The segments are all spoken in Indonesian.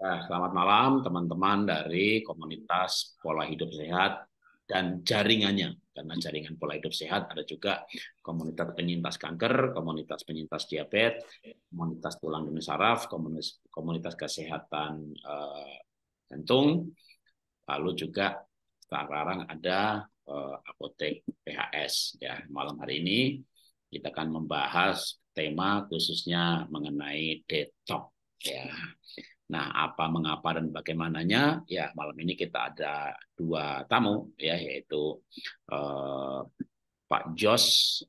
Nah, selamat malam teman-teman dari komunitas pola hidup sehat dan jaringannya. Karena jaringan pola hidup sehat ada juga komunitas penyintas kanker, komunitas penyintas diabetes, komunitas tulang dan saraf, komunitas, komunitas kesehatan eh, jantung, lalu juga sekarang ada eh, apotek PHS. Ya, malam hari ini kita akan membahas tema khususnya mengenai detox Ya. Nah, apa mengapa dan bagaimananya? Ya, malam ini kita ada dua tamu ya yaitu eh, Pak Jos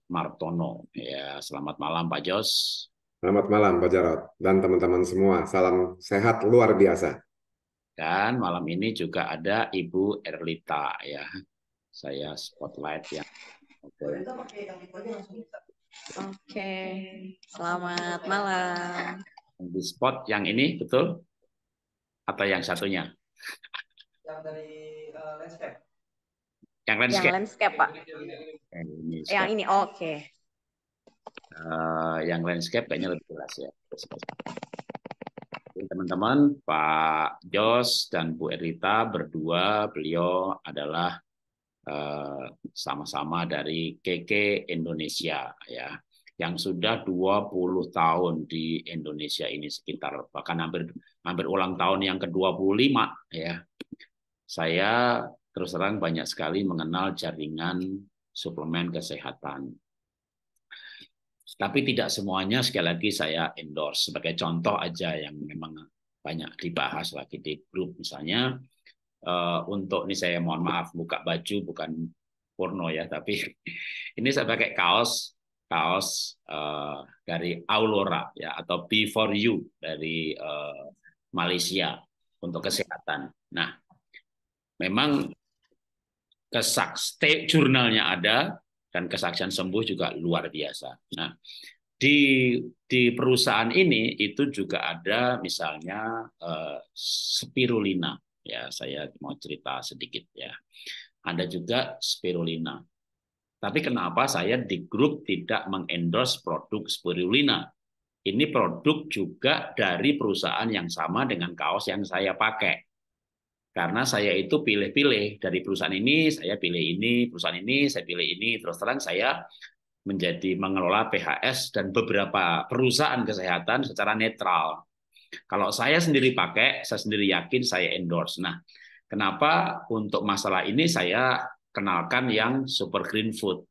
Martono. Ya, selamat malam Pak Jos. Selamat malam Pak Jarot dan teman-teman semua. Salam sehat luar biasa. Dan malam ini juga ada Ibu Erlita ya. Saya spotlight ya. Oke. Okay. okay. selamat malam. Yang di spot yang ini betul? Atau yang satunya? Yang dari eh, landscape. Yang landscape. Yang landscape, Pak. Yang ini. Yang ini, oh, oke. Okay. Uh, eh, yang landscape kayaknya lebih jelas ya. Teman-teman, Pak Jos dan Bu Erita berdua, beliau adalah eh, sama-sama uh, dari KK Indonesia ya yang sudah 20 tahun di Indonesia ini sekitar bahkan hampir hampir ulang tahun yang ke-25 ya. Saya terus terang banyak sekali mengenal jaringan suplemen kesehatan. Tapi tidak semuanya sekali lagi saya endorse sebagai contoh aja yang memang banyak dibahas lagi di grup misalnya eh, untuk ini saya mohon maaf buka baju bukan porno ya tapi ini saya pakai kaos kaos uh, dari Aurora ya atau P4U dari uh, Malaysia untuk kesehatan. Nah, memang kesaksian jurnalnya ada dan kesaksian sembuh juga luar biasa. Nah, di di perusahaan ini itu juga ada misalnya uh, spirulina ya saya mau cerita sedikit ya. Ada juga spirulina. Tapi kenapa saya di grup tidak mengendorse produk spirulina? Ini produk juga dari perusahaan yang sama dengan kaos yang saya pakai. Karena saya itu pilih-pilih dari perusahaan ini, saya pilih ini, perusahaan ini, saya pilih ini. Terus terang saya menjadi mengelola PHS dan beberapa perusahaan kesehatan secara netral. Kalau saya sendiri pakai, saya sendiri yakin saya endorse. Nah, kenapa untuk masalah ini saya kenalkan yang super green food.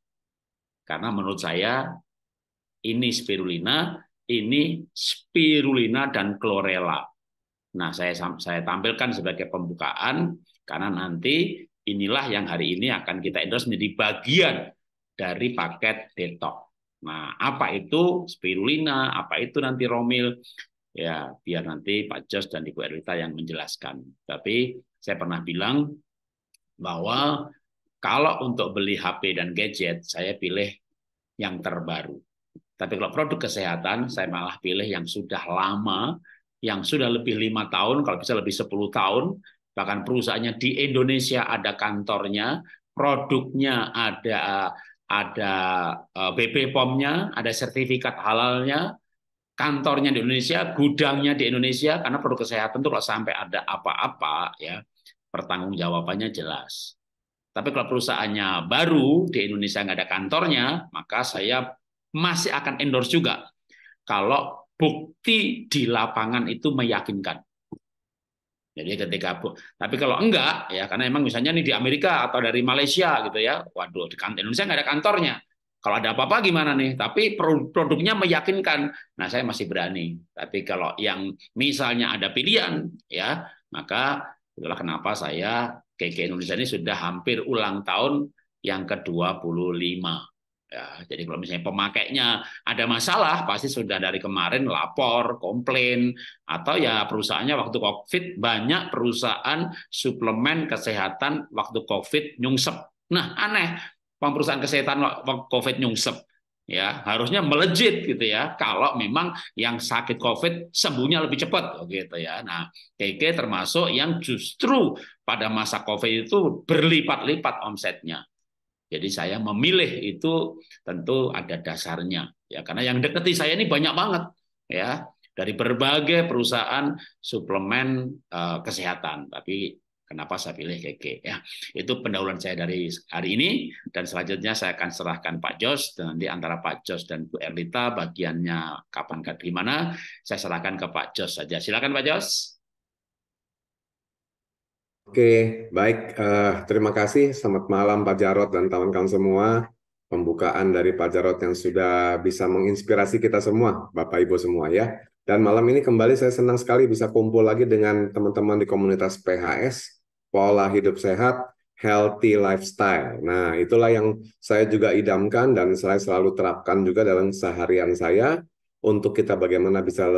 Karena menurut saya ini spirulina, ini spirulina dan chlorella. Nah, saya saya tampilkan sebagai pembukaan karena nanti inilah yang hari ini akan kita endorse menjadi bagian dari paket detox. Nah, apa itu spirulina, apa itu nanti romil, ya biar nanti Pak Jos dan Ibu erita yang menjelaskan. Tapi saya pernah bilang bahwa kalau untuk beli HP dan gadget, saya pilih yang terbaru. Tapi kalau produk kesehatan, saya malah pilih yang sudah lama, yang sudah lebih lima tahun, kalau bisa lebih 10 tahun, bahkan perusahaannya di Indonesia ada kantornya, produknya ada ada e, BP POM-nya, ada sertifikat halalnya, kantornya di Indonesia, gudangnya di Indonesia, karena produk kesehatan itu kalau sampai ada apa-apa ya pertanggungjawabannya jelas. Tapi kalau perusahaannya baru di Indonesia nggak ada kantornya, maka saya masih akan endorse juga kalau bukti di lapangan itu meyakinkan. Jadi ketika tapi kalau enggak ya karena emang misalnya nih di Amerika atau dari Malaysia gitu ya, waduh di kantor Indonesia nggak ada kantornya. Kalau ada apa-apa gimana nih? Tapi produknya meyakinkan. Nah saya masih berani. Tapi kalau yang misalnya ada pilihan ya maka itulah kenapa saya GG Indonesia ini sudah hampir ulang tahun yang ke-25. Ya, jadi kalau misalnya pemakainya ada masalah, pasti sudah dari kemarin lapor, komplain, atau ya perusahaannya waktu COVID banyak perusahaan suplemen kesehatan waktu COVID nyungsep. Nah, aneh, perusahaan kesehatan waktu COVID nyungsep ya harusnya melejit gitu ya kalau memang yang sakit covid sembuhnya lebih cepat oh, gitu ya nah KK termasuk yang justru pada masa COVID itu berlipat-lipat omsetnya. Jadi saya memilih itu tentu ada dasarnya ya karena yang deketi saya ini banyak banget ya dari berbagai perusahaan suplemen uh, kesehatan tapi kenapa saya pilih KK ya itu pendahuluan saya dari hari ini dan selanjutnya saya akan serahkan Pak Jos dan di antara Pak Jos dan Bu Erlita bagiannya kapan ke mana saya serahkan ke Pak Jos saja silakan Pak Jos Oke, baik. Uh, terima kasih. Selamat malam Pak Jarot dan kawan-kawan semua. Pembukaan dari Pak Jarot yang sudah bisa menginspirasi kita semua, Bapak Ibu semua ya. Dan malam ini kembali saya senang sekali bisa kumpul lagi dengan teman-teman di komunitas PHS, Pola Hidup Sehat, Healthy Lifestyle. Nah, itulah yang saya juga idamkan dan saya selalu terapkan juga dalam seharian saya untuk kita bagaimana bisa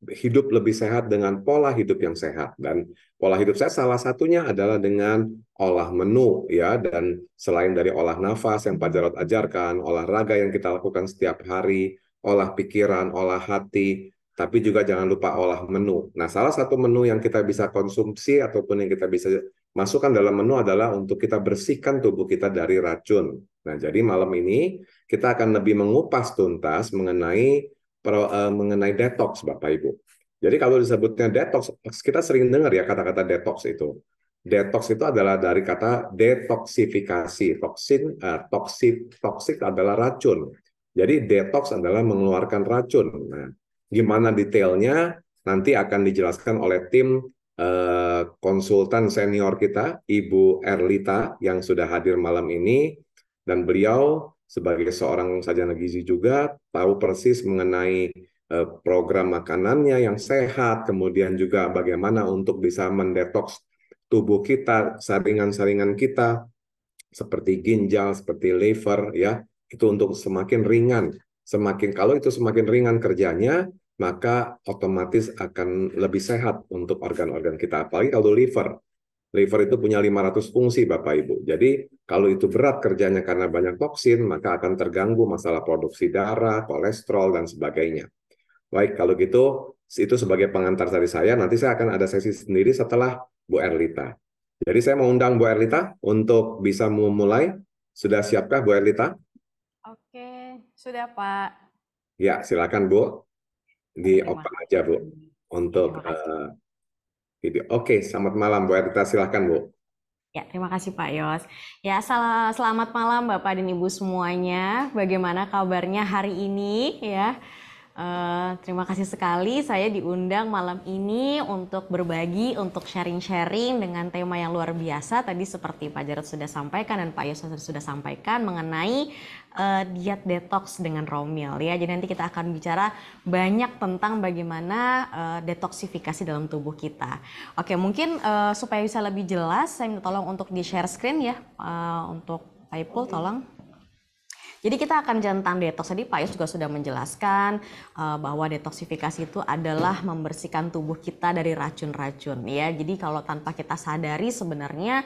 hidup lebih sehat dengan pola hidup yang sehat. Dan Pola hidup saya salah satunya adalah dengan olah menu ya dan selain dari olah nafas yang Pak Jarot ajarkan, olahraga yang kita lakukan setiap hari, olah pikiran, olah hati, tapi juga jangan lupa olah menu. Nah, salah satu menu yang kita bisa konsumsi ataupun yang kita bisa masukkan dalam menu adalah untuk kita bersihkan tubuh kita dari racun. Nah, jadi malam ini kita akan lebih mengupas tuntas mengenai eh, mengenai detox Bapak Ibu. Jadi kalau disebutnya detox, kita sering dengar ya kata-kata detox itu. Detox itu adalah dari kata detoksifikasi. Toksin, uh, eh, toksik, toksik adalah racun. Jadi detox adalah mengeluarkan racun. Nah, gimana detailnya nanti akan dijelaskan oleh tim uh, konsultan senior kita, Ibu Erlita yang sudah hadir malam ini dan beliau sebagai seorang sajana gizi juga tahu persis mengenai Eh, program makanannya yang sehat, kemudian juga bagaimana untuk bisa mendetoks tubuh kita, saringan-saringan kita seperti ginjal, seperti liver ya, itu untuk semakin ringan. Semakin kalau itu semakin ringan kerjanya, maka otomatis akan lebih sehat untuk organ-organ kita, apalagi kalau liver. Liver itu punya 500 fungsi Bapak Ibu. Jadi kalau itu berat kerjanya karena banyak toksin, maka akan terganggu masalah produksi darah, kolesterol dan sebagainya. Baik, kalau gitu itu sebagai pengantar dari saya. Nanti saya akan ada sesi sendiri setelah Bu Erlita. Jadi saya mengundang Bu Erlita untuk bisa memulai. Sudah siapkah Bu Erlita? Oke, sudah Pak. Ya, silakan Bu. Di open aja Bu untuk uh, video. Oke, selamat malam Bu Erlita. Silakan Bu. Ya, terima kasih Pak Yos. Ya, sel selamat malam Bapak dan Ibu semuanya. Bagaimana kabarnya hari ini ya? Eh, terima kasih sekali saya diundang malam ini untuk berbagi, untuk sharing-sharing dengan tema yang luar biasa. Tadi seperti Pak Jarod sudah sampaikan dan Pak Yusuf sudah sampaikan mengenai uh, diet detox dengan Romil ya. Jadi nanti kita akan bicara banyak tentang bagaimana uh, detoksifikasi dalam tubuh kita. Oke, mungkin uh, supaya bisa lebih jelas saya minta tolong untuk di share screen ya uh, untuk Pak Ipul tolong. Jadi kita akan tentang detox tadi Pak Yus juga sudah menjelaskan uh, bahwa detoksifikasi itu adalah membersihkan tubuh kita dari racun-racun ya. Jadi kalau tanpa kita sadari sebenarnya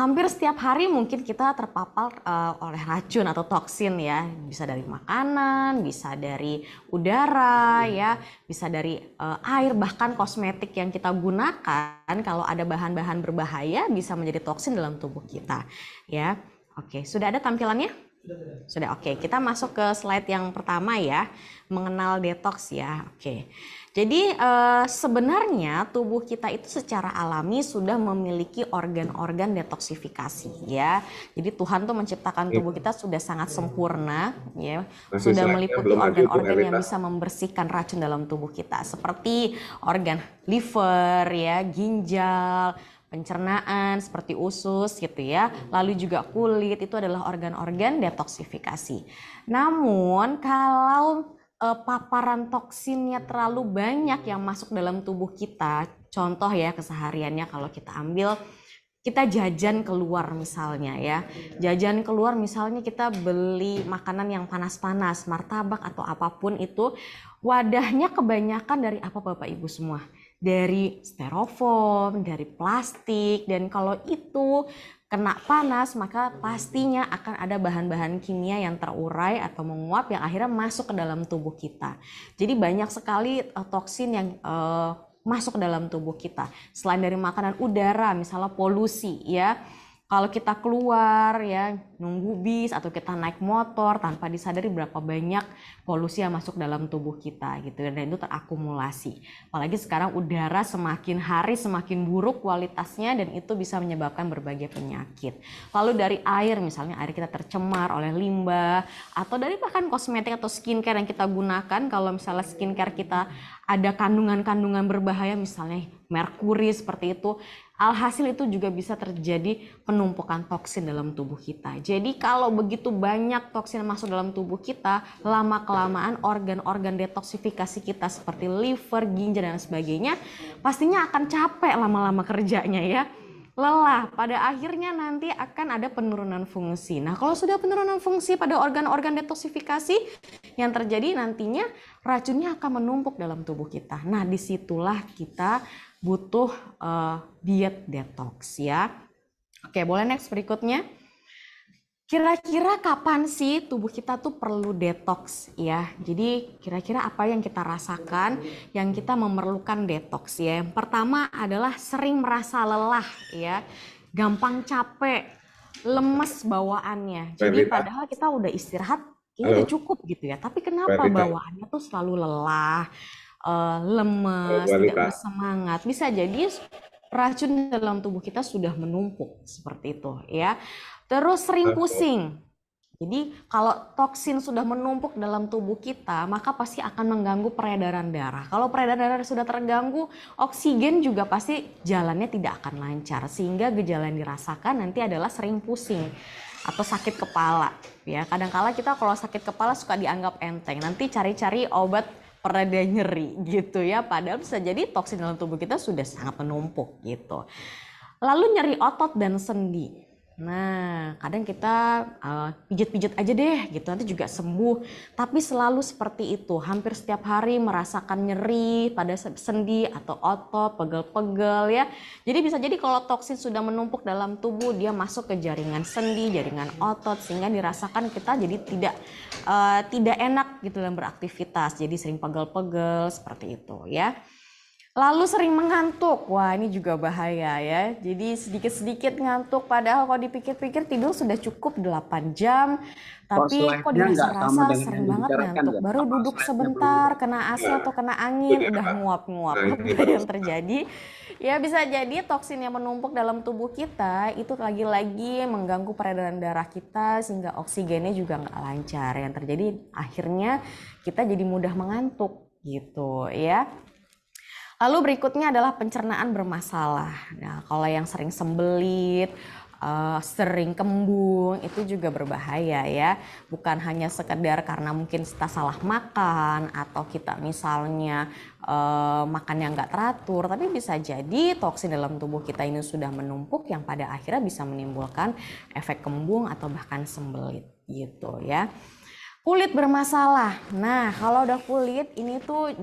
hampir setiap hari mungkin kita terpapar uh, oleh racun atau toksin ya bisa dari makanan bisa dari udara ya bisa dari uh, air bahkan kosmetik yang kita gunakan kalau ada bahan-bahan berbahaya bisa menjadi toksin dalam tubuh kita ya oke sudah ada tampilannya sudah oke, okay. kita masuk ke slide yang pertama ya, mengenal detox ya. Oke. Okay. Jadi eh, sebenarnya tubuh kita itu secara alami sudah memiliki organ-organ detoksifikasi ya. Jadi Tuhan tuh menciptakan tubuh iya. kita sudah sangat sempurna ya, sudah ya, meliputi organ-organ yang bisa membersihkan racun dalam tubuh kita seperti organ liver ya, ginjal, pencernaan seperti usus gitu ya, lalu juga kulit itu adalah organ-organ detoksifikasi. Namun kalau e, paparan toksinnya terlalu banyak yang masuk dalam tubuh kita, contoh ya kesehariannya kalau kita ambil kita jajan keluar misalnya ya. Jajan keluar misalnya kita beli makanan yang panas-panas, martabak atau apapun itu, wadahnya kebanyakan dari apa Bapak Ibu semua? dari styrofoam, dari plastik, dan kalau itu kena panas maka pastinya akan ada bahan-bahan kimia yang terurai atau menguap yang akhirnya masuk ke dalam tubuh kita. Jadi banyak sekali eh, toksin yang uh, masuk ke dalam tubuh kita. Selain dari makanan udara, misalnya polusi ya, kalau kita keluar ya nunggu bis atau kita naik motor tanpa disadari berapa banyak polusi yang masuk dalam tubuh kita gitu dan itu terakumulasi apalagi sekarang udara semakin hari semakin buruk kualitasnya dan itu bisa menyebabkan berbagai penyakit lalu dari air misalnya air kita tercemar oleh limbah atau dari bahkan kosmetik atau skincare yang kita gunakan kalau misalnya skincare kita ada kandungan-kandungan berbahaya misalnya merkuri seperti itu Alhasil itu juga bisa terjadi penumpukan toksin dalam tubuh kita. Jadi kalau begitu banyak toksin masuk dalam tubuh kita, lama kelamaan organ-organ detoksifikasi kita seperti liver, ginjal dan sebagainya pastinya akan capek lama-lama kerjanya ya lelah pada akhirnya nanti akan ada penurunan fungsi. Nah, kalau sudah penurunan fungsi pada organ-organ detoksifikasi yang terjadi nantinya racunnya akan menumpuk dalam tubuh kita. Nah, disitulah kita butuh uh, diet detox ya. Oke, boleh next berikutnya. Kira-kira kapan sih tubuh kita tuh perlu detox ya? Jadi kira-kira apa yang kita rasakan yang kita memerlukan detox ya? Yang pertama adalah sering merasa lelah ya, gampang capek, lemes bawaannya. Jadi padahal kita udah istirahat ini udah cukup gitu ya. Tapi kenapa bawaannya tuh selalu lelah, uh, eh, lemes, tidak bersemangat. Bisa jadi racun dalam tubuh kita sudah menumpuk seperti itu ya. Terus sering pusing. Jadi kalau toksin sudah menumpuk dalam tubuh kita, maka pasti akan mengganggu peredaran darah. Kalau peredaran darah sudah terganggu, oksigen juga pasti jalannya tidak akan lancar sehingga gejala yang dirasakan nanti adalah sering pusing atau sakit kepala. Ya, kadangkala kala kita kalau sakit kepala suka dianggap enteng. Nanti cari-cari obat pereda nyeri gitu ya. Padahal bisa jadi toksin dalam tubuh kita sudah sangat menumpuk gitu. Lalu nyeri otot dan sendi. Nah, kadang kita eh, pijit pijit uh, aja deh gitu, nanti juga sembuh. Tapi selalu seperti itu, hampir setiap hari merasakan nyeri pada sendi atau otot, pegel-pegel ya. Jadi bisa jadi kalau toksin sudah menumpuk dalam tubuh, dia masuk ke jaringan sendi, jaringan otot, sehingga dirasakan kita jadi tidak uh, tidak enak gitu dalam beraktivitas. Jadi sering pegel-pegel seperti itu ya. Lalu sering mengantuk. Wah, ini juga bahaya ya. Jadi sedikit-sedikit ngantuk padahal kalau dipikir-pikir tidur sudah cukup 8 jam, tapi Post kok dia rasa sering banget ngantuk. Ya? Baru duduk sebentar kena AC iya. atau kena angin udah nguap-nguap. Iya, Apa iya. yang terjadi? Ya bisa jadi toksin yang menumpuk dalam tubuh kita itu lagi-lagi mengganggu peredaran darah kita sehingga oksigennya juga nggak lancar. Yang terjadi akhirnya kita jadi mudah mengantuk gitu ya. Lalu berikutnya adalah pencernaan bermasalah. Nah, kalau yang sering sembelit, uh, sering kembung itu juga berbahaya ya. Bukan hanya sekedar karena mungkin kita salah makan atau kita misalnya uh, makan yang nggak teratur, tapi bisa jadi toksin dalam tubuh kita ini sudah menumpuk yang pada akhirnya bisa menimbulkan efek kembung atau bahkan sembelit gitu ya. Kulit bermasalah. Nah, kalau udah kulit ini tuh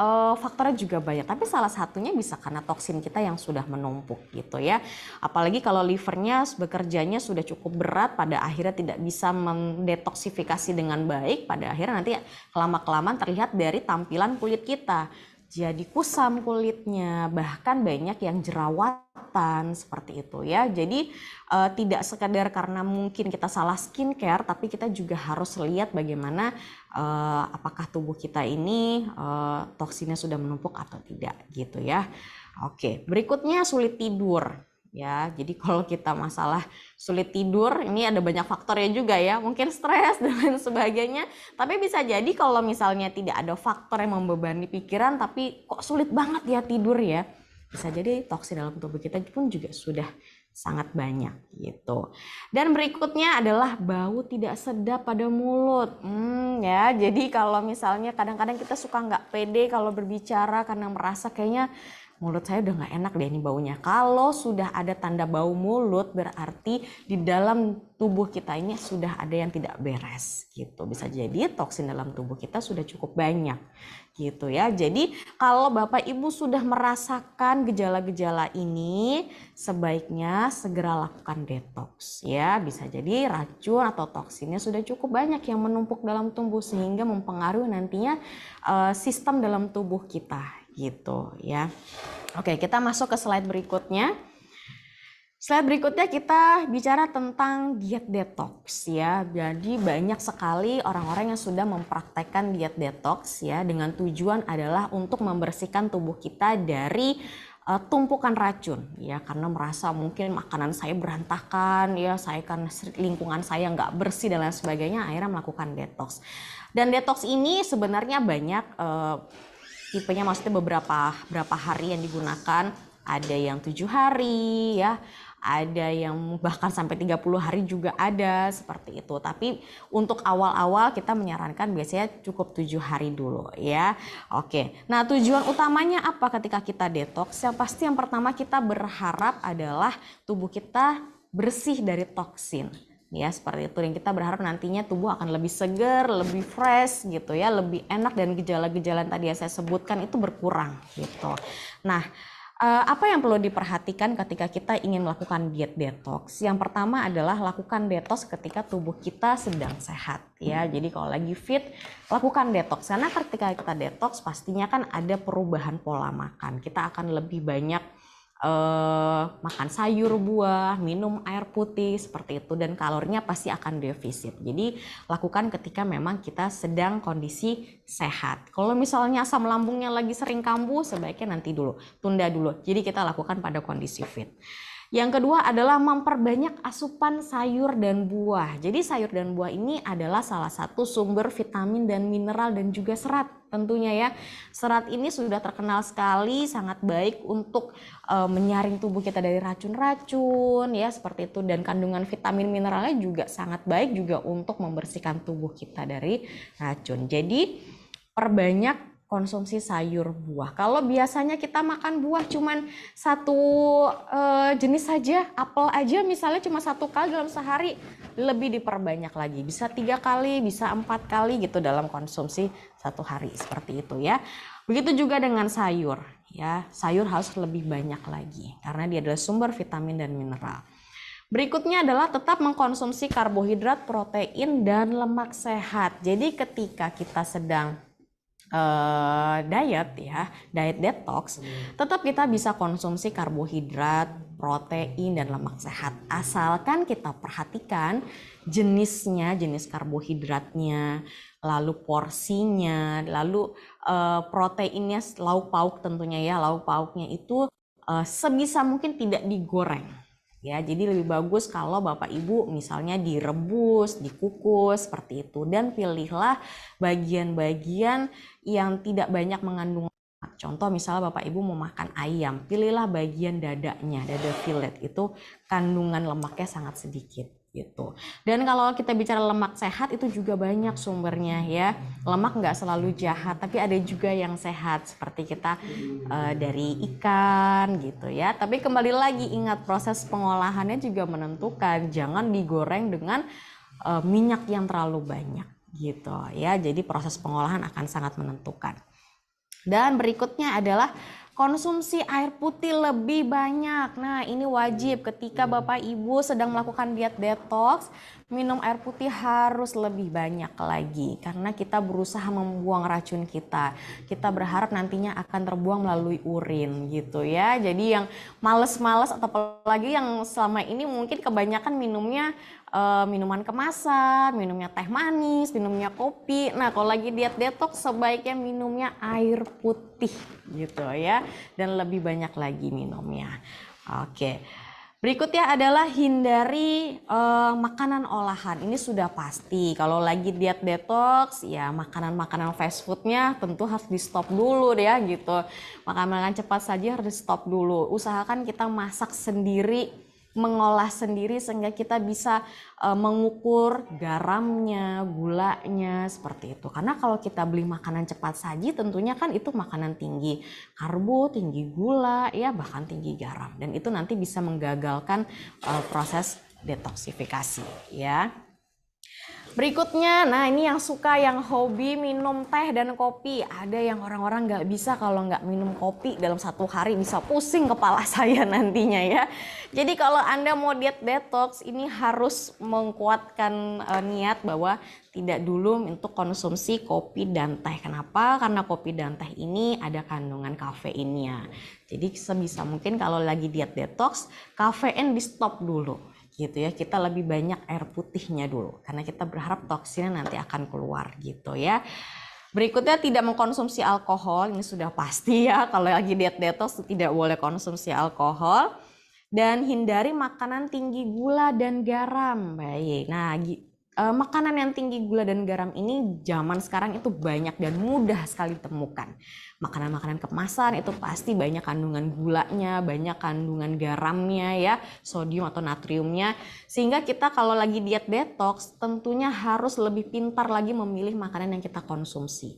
uh, faktornya juga banyak, tapi salah satunya bisa karena toksin kita yang sudah menumpuk gitu ya. Apalagi kalau livernya bekerjanya sudah cukup berat, pada akhirnya tidak bisa mendetoksifikasi dengan baik, pada akhirnya nanti ya, kelama-kelamaan terlihat dari tampilan kulit kita jadi kusam kulitnya, bahkan banyak yang jerawatan seperti itu ya. Jadi uh, tidak sekedar karena mungkin kita salah skincare, tapi kita juga harus lihat bagaimana uh, apakah tubuh kita ini uh, eh, toksinnya sudah menumpuk atau tidak gitu ya. Oke, berikutnya sulit tidur ya. Jadi kalau kita masalah sulit tidur, ini ada banyak faktornya juga ya, mungkin stres dan lain sebagainya. Tapi bisa jadi kalau misalnya tidak ada faktor yang membebani pikiran, tapi kok sulit banget ya tidur ya. Bisa jadi toksin dalam tubuh kita pun juga sudah sangat banyak gitu. Dan berikutnya adalah bau tidak sedap pada mulut. Hmm, ya, jadi kalau misalnya kadang-kadang kita suka nggak pede kalau berbicara karena merasa kayaknya mulut saya udah nggak enak deh ini baunya. Kalau sudah ada tanda bau mulut berarti di dalam tubuh kita ini sudah ada yang tidak beres gitu. Bisa jadi toksin dalam tubuh kita sudah cukup banyak gitu ya. Jadi kalau Bapak Ibu sudah merasakan gejala-gejala ini sebaiknya segera lakukan detox ya. Bisa jadi racun atau toksinnya sudah cukup banyak yang menumpuk dalam tubuh sehingga mempengaruhi nantinya uh, sistem dalam tubuh kita gitu ya. Oke, kita masuk ke slide berikutnya. Slide berikutnya kita bicara tentang diet detox ya. Jadi banyak sekali orang-orang yang sudah mempraktekkan diet detox ya dengan tujuan adalah untuk membersihkan tubuh kita dari eh, tumpukan racun ya karena merasa mungkin makanan saya berantakan ya saya kan lingkungan saya nggak bersih dan lain sebagainya akhirnya melakukan detox dan detox ini sebenarnya banyak uh, tipenya maksudnya beberapa berapa hari yang digunakan ada yang tujuh hari ya ada yang bahkan sampai 30 hari juga ada seperti itu tapi untuk awal-awal kita menyarankan biasanya cukup tujuh hari dulu ya oke nah tujuan utamanya apa ketika kita detox yang pasti yang pertama kita berharap adalah tubuh kita bersih dari toksin ya seperti itu yang kita berharap nantinya tubuh akan lebih seger, lebih fresh gitu ya, lebih enak dan gejala-gejala tadi yang saya sebutkan itu berkurang gitu. Nah, eh, apa yang perlu diperhatikan ketika kita ingin melakukan diet detox? Yang pertama adalah lakukan detox ketika tubuh kita sedang sehat ya. Jadi kalau lagi fit, lakukan detox karena ketika kita detox pastinya kan ada perubahan pola makan. Kita akan lebih banyak eh, makan sayur buah, minum air putih seperti itu dan kalorinya pasti akan defisit. Jadi lakukan ketika memang kita sedang kondisi sehat. Kalau misalnya asam lambungnya lagi sering kambuh, sebaiknya nanti dulu, tunda dulu. Jadi kita lakukan pada kondisi fit. Yang kedua adalah memperbanyak asupan sayur dan buah. Jadi sayur dan buah ini adalah salah satu sumber vitamin dan mineral dan juga serat tentunya ya. Serat ini sudah terkenal sekali sangat baik untuk e, menyaring tubuh kita dari racun-racun ya seperti itu dan kandungan vitamin mineralnya juga sangat baik juga untuk membersihkan tubuh kita dari racun. Jadi perbanyak konsumsi sayur buah. Kalau biasanya kita makan buah cuma satu eh, jenis saja, apel aja misalnya cuma satu kali dalam sehari, lebih diperbanyak lagi. Bisa tiga kali, bisa empat kali gitu dalam konsumsi satu hari seperti itu ya. Begitu juga dengan sayur ya. Sayur harus lebih banyak lagi karena dia adalah sumber vitamin dan mineral. Berikutnya adalah tetap mengkonsumsi karbohidrat, protein, dan lemak sehat. Jadi ketika kita sedang Eh, diet ya, diet detox, hmm. tetap kita bisa konsumsi karbohidrat, protein dan lemak sehat. Asalkan kita perhatikan jenisnya, jenis karbohidratnya, lalu porsinya, lalu eh, proteinnya lauk pauk tentunya ya, lauk pauknya itu eh, sebisa mungkin tidak digoreng. Ya, jadi lebih bagus kalau Bapak Ibu misalnya direbus, dikukus seperti itu dan pilihlah bagian-bagian yang tidak banyak mengandung lemak. Contoh misalnya Bapak Ibu mau makan ayam, pilihlah bagian dadanya, dada fillet itu kandungan lemaknya sangat sedikit gitu. Dan kalau kita bicara lemak sehat itu juga banyak sumbernya ya. Lemak nggak selalu jahat, tapi ada juga yang sehat seperti kita uh, dari ikan gitu ya. Tapi kembali lagi ingat proses pengolahannya juga menentukan. Jangan digoreng dengan uh, minyak yang terlalu banyak gitu ya. Jadi proses pengolahan akan sangat menentukan. Dan berikutnya adalah konsumsi air putih lebih banyak. Nah, ini wajib ketika Bapak Ibu sedang melakukan diet detox, minum air putih harus lebih banyak lagi karena kita berusaha membuang racun kita. Kita berharap nantinya akan terbuang melalui urin gitu ya. Jadi yang males-males atau lagi yang selama ini mungkin kebanyakan minumnya uh, minuman kemasan, minumnya teh manis, minumnya kopi. Nah, kalau lagi diet detox sebaiknya minumnya air putih gitu ya dan lebih banyak lagi minumnya. Oke. Berikutnya adalah hindari uh, makanan olahan. Ini sudah pasti. Kalau lagi diet detox, ya makanan-makanan fast foodnya tentu harus di stop dulu ya gitu. Makanan-makanan cepat saja harus di stop dulu. Usahakan kita masak sendiri mengolah sendiri sehingga kita bisa uh, mengukur garamnya, gulanya seperti itu. Karena kalau kita beli makanan cepat saji tentunya kan itu makanan tinggi karbo, tinggi gula, ya bahkan tinggi garam dan itu nanti bisa menggagalkan uh, proses detoksifikasi ya. Berikutnya, nah ini yang suka yang hobi minum teh dan kopi. Ada yang orang-orang nggak bisa kalau nggak minum kopi dalam satu hari bisa pusing kepala saya nantinya ya. Jadi kalau Anda mau diet detox ini harus menguatkan uh, e, niat bahwa tidak dulu untuk konsumsi kopi dan teh. Kenapa? Karena kopi dan teh ini ada kandungan kafeinnya. Jadi sebisa mungkin kalau lagi diet detox, kafein di stop dulu gitu ya kita lebih banyak air putihnya dulu karena kita berharap toksinnya nanti akan keluar gitu ya Berikutnya tidak mengkonsumsi alkohol, ini sudah pasti ya kalau lagi diet detox tidak boleh konsumsi alkohol dan hindari makanan tinggi gula dan garam. Baik. Nah, uh, makanan yang tinggi gula dan garam ini zaman sekarang itu banyak dan mudah sekali ditemukan. Makanan-makanan kemasan itu pasti banyak kandungan gulanya, banyak kandungan garamnya ya, sodium atau natriumnya. Sehingga kita kalau lagi diet detox tentunya harus lebih pintar lagi memilih makanan yang kita konsumsi.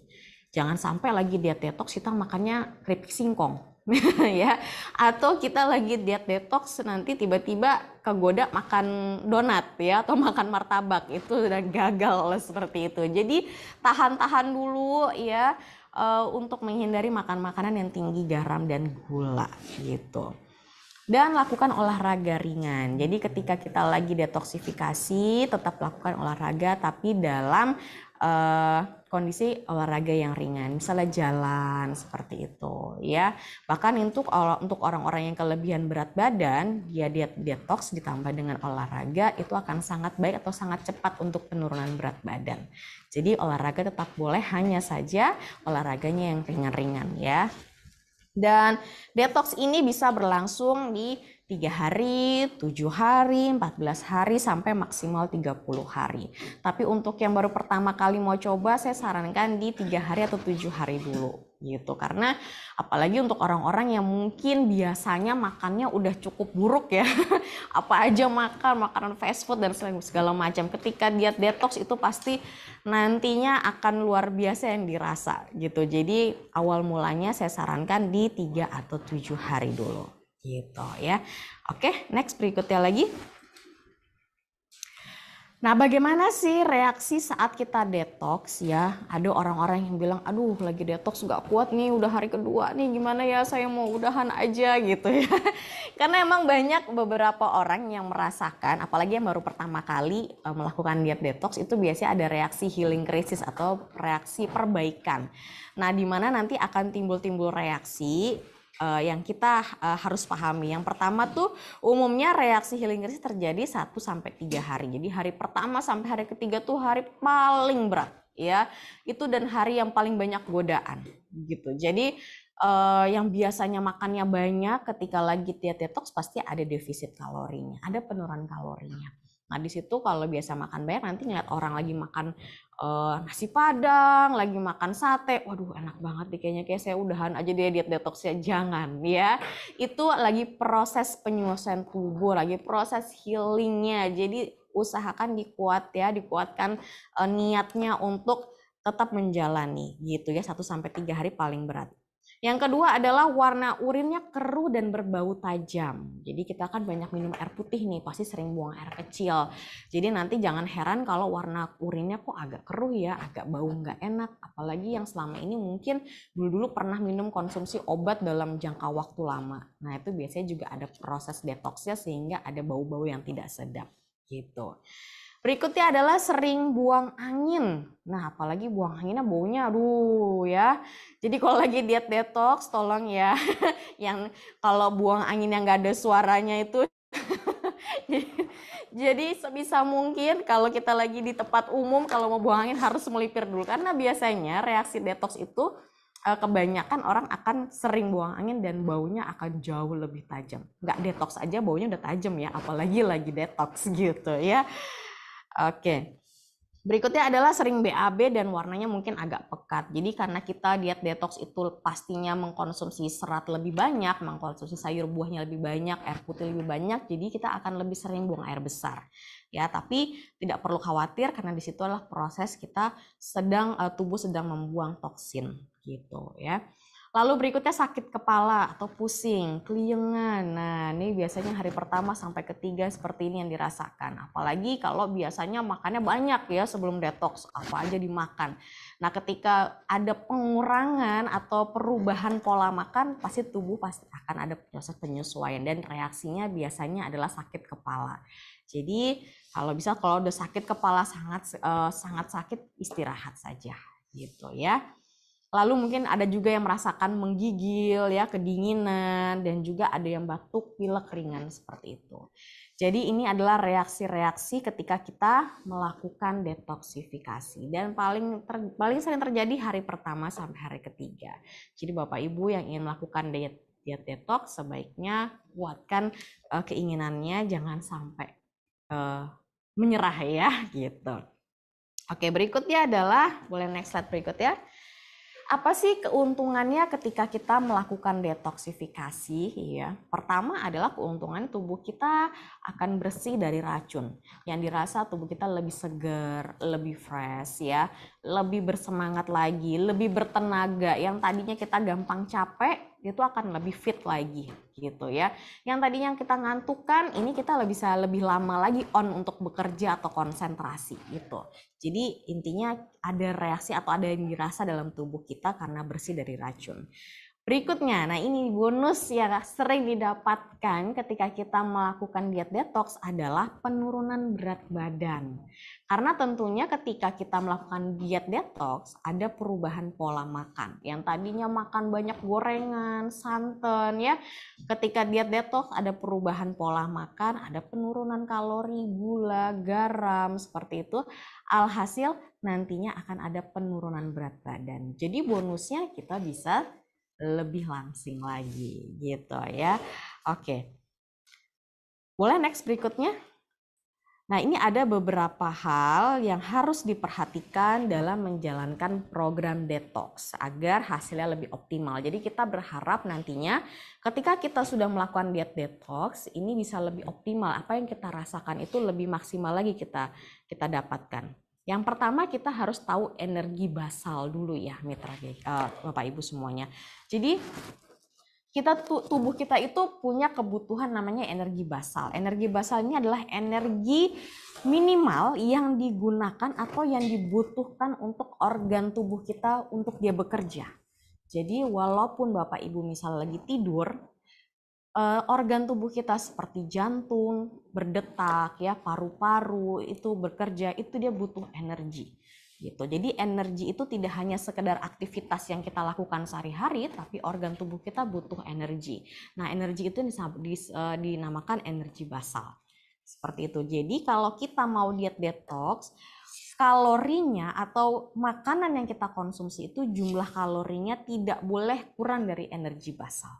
Jangan sampai lagi diet detox kita makannya keripik singkong ya atau kita lagi diet detox nanti tiba-tiba kegoda makan donat ya atau makan martabak itu udah gagal lah seperti itu jadi tahan-tahan dulu ya uh, untuk menghindari makan makanan yang tinggi garam dan gula gitu dan lakukan olahraga ringan. Jadi ketika kita lagi detoksifikasi, tetap lakukan olahraga tapi dalam uh, kondisi olahraga yang ringan, misalnya jalan seperti itu ya. Bahkan untuk untuk orang-orang yang kelebihan berat badan, dia ya diet detox ditambah dengan olahraga itu akan sangat baik atau sangat cepat untuk penurunan berat badan. Jadi olahraga tetap boleh hanya saja olahraganya yang ringan-ringan ya. Dan detox ini bisa berlangsung di 3 hari, 7 hari, 14 hari, sampai maksimal 30 hari. Tapi untuk yang baru pertama kali mau coba, saya sarankan di 3 hari atau 7 hari dulu gitu karena apalagi untuk orang-orang yang mungkin biasanya makannya udah cukup buruk ya apa aja makan makanan fast food dan segala macam ketika dia detox itu pasti nantinya akan luar biasa yang dirasa gitu jadi awal mulanya saya sarankan di 3 atau 7 hari dulu gitu ya. Oke, next berikutnya lagi. Nah, bagaimana sih reaksi saat kita detox ya? Ada orang-orang yang bilang, aduh lagi detox nggak kuat nih, udah hari kedua nih, gimana ya saya mau udahan aja gitu ya. Karena emang banyak beberapa orang yang merasakan, apalagi yang baru pertama kali e, melakukan diet detox, itu biasanya ada reaksi healing crisis atau reaksi perbaikan. Nah, di mana nanti akan timbul-timbul reaksi uh, yang kita uh, harus pahami. Yang pertama tuh umumnya reaksi healing crisis terjadi 1 sampai 3 hari. Jadi hari pertama sampai hari ketiga tuh hari paling berat ya. Itu dan hari yang paling banyak godaan gitu. Jadi uh, yang biasanya makannya banyak ketika lagi dia detox pasti ada defisit kalorinya, ada penurunan kalorinya. Nah di situ kalau biasa makan banyak nanti ngeliat orang lagi makan uh, nasi padang, lagi makan sate, waduh enak banget nih kayaknya kayak saya udahan aja dia diet detox ya jangan ya. Itu lagi proses penyuasan tubuh, lagi proses healingnya. Jadi usahakan dikuat ya, dikuatkan uh, niatnya untuk tetap menjalani gitu ya 1 sampai 3 hari paling berat. Yang kedua adalah warna urinnya keruh dan berbau tajam. Jadi kita kan banyak minum air putih nih, pasti sering buang air kecil. Jadi nanti jangan heran kalau warna urinnya kok agak keruh ya, agak bau nggak enak. Apalagi yang selama ini mungkin dulu-dulu pernah minum konsumsi obat dalam jangka waktu lama. Nah itu biasanya juga ada proses detoksnya sehingga ada bau-bau yang tidak sedap gitu. Berikutnya adalah sering buang angin. Nah, apalagi buang anginnya baunya aduh ya. Jadi kalau lagi diet detox tolong ya yang kalau buang angin yang nggak ada suaranya itu Jadi sebisa mungkin kalau kita lagi di tempat umum kalau mau buang angin harus melipir dulu karena biasanya reaksi detox itu eh, kebanyakan orang akan sering buang angin dan baunya akan jauh lebih tajam. Nggak detox aja baunya udah tajam ya, apalagi lagi detox gitu ya. Oke. Berikutnya adalah sering BAB dan warnanya mungkin agak pekat. Jadi karena kita diet detox itu pastinya mengkonsumsi serat lebih banyak, mengkonsumsi sayur buahnya lebih banyak, air putih lebih banyak, jadi kita akan lebih sering buang air besar. Ya, tapi tidak perlu khawatir karena di situ adalah proses kita sedang eh, tubuh sedang membuang toksin gitu ya. Lalu berikutnya sakit kepala atau pusing, keliengan. Nah, ini biasanya hari pertama sampai ketiga seperti ini yang dirasakan. Apalagi kalau biasanya makannya banyak ya sebelum detox, apa aja dimakan. Nah, ketika ada pengurangan atau perubahan pola makan, pasti tubuh pasti akan ada proses penyesuaian dan reaksinya biasanya adalah sakit kepala. Jadi, kalau bisa kalau udah sakit kepala sangat eh, sangat sakit istirahat saja gitu ya. Lalu mungkin ada juga yang merasakan menggigil ya, kedinginan dan juga ada yang batuk, pilek ringan seperti itu. Jadi ini adalah reaksi-reaksi ketika kita melakukan detoksifikasi dan paling ter, paling sering terjadi hari pertama sampai hari ketiga. Jadi Bapak Ibu yang ingin melakukan diet diet detox sebaiknya kuatkan uh, keinginannya jangan sampai uh, menyerah ya gitu. Oke, berikutnya adalah boleh next slide berikutnya apa sih keuntungannya ketika kita melakukan detoksifikasi ya pertama adalah keuntungan tubuh kita akan bersih dari racun yang dirasa tubuh kita lebih segar, lebih fresh ya lebih bersemangat lagi lebih bertenaga yang tadinya kita gampang capek dia tuh akan lebih fit lagi gitu ya. Yang tadinya kita ngantuk kan, ini kita lebih bisa lebih lama lagi on untuk bekerja atau konsentrasi gitu. Jadi intinya ada reaksi atau ada yang dirasa dalam tubuh kita karena bersih dari racun. Berikutnya, nah ini bonus yang sering didapatkan ketika kita melakukan diet detox adalah penurunan berat badan. Karena tentunya ketika kita melakukan diet detox, ada perubahan pola makan. Yang tadinya makan banyak gorengan, santan ya. Ketika diet detox ada perubahan pola makan, ada penurunan kalori, gula, garam, seperti itu. Alhasil nantinya akan ada penurunan berat badan. Jadi bonusnya kita bisa lebih langsing lagi gitu ya. Oke. Boleh next berikutnya? Nah, ini ada beberapa hal yang harus diperhatikan dalam menjalankan program detox agar hasilnya lebih optimal. Jadi kita berharap nantinya ketika kita sudah melakukan diet detox, ini bisa lebih optimal. Apa yang kita rasakan itu lebih maksimal lagi kita kita dapatkan. Yang pertama kita harus tahu energi basal dulu ya mitra uh, Bapak Ibu semuanya. Jadi kita tubuh kita itu punya kebutuhan namanya energi basal. Energi basal ini adalah energi minimal yang digunakan atau yang dibutuhkan untuk organ tubuh kita untuk dia bekerja. Jadi walaupun Bapak Ibu misalnya lagi tidur, Eh, organ tubuh kita seperti jantung berdetak ya paru-paru itu bekerja itu dia butuh energi gitu jadi energi itu tidak hanya sekedar aktivitas yang kita lakukan sehari-hari tapi organ tubuh kita butuh energi nah energi itu eh, dinamakan energi basal seperti itu jadi kalau kita mau diet detox kalorinya atau makanan yang kita konsumsi itu jumlah kalorinya tidak boleh kurang dari energi basal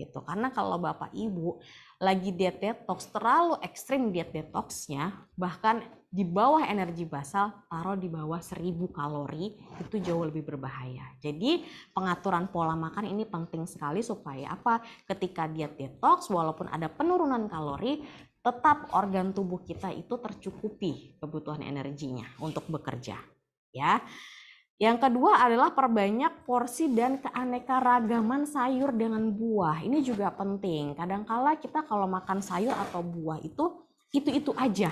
gitu karena kalau bapak ibu lagi diet detox terlalu ekstrim diet detoxnya bahkan di bawah energi basal taruh di bawah 1000 kalori itu jauh lebih berbahaya jadi pengaturan pola makan ini penting sekali supaya apa ketika diet detox walaupun ada penurunan kalori tetap organ tubuh kita itu tercukupi kebutuhan energinya untuk bekerja ya yang kedua adalah perbanyak porsi dan keanekaragaman sayur dengan buah. Ini juga penting. Kadangkala kita kalau makan sayur atau buah itu itu-itu aja.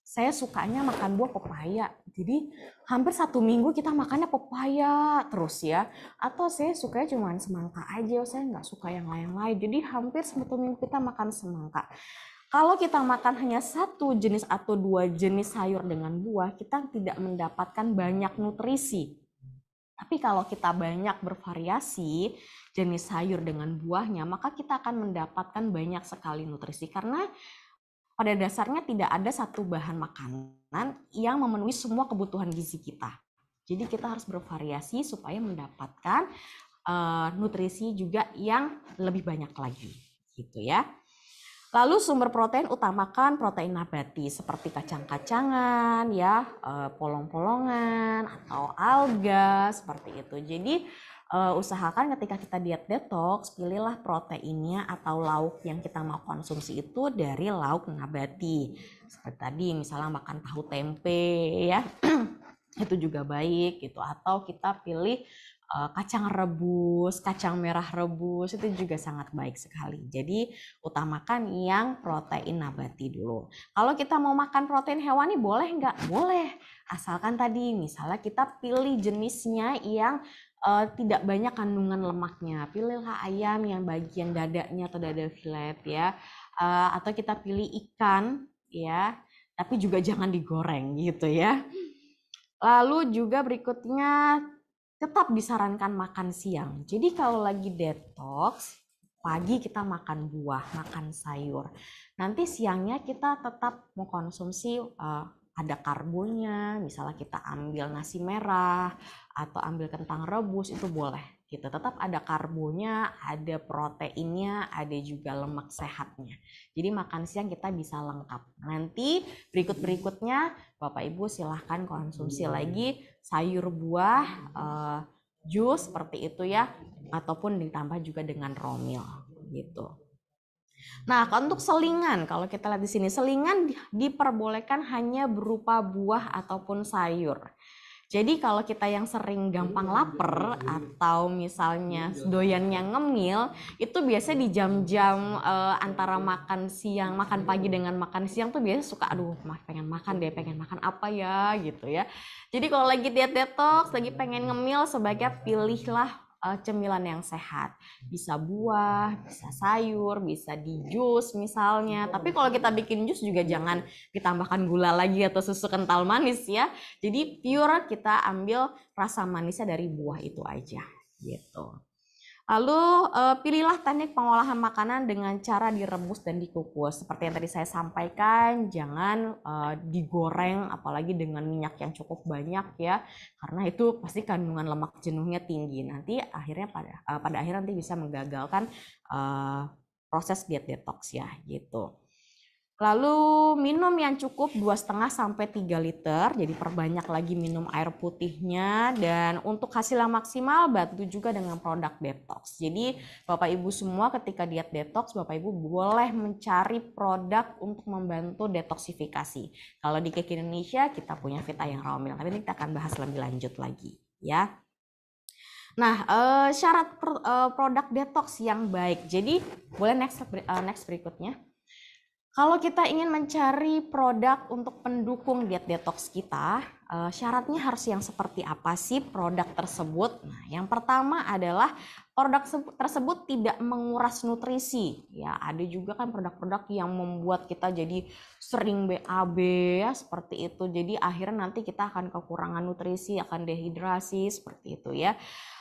Saya sukanya makan buah pepaya. Jadi hampir satu minggu kita makannya pepaya terus ya. Atau saya sukanya cuma semangka aja. Saya nggak suka yang lain-lain. Jadi hampir satu minggu kita makan semangka. Kalau kita makan hanya satu jenis atau dua jenis sayur dengan buah, kita tidak mendapatkan banyak nutrisi. Tapi kalau kita banyak bervariasi jenis sayur dengan buahnya, maka kita akan mendapatkan banyak sekali nutrisi karena pada dasarnya tidak ada satu bahan makanan yang memenuhi semua kebutuhan gizi kita. Jadi kita harus bervariasi supaya mendapatkan eh, nutrisi juga yang lebih banyak lagi, gitu ya. Lalu sumber protein utamakan protein nabati seperti kacang-kacangan, ya, eh, polong-polongan atau alga seperti itu. Jadi eh, usahakan ketika kita diet detox, pilihlah proteinnya atau lauk yang kita mau konsumsi itu dari lauk nabati. Seperti tadi misalnya makan tahu tempe ya. itu juga baik gitu atau kita pilih Eh, kacang rebus, kacang merah rebus itu juga sangat baik sekali. Jadi utamakan yang protein nabati dulu. Kalau kita mau makan protein hewani boleh nggak? Boleh. Asalkan tadi misalnya kita pilih jenisnya yang uh, tidak banyak kandungan lemaknya. Pilihlah ayam yang bagian dadanya atau dada filet ya. Uh, atau kita pilih ikan ya. Tapi juga jangan digoreng gitu ya. Lalu juga berikutnya tetap disarankan makan siang. Jadi kalau lagi detox, pagi kita makan buah, makan sayur. Nanti siangnya kita tetap mau uh, eh, ada karbonnya, misalnya kita ambil nasi merah atau ambil kentang rebus itu boleh gitu tetap ada karbonya ada proteinnya ada juga lemak sehatnya jadi makan siang kita bisa lengkap nanti berikut berikutnya bapak ibu silahkan konsumsi iya. lagi sayur buah uh, jus seperti itu ya ataupun ditambah juga dengan romil gitu Nah, kalau untuk selingan, kalau kita lihat di sini, selingan diperbolehkan hanya berupa buah ataupun sayur. Jadi kalau kita yang sering gampang hmm, lapar hmm, hmm. atau misalnya iya. doyannya ngemil, itu biasa di jam-jam uh, antara makan siang, makan pagi dengan makan siang tuh biasa suka aduh pengen makan deh, pengen makan apa ya gitu ya. Jadi kalau lagi diet detox, lagi pengen ngemil sebaiknya pilihlah Eh, cemilan yang sehat. Bisa buah, bisa sayur, bisa di jus misalnya. Gitu. Tapi kalau kita bikin jus juga jangan ditambahkan gula lagi atau susu kental manis ya. Jadi pure kita ambil rasa manisnya dari buah itu aja gitu. Lalu eh, pilihlah teknik pengolahan makanan dengan cara direbus dan dikukus. Seperti yang tadi saya sampaikan, jangan eh, digoreng apalagi dengan minyak yang cukup banyak ya, karena itu pasti kandungan lemak jenuhnya tinggi. Nanti akhirnya pada eh, pada akhirnya nanti bisa menggagalkan proses diet detox ya gitu. Lalu minum yang cukup 2,5 sampai 3 liter, jadi perbanyak lagi minum air putihnya dan untuk hasil yang maksimal bantu juga dengan produk detox. Jadi Bapak Ibu semua ketika diet detox, Bapak Ibu boleh mencari produk untuk membantu detoksifikasi. Kalau di Kek Indonesia kita punya Vita yang Romil, tapi ini kita akan bahas lebih lanjut lagi ya. Nah, eh, syarat eh, produk detox yang baik. Jadi boleh next eh, next berikutnya. Kalau kita ingin mencari produk untuk pendukung diet detox kita, eh, syaratnya harus yang seperti apa sih produk tersebut? Nah, yang pertama adalah produk tersebut tidak menguras nutrisi. Ya, ada juga kan produk-produk yang membuat kita jadi sering BAB ya, seperti itu. Jadi akhirnya nanti kita akan kekurangan nutrisi, akan dehidrasi seperti itu ya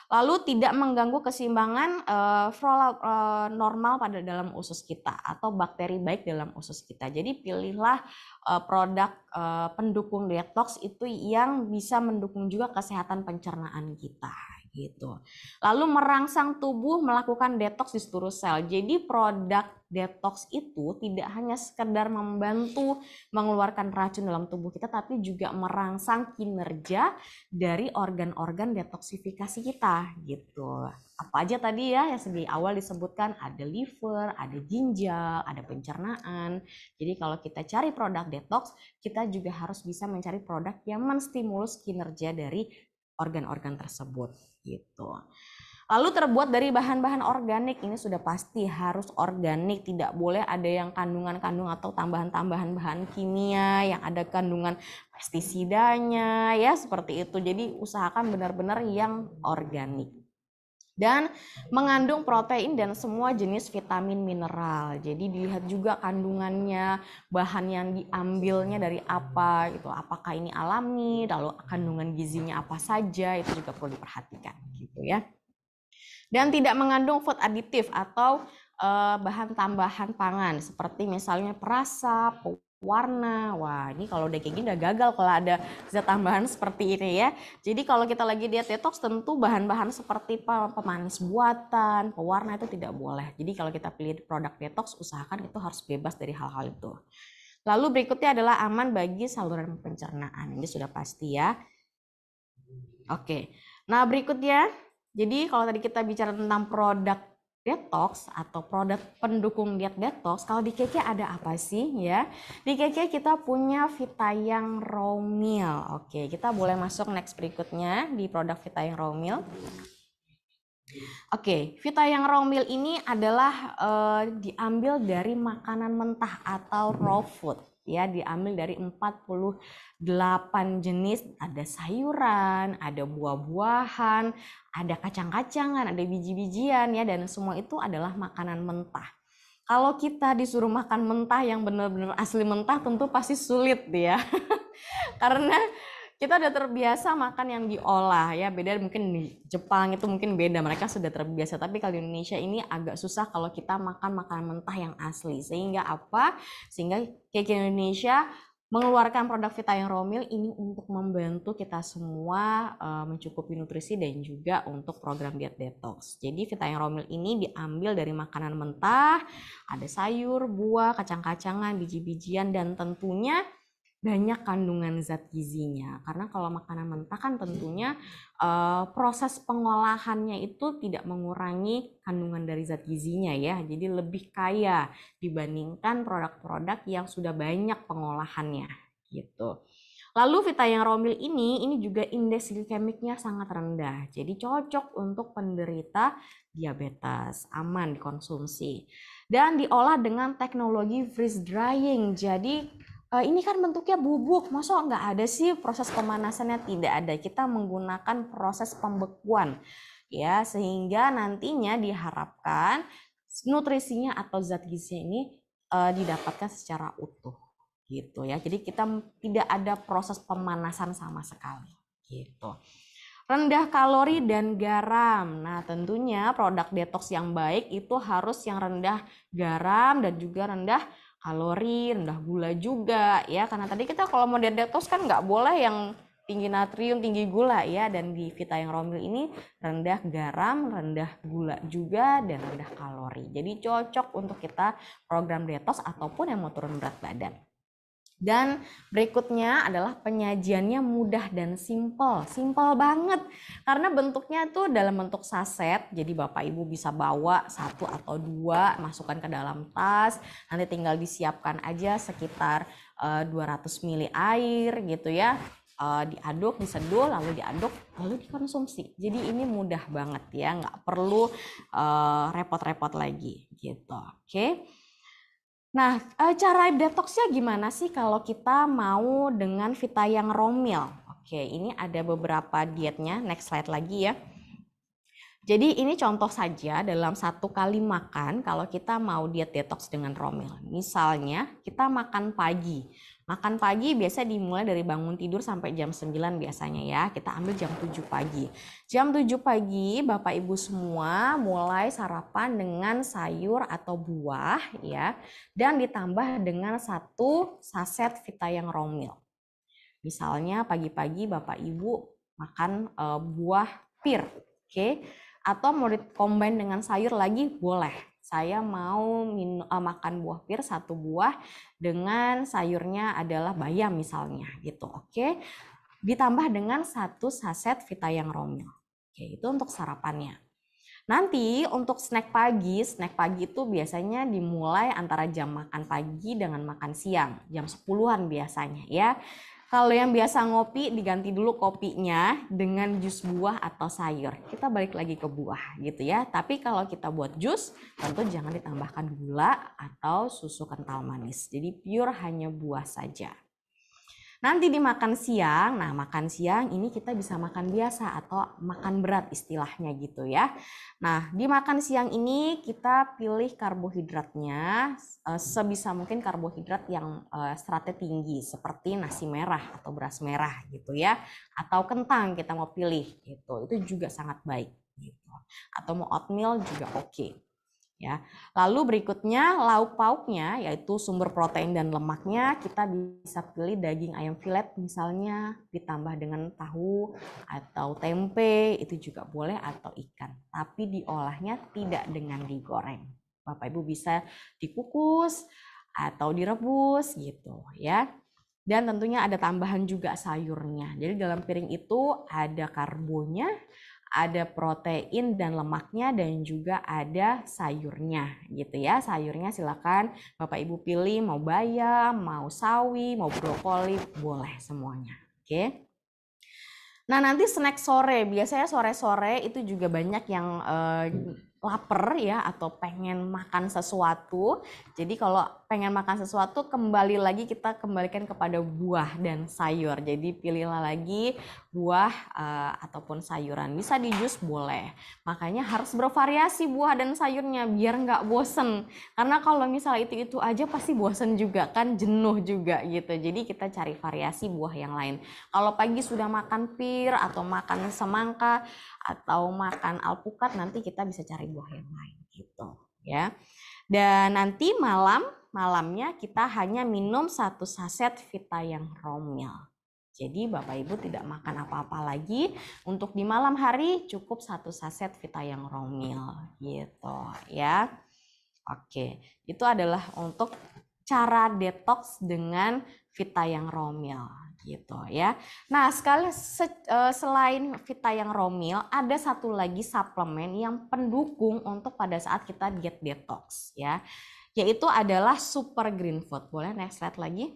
lalu tidak mengganggu keseimbangan uh, eh, flora uh, eh, normal pada dalam usus kita atau bakteri baik dalam usus kita. Jadi pilihlah uh, produk uh, pendukung detox itu yang bisa mendukung juga kesehatan pencernaan kita gitu. Lalu merangsang tubuh melakukan detox di seluruh sel. Jadi produk detox itu tidak hanya sekedar membantu mengeluarkan racun dalam tubuh kita tapi juga merangsang kinerja dari organ-organ detoksifikasi kita gitu. Apa aja tadi ya yang di awal disebutkan ada liver, ada ginjal, ada pencernaan. Jadi kalau kita cari produk detox, kita juga harus bisa mencari produk yang menstimulus kinerja dari organ-organ tersebut gitu. Lalu terbuat dari bahan-bahan organik, ini sudah pasti harus organik, tidak boleh ada yang kandungan-kandung atau tambahan-tambahan bahan kimia yang ada kandungan pestisidanya ya seperti itu. Jadi usahakan benar-benar yang organik dan mengandung protein dan semua jenis vitamin mineral. Jadi dilihat juga kandungannya, bahan yang diambilnya dari apa gitu. Apakah ini alami, lalu kandungan gizinya apa saja itu juga perlu diperhatikan gitu ya. Dan tidak mengandung food additive atau eh, bahan tambahan pangan seperti misalnya perasa, warna. Wah, ini kalau udah kayak gini udah gagal kalau ada zat tambahan seperti ini ya. Jadi kalau kita lagi diet detox tentu bahan-bahan seperti pemanis buatan, pewarna itu tidak boleh. Jadi kalau kita pilih produk detox usahakan itu harus bebas dari hal-hal itu. Lalu berikutnya adalah aman bagi saluran pencernaan. Ini sudah pasti ya. Oke. Nah, berikutnya jadi kalau tadi kita bicara tentang produk detox atau produk pendukung diet detox kalau di keke ada apa sih ya di keke kita punya Vita yang raw meal oke kita boleh masuk next berikutnya di produk Vita yang raw meal Oke, okay, yang raw meal ini adalah uh, diambil dari makanan mentah atau raw food ya diambil dari 48 jenis ada sayuran, ada buah-buahan, ada kacang-kacangan, ada biji-bijian ya dan semua itu adalah makanan mentah. Kalau kita disuruh makan mentah yang benar-benar asli mentah tentu pasti sulit ya. Karena kita udah terbiasa makan yang diolah ya beda mungkin di Jepang itu mungkin beda mereka sudah terbiasa tapi kalau di Indonesia ini agak susah kalau kita makan makanan mentah yang asli sehingga apa sehingga kayak Indonesia mengeluarkan produk Vita yang Romil ini untuk membantu kita semua eh, mencukupi nutrisi dan juga untuk program diet detox. Jadi Vita yang Romil ini diambil dari makanan mentah, ada sayur, buah, kacang-kacangan, biji-bijian dan tentunya banyak kandungan zat gizinya karena kalau makanan mentah kan iya. tentunya uh, proses pengolahannya itu tidak mengurangi kandungan dari zat gizinya ya jadi lebih kaya dibandingkan produk-produk yang sudah banyak pengolahannya gitu lalu vita yang romil ini ini juga indeks glikemiknya sangat rendah jadi cocok untuk penderita diabetes aman dikonsumsi dan diolah dengan teknologi freeze drying jadi e, ini kan bentuknya bubuk, masa nggak ada sih proses pemanasannya? Tidak ada. Kita menggunakan proses pembekuan ya sehingga nantinya diharapkan nutrisinya atau zat gizi ini e, didapatkan secara utuh gitu ya. Jadi kita tidak ada proses pemanasan sama sekali gitu rendah kalori dan garam. Nah, tentunya produk detox yang baik itu harus yang rendah garam dan juga rendah kalori, rendah gula juga ya. Karena tadi kita kalau mau diet detox kan nggak boleh yang tinggi natrium, tinggi gula ya. Dan di Vita yang Romil ini rendah garam, rendah gula juga, dan rendah kalori. Jadi cocok untuk kita program detox ataupun yang mau turun berat badan. Dan berikutnya adalah penyajiannya mudah dan simple, simple banget. Karena bentuknya tuh dalam bentuk saset, jadi Bapak Ibu bisa bawa satu atau dua, masukkan ke dalam tas, nanti tinggal disiapkan aja sekitar 200 eh, ml air gitu ya. Uh, diaduk, diseduh, lalu diaduk, lalu dikonsumsi. Jadi ini mudah banget ya, nggak perlu eh, repot-repot lagi gitu. Oke. Okay? Nah, eh, cara detoxnya gimana sih kalau kita mau dengan vita yang romil? Oke, ini ada beberapa dietnya. Next slide lagi ya. Jadi ini contoh saja dalam satu kali makan kalau kita mau diet detox dengan romil. Misalnya kita makan pagi. Makan pagi biasa dimulai dari bangun tidur sampai jam 9 biasanya ya. Kita ambil jam 7 pagi. Jam 7 pagi Bapak Ibu semua mulai sarapan dengan sayur atau buah ya dan ditambah dengan satu saset Vita yang Romil. Misalnya pagi-pagi Bapak Ibu makan eh, buah pir, oke? Okay? Atau mau dikombin dengan sayur lagi boleh saya mau uh, makan buah pir satu buah dengan sayurnya adalah bayam misalnya gitu oke okay? ditambah dengan satu saset yang romil oke okay, itu untuk sarapannya nanti untuk snack pagi snack pagi itu biasanya dimulai antara jam makan pagi dengan makan siang jam sepuluhan biasanya ya kalau yang biasa ngopi diganti dulu kopinya dengan jus buah atau sayur. Kita balik lagi ke buah gitu ya. Tapi kalau kita buat jus tentu jangan ditambahkan gula atau susu kental manis. Jadi pure hanya buah saja. Nanti dimakan siang, nah makan siang ini kita bisa makan biasa atau makan berat istilahnya gitu ya. Nah dimakan siang ini kita pilih karbohidratnya eh, sebisa mungkin karbohidrat yang eh, seratnya tinggi seperti nasi merah atau beras merah gitu ya. Atau kentang kita mau pilih gitu, itu juga sangat baik gitu. Atau mau oatmeal juga oke. Okay ya. Lalu berikutnya lauk pauknya yaitu sumber protein dan lemaknya kita bisa pilih daging ayam filet misalnya ditambah dengan tahu atau tempe itu juga boleh atau ikan. Tapi diolahnya tidak dengan digoreng. Bapak Ibu bisa dikukus atau direbus gitu ya. Dan tentunya ada tambahan juga sayurnya. Jadi dalam piring itu ada karbonya, ada protein dan lemaknya dan juga ada sayurnya gitu ya. Sayurnya silakan Bapak Ibu pilih mau bayam, mau sawi, mau brokoli, boleh semuanya. Oke. Nah, nanti snack sore, biasanya sore-sore itu juga banyak yang eh, lapar ya atau pengen makan sesuatu. Jadi kalau pengen makan sesuatu kembali lagi kita kembalikan kepada buah dan sayur. Jadi pilihlah lagi buah uh, ataupun sayuran. Bisa di jus boleh. Makanya harus bervariasi buah dan sayurnya biar nggak bosen. Karena kalau misalnya itu-itu aja pasti bosen juga kan, jenuh juga gitu. Jadi kita cari variasi buah yang lain. Kalau pagi sudah makan pir atau makan semangka atau makan alpukat, nanti kita bisa cari buah yang lain gitu ya. Dan nanti malam malamnya kita hanya minum satu saset Vita yang Romil. Jadi Bapak Ibu tidak makan apa-apa lagi. Untuk di malam hari cukup satu saset yang Romil gitu ya. Oke, itu adalah untuk cara detox dengan Vita yang Romil gitu ya. Nah, sekali se, e, selain yang Romil, ada satu lagi suplemen yang pendukung untuk pada saat kita diet detox ya. Yaitu adalah Super Green Food. Boleh next slide lagi?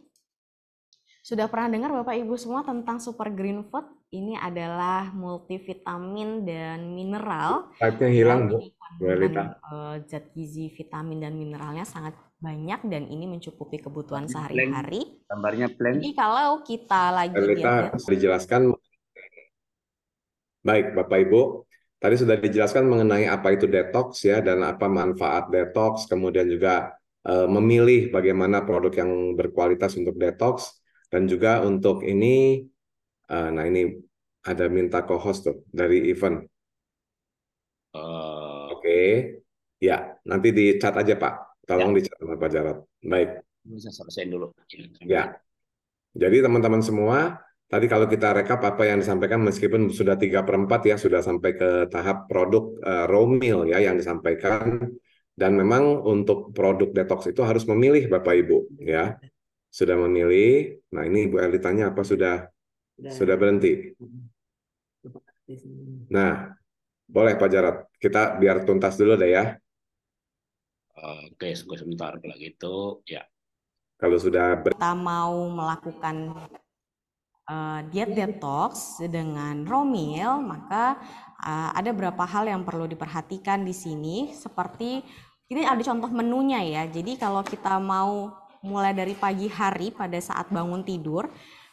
Sudah pernah dengar Bapak Ibu semua tentang Super Green Food? Ini adalah multivitamin dan mineral. Tapi hilang, Bu. Eh, zat gizi, vitamin dan mineralnya sangat banyak dan ini mencukupi kebutuhan sehari-hari. Gambarnya plan. Jadi kalau kita lagi kita ya, ya. dijelaskan Baik, Bapak Ibu, tadi sudah dijelaskan mengenai apa itu detox ya dan apa manfaat detox, kemudian juga eh, memilih bagaimana produk yang berkualitas untuk detox. Dan juga untuk ini, uh, nah ini ada minta co-host tuh dari event. Uh... Oke, okay. ya nanti di chat aja Pak. Tolong ya. di chat sama Pak Jarod. Baik. Bisa selesaiin dulu. Ya. Jadi teman-teman semua, Tadi kalau kita rekap apa yang disampaikan meskipun sudah tiga perempat ya sudah sampai ke tahap produk uh, raw meal ya yang disampaikan dan memang untuk produk detox itu harus memilih Bapak Ibu ya sudah memilih. Nah, ini Bu tanya apa sudah sudah, sudah berhenti? Mm-hmm. Nah, boleh Pak Jarot. Kita biar tuntas dulu deh ya. Oke, sebentar kalau gitu ya. Kalau sudah ber kita mau melakukan uh, diet detox dengan Romil, maka uh, ada beberapa hal yang perlu diperhatikan di sini seperti ini ada contoh menunya ya. Jadi kalau kita mau mulai dari pagi hari pada saat bangun tidur,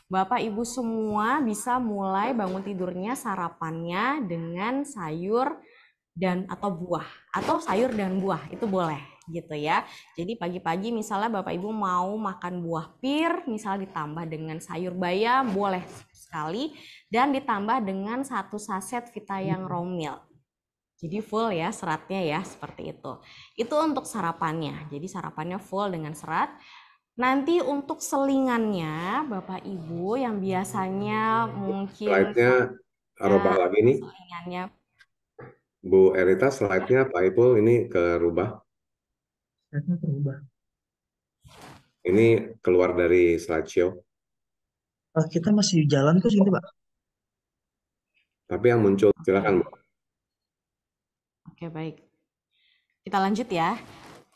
Bapak Ibu semua bisa mulai bangun tidurnya sarapannya dengan sayur dan atau buah atau sayur dan buah itu boleh gitu ya. Jadi pagi-pagi misalnya Bapak Ibu mau makan buah pir misalnya ditambah dengan sayur bayam boleh sekali dan ditambah dengan satu saset kita yang romil Jadi full ya seratnya ya seperti itu. Itu untuk sarapannya. Jadi sarapannya full dengan serat. Nanti untuk selingannya, Bapak Ibu yang biasanya mungkin slide-nya ya, lagi nih. Selingannya. Bu Erita, slide-nya Pak Ipul ini kerubah. Slide-nya kerubah. Ini keluar dari slideshow. Oh, kita masih jalan terus sini, Pak. Tapi yang muncul, silakan, Bu. Oke, baik. Kita lanjut ya.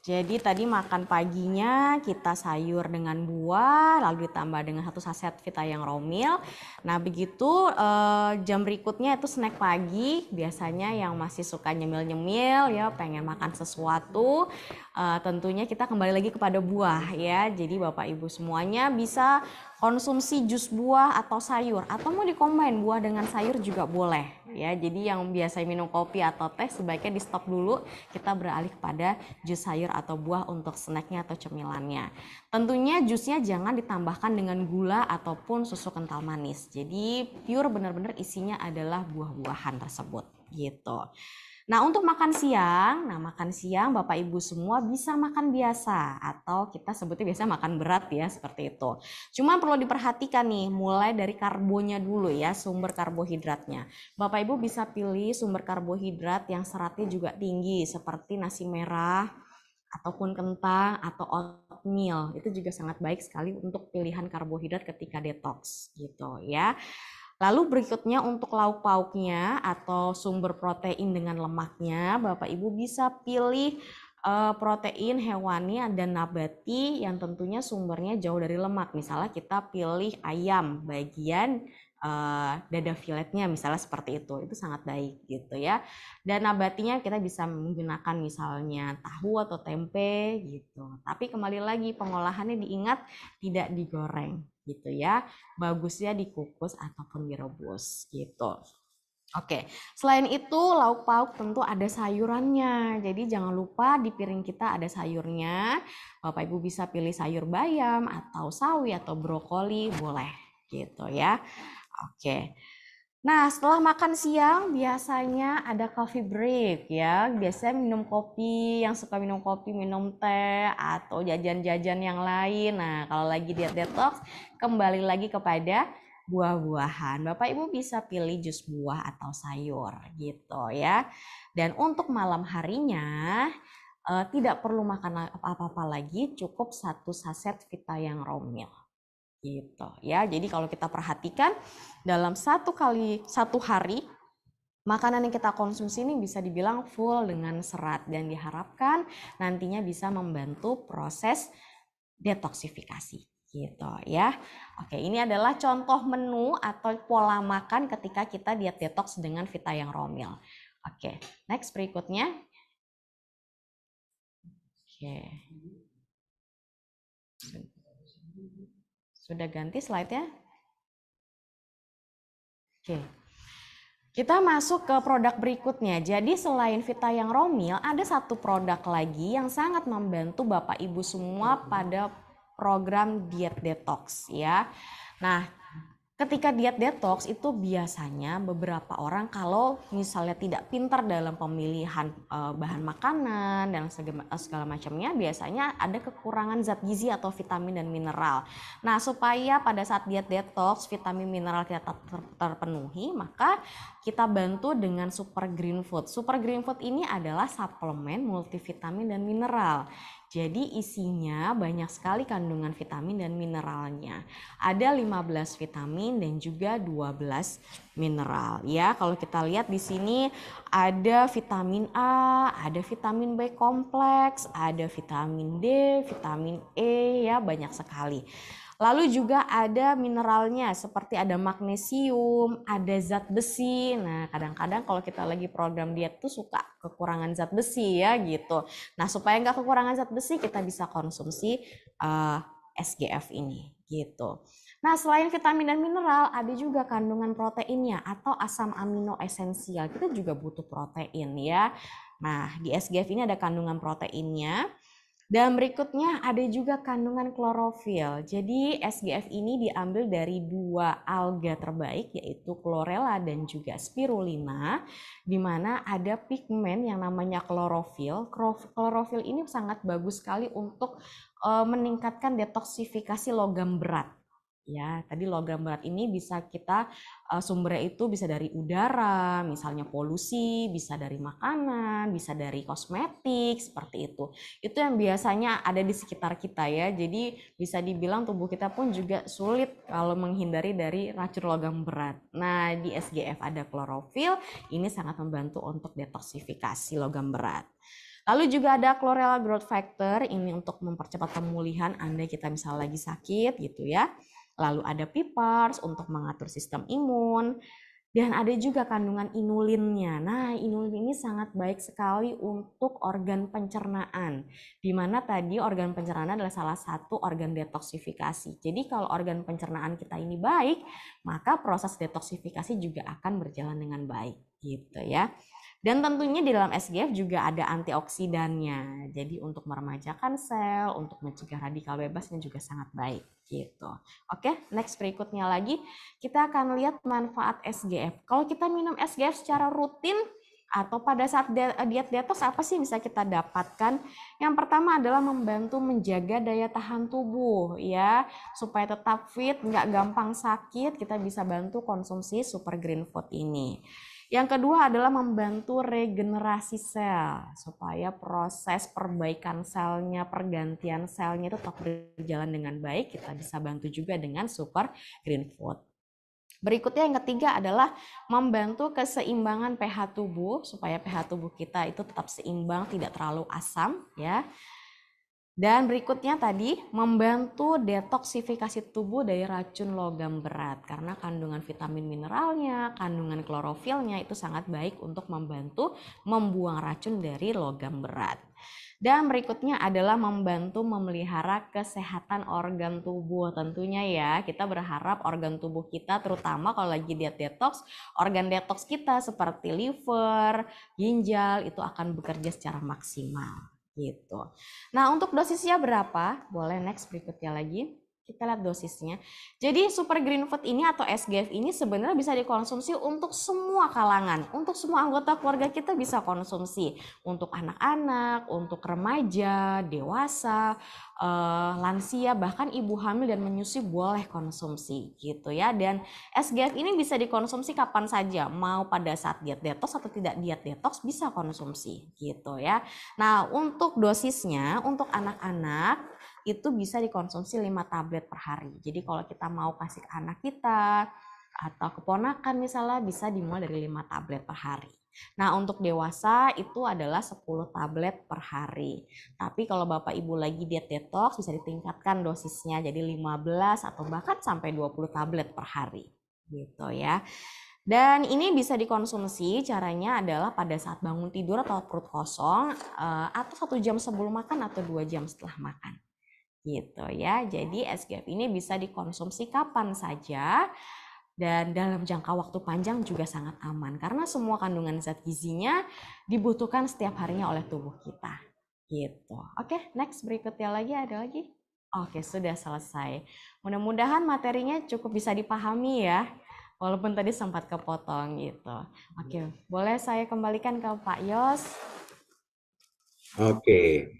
Jadi tadi makan paginya kita sayur dengan buah, lalu ditambah dengan satu saset vita yang romil. Nah begitu eh, jam berikutnya itu snack pagi, biasanya yang masih suka nyemil-nyemil ya pengen makan sesuatu, eh, tentunya kita kembali lagi kepada buah ya. Jadi bapak ibu semuanya bisa konsumsi jus buah atau sayur, atau mau dikombain buah dengan sayur juga boleh ya jadi yang biasa minum kopi atau teh sebaiknya di stop dulu kita beralih kepada jus sayur atau buah untuk snacknya atau cemilannya tentunya jusnya jangan ditambahkan dengan gula ataupun susu kental manis jadi pure benar-benar isinya adalah buah-buahan tersebut gitu Nah, untuk makan siang, nah makan siang Bapak Ibu semua bisa makan biasa atau kita sebutnya biasa makan berat ya, seperti itu. cuma perlu diperhatikan nih, mulai dari karbonya dulu ya, sumber karbohidratnya. Bapak Ibu bisa pilih sumber karbohidrat yang seratnya juga tinggi seperti nasi merah, ataupun kentang atau oatmeal itu juga sangat baik sekali untuk pilihan karbohidrat ketika detox gitu ya. Lalu berikutnya untuk lauk pauknya atau sumber protein dengan lemaknya, Bapak Ibu bisa pilih eh, protein hewani dan nabati yang tentunya sumbernya jauh dari lemak. Misalnya kita pilih ayam bagian eh, dada filetnya misalnya seperti itu. Itu sangat baik gitu ya. Dan nabatinya kita bisa menggunakan misalnya tahu atau tempe gitu. Tapi kembali lagi pengolahannya diingat tidak digoreng gitu ya. Bagusnya dikukus ataupun direbus gitu. Oke, selain itu lauk pauk tentu ada sayurannya. Jadi jangan lupa di piring kita ada sayurnya. Bapak Ibu bisa pilih sayur bayam atau sawi atau brokoli, boleh gitu ya. Oke. Nah, setelah makan siang biasanya ada coffee break ya. Biasanya minum kopi, yang suka minum kopi minum teh atau jajan-jajan yang lain. Nah, kalau lagi diet detox kembali lagi kepada buah-buahan. Bapak Ibu bisa pilih jus buah atau sayur gitu ya. Dan untuk malam harinya eh, tidak perlu makan apa-apa lagi, cukup satu saset Vita yang romil gitu ya. Jadi kalau kita perhatikan dalam satu kali satu hari makanan yang kita konsumsi ini bisa dibilang full dengan serat dan diharapkan nantinya bisa membantu proses detoksifikasi gitu ya. Oke, ini adalah contoh menu atau pola makan ketika kita diet detox dengan Vita yang Romil. Oke, next berikutnya. Oke. Sudah ganti slide-nya? Oke. Kita masuk ke produk berikutnya. Jadi selain Vita yang Romil, ada satu produk lagi yang sangat membantu Bapak Ibu semua pada program diet detox ya. Nah, ketika diet detox itu biasanya beberapa orang kalau misalnya tidak pintar dalam pemilihan eh, bahan makanan dan eh, segala, macamnya biasanya ada kekurangan zat gizi atau vitamin dan mineral. Nah, supaya pada saat diet detox vitamin mineral kita terpenuhi, maka kita bantu dengan super green food. Super green food ini adalah suplemen multivitamin dan mineral jadi isinya banyak sekali kandungan vitamin dan mineralnya. Ada 15 vitamin dan juga 12 mineral ya. Kalau kita lihat di sini ada vitamin A, ada vitamin B kompleks, ada vitamin D, vitamin E ya banyak sekali. Lalu juga ada mineralnya seperti ada magnesium, ada zat besi. Nah, kadang-kadang kalau kita lagi program diet tuh suka kekurangan zat besi ya gitu. Nah, supaya nggak kekurangan zat besi kita bisa konsumsi uh, eh, SGF ini gitu. Nah, selain vitamin dan mineral, ada juga kandungan proteinnya atau asam amino esensial. Kita juga butuh protein ya. Nah, di SGF ini ada kandungan proteinnya dan berikutnya ada juga kandungan klorofil. Jadi SGF ini diambil dari dua alga terbaik yaitu chlorella dan juga spirulina di mana ada pigmen yang namanya klorofil. Klorofil ini sangat bagus sekali untuk eh, meningkatkan detoksifikasi logam berat. Ya, tadi logam berat ini bisa kita sumbernya itu bisa dari udara, misalnya polusi, bisa dari makanan, bisa dari kosmetik, seperti itu. Itu yang biasanya ada di sekitar kita ya. Jadi bisa dibilang tubuh kita pun juga sulit kalau menghindari dari racun logam berat. Nah, di SGF ada klorofil, ini sangat membantu untuk detoksifikasi logam berat. Lalu juga ada chlorella growth factor, ini untuk mempercepat pemulihan anda kita misalnya lagi sakit gitu ya. Lalu ada pipers untuk mengatur sistem imun. Dan ada juga kandungan inulinnya. Nah, inulin ini sangat baik sekali untuk organ pencernaan. Di mana tadi organ pencernaan adalah salah satu organ detoksifikasi. Jadi kalau organ pencernaan kita ini baik, maka proses detoksifikasi juga akan berjalan dengan baik gitu ya. Dan tentunya di dalam SGF juga ada antioksidannya. Jadi untuk meremajakan sel, untuk mencegah radikal bebasnya juga sangat baik gitu. Oke, next berikutnya lagi kita akan lihat manfaat SGF. Kalau kita minum SGF secara rutin atau pada saat eh, diet detox apa sih bisa kita dapatkan? Yang pertama adalah membantu menjaga daya tahan tubuh ya, supaya tetap fit, nggak gampang sakit, kita bisa bantu konsumsi super green food ini. Yang kedua adalah membantu regenerasi sel supaya proses perbaikan selnya, pergantian selnya itu tetap berjalan dengan baik. Kita bisa bantu juga dengan super green food. Berikutnya yang ketiga adalah membantu keseimbangan pH tubuh supaya pH tubuh kita itu tetap seimbang, tidak terlalu asam ya. Dan berikutnya tadi membantu detoksifikasi tubuh dari racun logam berat karena kandungan vitamin mineralnya, kandungan klorofilnya itu sangat baik untuk membantu membuang racun dari logam berat. Dan berikutnya adalah membantu memelihara kesehatan organ tubuh tentunya ya. Kita berharap organ tubuh kita terutama kalau lagi diet detox, organ detox kita seperti liver, ginjal itu akan bekerja secara maksimal gitu. Nah, untuk dosisnya berapa? Boleh next berikutnya lagi kita lihat dosisnya. Jadi super green food ini atau SGF ini sebenarnya bisa dikonsumsi untuk semua kalangan, untuk semua anggota keluarga kita bisa konsumsi, untuk anak-anak, untuk remaja, dewasa, eh, lansia, bahkan ibu hamil dan menyusui boleh konsumsi gitu ya. Dan SGF ini bisa dikonsumsi kapan saja, mau pada saat diet detox atau tidak diet detox bisa konsumsi gitu ya. Nah untuk dosisnya untuk anak-anak itu bisa dikonsumsi 5 tablet per hari. Jadi kalau kita mau kasih ke anak kita atau keponakan misalnya bisa dimulai dari 5 tablet per hari. Nah, untuk dewasa itu adalah 10 tablet per hari. Tapi kalau Bapak Ibu lagi diet detox bisa ditingkatkan dosisnya jadi 15 atau bahkan sampai 20 tablet per hari. Gitu ya. Dan ini bisa dikonsumsi caranya adalah pada saat bangun tidur atau perut kosong eh, atau satu jam sebelum makan atau dua jam setelah makan gitu ya. Jadi iya. SGF ini bisa dikonsumsi kapan saja dan dalam jangka waktu panjang juga sangat aman karena semua kandungan zat gizinya dibutuhkan setiap harinya oleh tubuh kita. Gitu. Oke, next berikutnya lagi ada lagi. Oke, sudah selesai. Mudah-mudahan materinya cukup bisa dipahami ya. Walaupun tadi sempat kepotong gitu. Oke, iya. boleh saya kembalikan ke Pak Yos? Oke.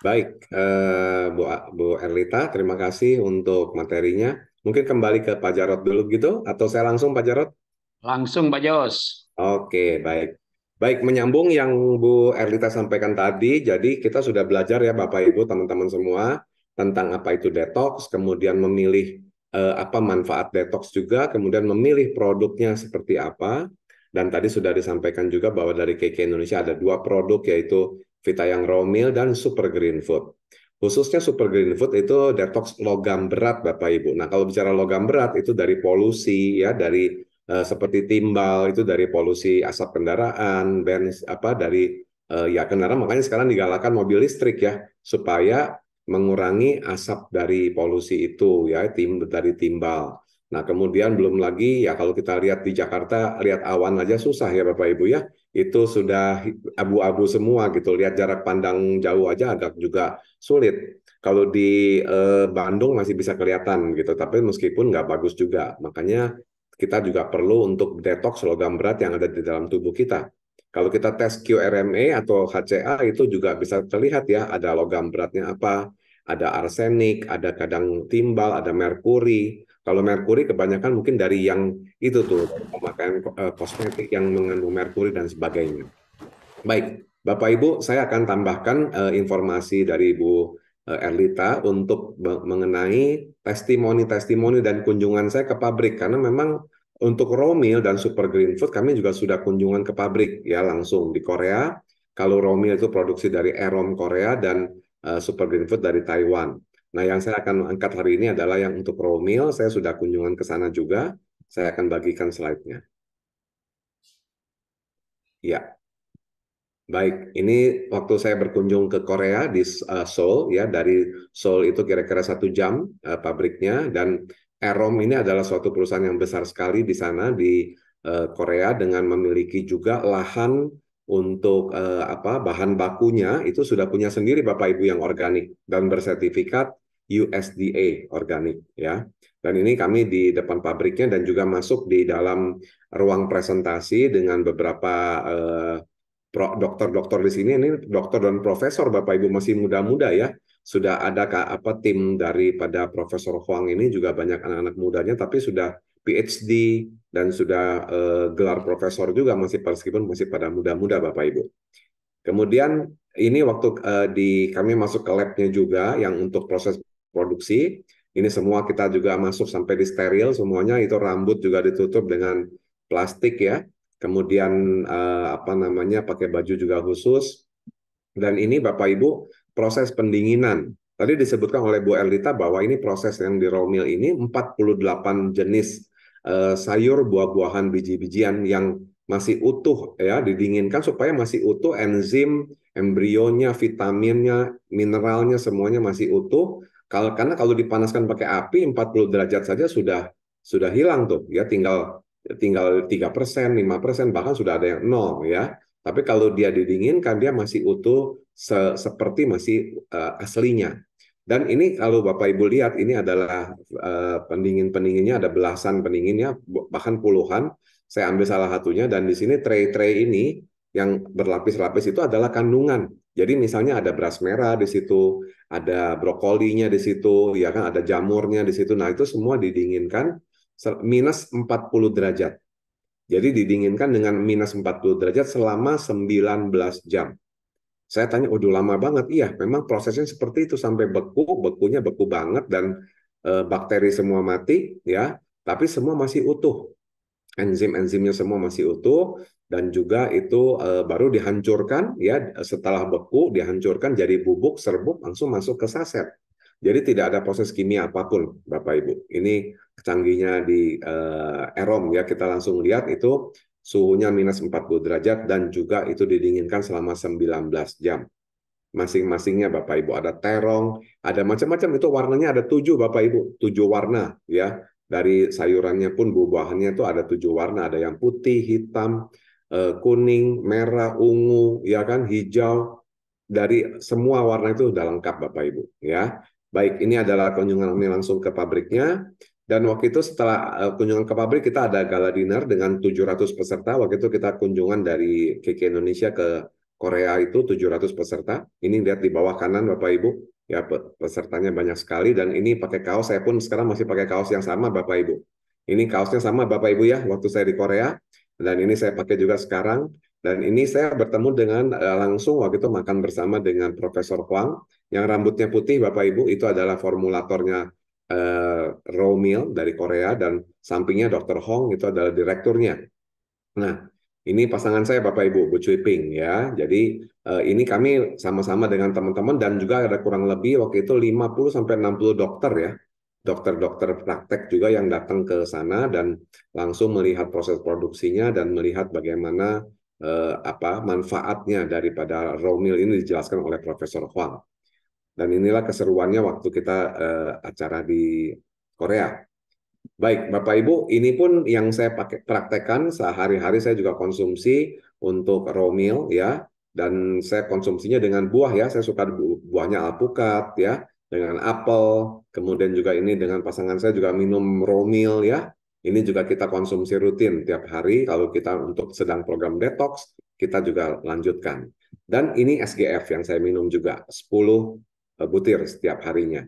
Baik, eh, Bu, Bu Erlita, terima kasih untuk materinya. Mungkin kembali ke Pak Jarot dulu gitu, atau saya langsung Pak Jarot? Langsung Pak Jos. Oke, baik. Baik, menyambung yang Bu Erlita sampaikan tadi, jadi kita sudah belajar ya Bapak Ibu, teman-teman semua, tentang apa itu detox, kemudian memilih eh, apa manfaat detox juga, kemudian memilih produknya seperti apa, dan tadi sudah disampaikan juga bahwa dari KK Indonesia ada dua produk yaitu Vita yang Romil, dan Super Green Food. Khususnya Super Green Food itu detox logam berat Bapak Ibu. Nah kalau bicara logam berat itu dari polusi ya, dari eh, seperti timbal itu dari polusi asap kendaraan, benz apa dari eh, ya kendaraan makanya sekarang digalakan mobil listrik ya supaya mengurangi asap dari polusi itu ya tim dari timbal. Nah, kemudian belum lagi ya kalau kita lihat di Jakarta, lihat awan aja susah ya Bapak Ibu ya itu sudah abu-abu semua gitu. Lihat jarak pandang jauh aja agak juga sulit. Kalau di eh, Bandung masih bisa kelihatan gitu, tapi meskipun nggak bagus juga. Makanya kita juga perlu untuk detox logam berat yang ada di dalam tubuh kita. Kalau kita tes QRMA e atau HCA itu juga bisa terlihat ya, ada logam beratnya apa, ada arsenik, ada kadang timbal, ada merkuri, kalau merkuri kebanyakan mungkin dari yang itu tuh pemakaian eh, kosmetik yang mengandung merkuri dan sebagainya. Baik, Bapak Ibu, saya akan tambahkan uh, informasi dari Ibu eh, Erlita untuk mengenai testimoni-testimoni dan kunjungan saya ke pabrik karena memang untuk raw meal dan super green food kami juga sudah kunjungan ke pabrik ya langsung di Korea. Kalau raw meal itu produksi dari Erom Korea dan uh, super green food dari Taiwan. Nah, yang saya akan angkat hari ini adalah yang untuk Romil Saya sudah kunjungan ke sana juga. Saya akan bagikan slide-nya. Ya. Baik, ini waktu saya berkunjung ke Korea di uh, Seoul ya, dari Seoul itu kira-kira satu jam uh, pabriknya dan Erom ini adalah suatu perusahaan yang besar sekali di sana di uh, Korea dengan memiliki juga lahan untuk uh, apa bahan bakunya itu sudah punya sendiri Bapak Ibu yang organik dan bersertifikat USDA organik ya. Dan ini kami di depan pabriknya dan juga masuk di dalam ruang presentasi dengan beberapa eh, dokter-dokter di sini ini dokter dan profesor Bapak Ibu masih muda-muda ya. Sudah ada kak, apa tim daripada Profesor Huang ini juga banyak anak-anak mudanya tapi sudah PhD dan sudah eh, gelar profesor juga masih meskipun masih pada muda-muda Bapak Ibu. Kemudian ini waktu uh, di kami masuk ke labnya juga yang untuk proses produksi. Ini semua kita juga masuk sampai di steril semuanya itu rambut juga ditutup dengan plastik ya. Kemudian eh, apa namanya pakai baju juga khusus. Dan ini Bapak Ibu proses pendinginan. Tadi disebutkan oleh Bu Erlita bahwa ini proses yang di raw meal ini 48 jenis eh, sayur, buah-buahan, biji-bijian yang masih utuh ya didinginkan supaya masih utuh enzim, embrionya, vitaminnya, mineralnya semuanya masih utuh karena kalau dipanaskan pakai api 40 derajat saja sudah sudah hilang tuh ya tinggal tinggal 3 persen, 5 persen, bahkan sudah ada yang nol ya. Tapi kalau dia didinginkan, dia masih utuh se seperti masih uh, aslinya. Dan ini kalau Bapak Ibu lihat, ini adalah uh, pendingin-pendinginnya, ada belasan pendinginnya, bahkan puluhan. Saya ambil salah satunya, dan di sini tray-tray ini yang berlapis-lapis itu adalah kandungan. Jadi misalnya ada beras merah di situ, ada brokolinya di situ, ya kan ada jamurnya di situ. Nah, itu semua didinginkan minus 40 derajat. Jadi didinginkan dengan minus 40 derajat selama 19 jam. Saya tanya, udah lama banget. Iya, memang prosesnya seperti itu sampai beku, bekunya beku banget dan e, bakteri semua mati, ya. Tapi semua masih utuh, enzim-enzimnya semua masih utuh, dan juga itu uh, baru dihancurkan ya setelah beku dihancurkan jadi bubuk serbuk langsung masuk ke saset. Jadi tidak ada proses kimia apapun, Bapak Ibu. Ini canggihnya di uh, eh, Erom ya kita langsung lihat itu suhunya minus 40 derajat dan juga itu didinginkan selama 19 jam. Masing-masingnya Bapak Ibu ada terong, ada macam-macam itu warnanya ada tujuh Bapak Ibu, tujuh warna ya. Dari sayurannya pun buah-buahannya itu ada tujuh warna, ada yang putih, hitam, Eh, kuning, merah, ungu, ya kan, hijau, dari semua warna itu sudah lengkap Bapak Ibu, ya. Baik, ini adalah kunjungan kami langsung ke pabriknya. Dan waktu itu setelah eh, kunjungan ke pabrik kita ada gala dinner dengan 700 peserta. Waktu itu kita kunjungan dari KK Indonesia ke Korea itu 700 peserta. Ini lihat di bawah kanan Bapak Ibu, ya pesertanya banyak sekali dan ini pakai kaos saya pun sekarang masih pakai kaos yang sama Bapak Ibu. Ini kaosnya sama Bapak Ibu ya waktu saya di Korea dan ini saya pakai juga sekarang dan ini saya bertemu dengan eh, langsung waktu itu makan bersama dengan Profesor Huang yang rambutnya putih Bapak Ibu itu adalah formulatornya uh, eh, raw meal dari Korea dan sampingnya Dr. Hong itu adalah direkturnya. Nah, ini pasangan saya Bapak Ibu Bu Cui Ping ya. Jadi uh, ini kami sama-sama dengan teman-teman dan juga ada kurang lebih waktu itu 50 sampai 60 dokter ya dokter-dokter praktek juga yang datang ke sana dan langsung melihat proses produksinya dan melihat bagaimana eh, apa manfaatnya daripada raw meal ini dijelaskan oleh Profesor Huang. Dan inilah keseruannya waktu kita eh, acara di Korea. Baik, Bapak Ibu, ini pun yang saya pakai praktekkan sehari-hari saya juga konsumsi untuk raw meal ya dan saya konsumsinya dengan buah ya. Saya suka buahnya alpukat ya, dengan apel, Kemudian juga ini dengan pasangan saya juga minum romil ya. Ini juga kita konsumsi rutin tiap hari. Kalau kita untuk sedang program detox, kita juga lanjutkan. Dan ini SGF yang saya minum juga 10 eh, butir setiap harinya.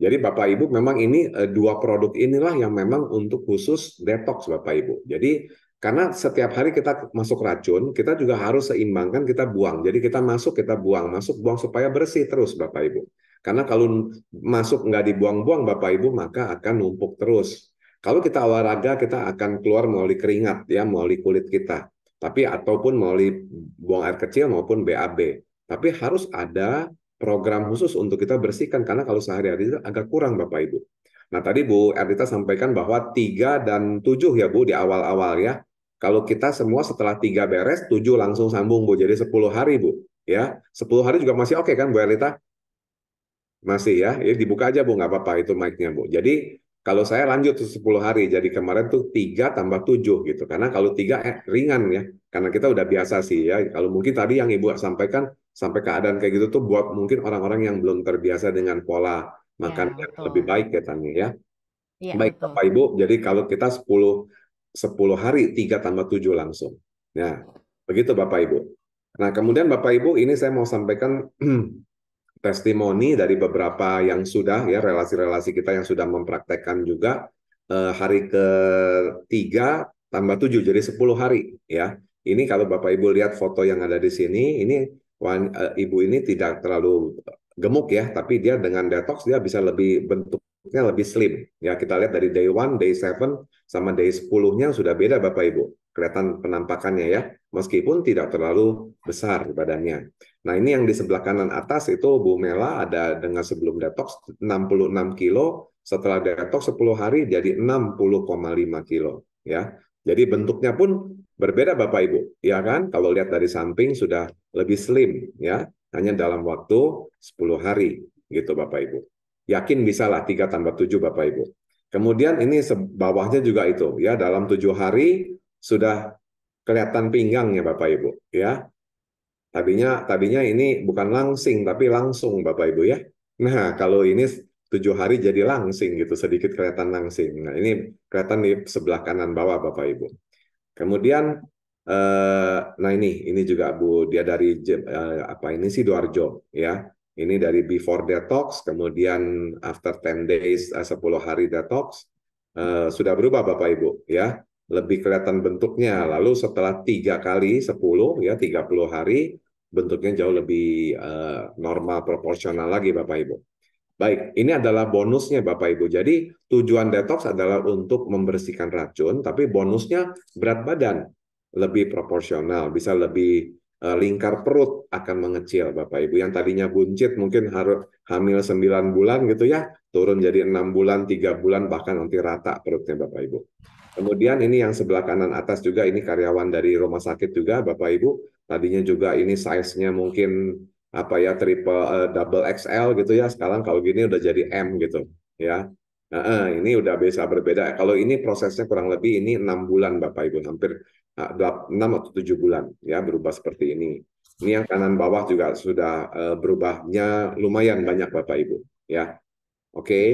Jadi Bapak Ibu memang ini eh, dua produk inilah yang memang untuk khusus detox Bapak Ibu. Jadi karena setiap hari kita masuk racun, kita juga harus seimbangkan kita buang. Jadi kita masuk, kita buang, masuk, buang supaya bersih terus Bapak Ibu. Karena kalau masuk nggak dibuang-buang Bapak Ibu maka akan numpuk terus. Kalau kita olahraga kita akan keluar melalui keringat ya, melalui kulit kita. Tapi ataupun melalui buang air kecil maupun BAB. Tapi harus ada program khusus untuk kita bersihkan karena kalau sehari-hari itu agak kurang Bapak Ibu. Nah tadi Bu Erdita sampaikan bahwa 3 dan 7 ya Bu di awal-awal ya kalau kita semua setelah tiga beres, tujuh langsung sambung Bu. Jadi sepuluh hari Bu. Ya, sepuluh hari juga masih oke okay, kan Bu Elita? Masih ya, Ini dibuka aja Bu, nggak apa-apa itu mic-nya Bu. Jadi kalau saya lanjut tuh sepuluh hari, jadi kemarin tuh tiga tambah tujuh gitu. Karena kalau tiga eh, ringan ya, karena kita udah biasa sih ya. Kalau mungkin tadi yang Ibu sampaikan, sampai keadaan kayak gitu tuh buat mungkin orang-orang yang belum terbiasa dengan pola ya, makan ya, yang lebih baik katanya ya. ya iya, Baik betul. Bapak Ibu, jadi kalau kita 10 10 hari, 3 tambah 7 langsung. ya begitu Bapak Ibu. Nah, kemudian Bapak Ibu, ini saya mau sampaikan testimoni dari beberapa yang sudah, ya relasi-relasi kita yang sudah mempraktekkan juga, eh, hari ketiga tambah 7, jadi 10 hari. ya. Ini kalau Bapak Ibu lihat foto yang ada di sini, ini eh, Ibu ini tidak terlalu gemuk ya, tapi dia dengan detox dia bisa lebih bentuk ya lebih slim. Ya kita lihat dari day 1, day 7 sama day 10-nya sudah beda Bapak Ibu. Kelihatan penampakannya ya, meskipun tidak terlalu besar badannya. Nah, ini yang di sebelah kanan atas itu Bu Mela ada dengan sebelum detox 66 kilo, setelah detox 10 hari jadi 60,5 kilo ya. Jadi bentuknya pun berbeda Bapak Ibu, ya kan? Kalau lihat dari samping sudah lebih slim ya, hanya dalam waktu 10 hari gitu Bapak Ibu. Yakin bisa lah 3 tambah 7 Bapak Ibu. Kemudian ini bawahnya juga itu ya dalam tujuh hari sudah kelihatan pinggangnya Bapak Ibu ya. Tadinya tadinya ini bukan langsing tapi langsung Bapak Ibu ya. Nah kalau ini tujuh hari jadi langsing gitu sedikit kelihatan langsing. Nah ini kelihatan di sebelah kanan bawah Bapak Ibu. Kemudian eh, nah ini ini juga Bu dia dari eh, apa ini sih Duarjo ya. Ini dari before detox, kemudian after 10 days, 10 eh, hari detox, uh, sudah berubah Bapak Ibu ya. Lebih kelihatan bentuknya. Lalu setelah tiga kali 10 ya 30 hari bentuknya jauh lebih uh, normal proporsional lagi Bapak Ibu. Baik, ini adalah bonusnya Bapak Ibu. Jadi tujuan detox adalah untuk membersihkan racun, tapi bonusnya berat badan lebih proporsional, bisa lebih Eh, lingkar perut akan mengecil Bapak Ibu yang tadinya buncit mungkin harus hamil 9 bulan gitu ya turun jadi enam bulan tiga bulan bahkan nanti rata perutnya Bapak Ibu kemudian ini yang sebelah kanan atas juga ini karyawan dari rumah sakit juga Bapak Ibu tadinya juga ini size-nya mungkin apa ya triple uh, double XL gitu ya sekarang kalau gini udah jadi M gitu ya Nah, ini udah bisa berbeda. Kalau ini prosesnya kurang lebih ini enam bulan Bapak Ibu, hampir 6 ah, atau 7 bulan ya berubah seperti ini. Ini yang kanan bawah juga sudah uh, berubahnya lumayan banyak Bapak Ibu ya. Oke. Okay.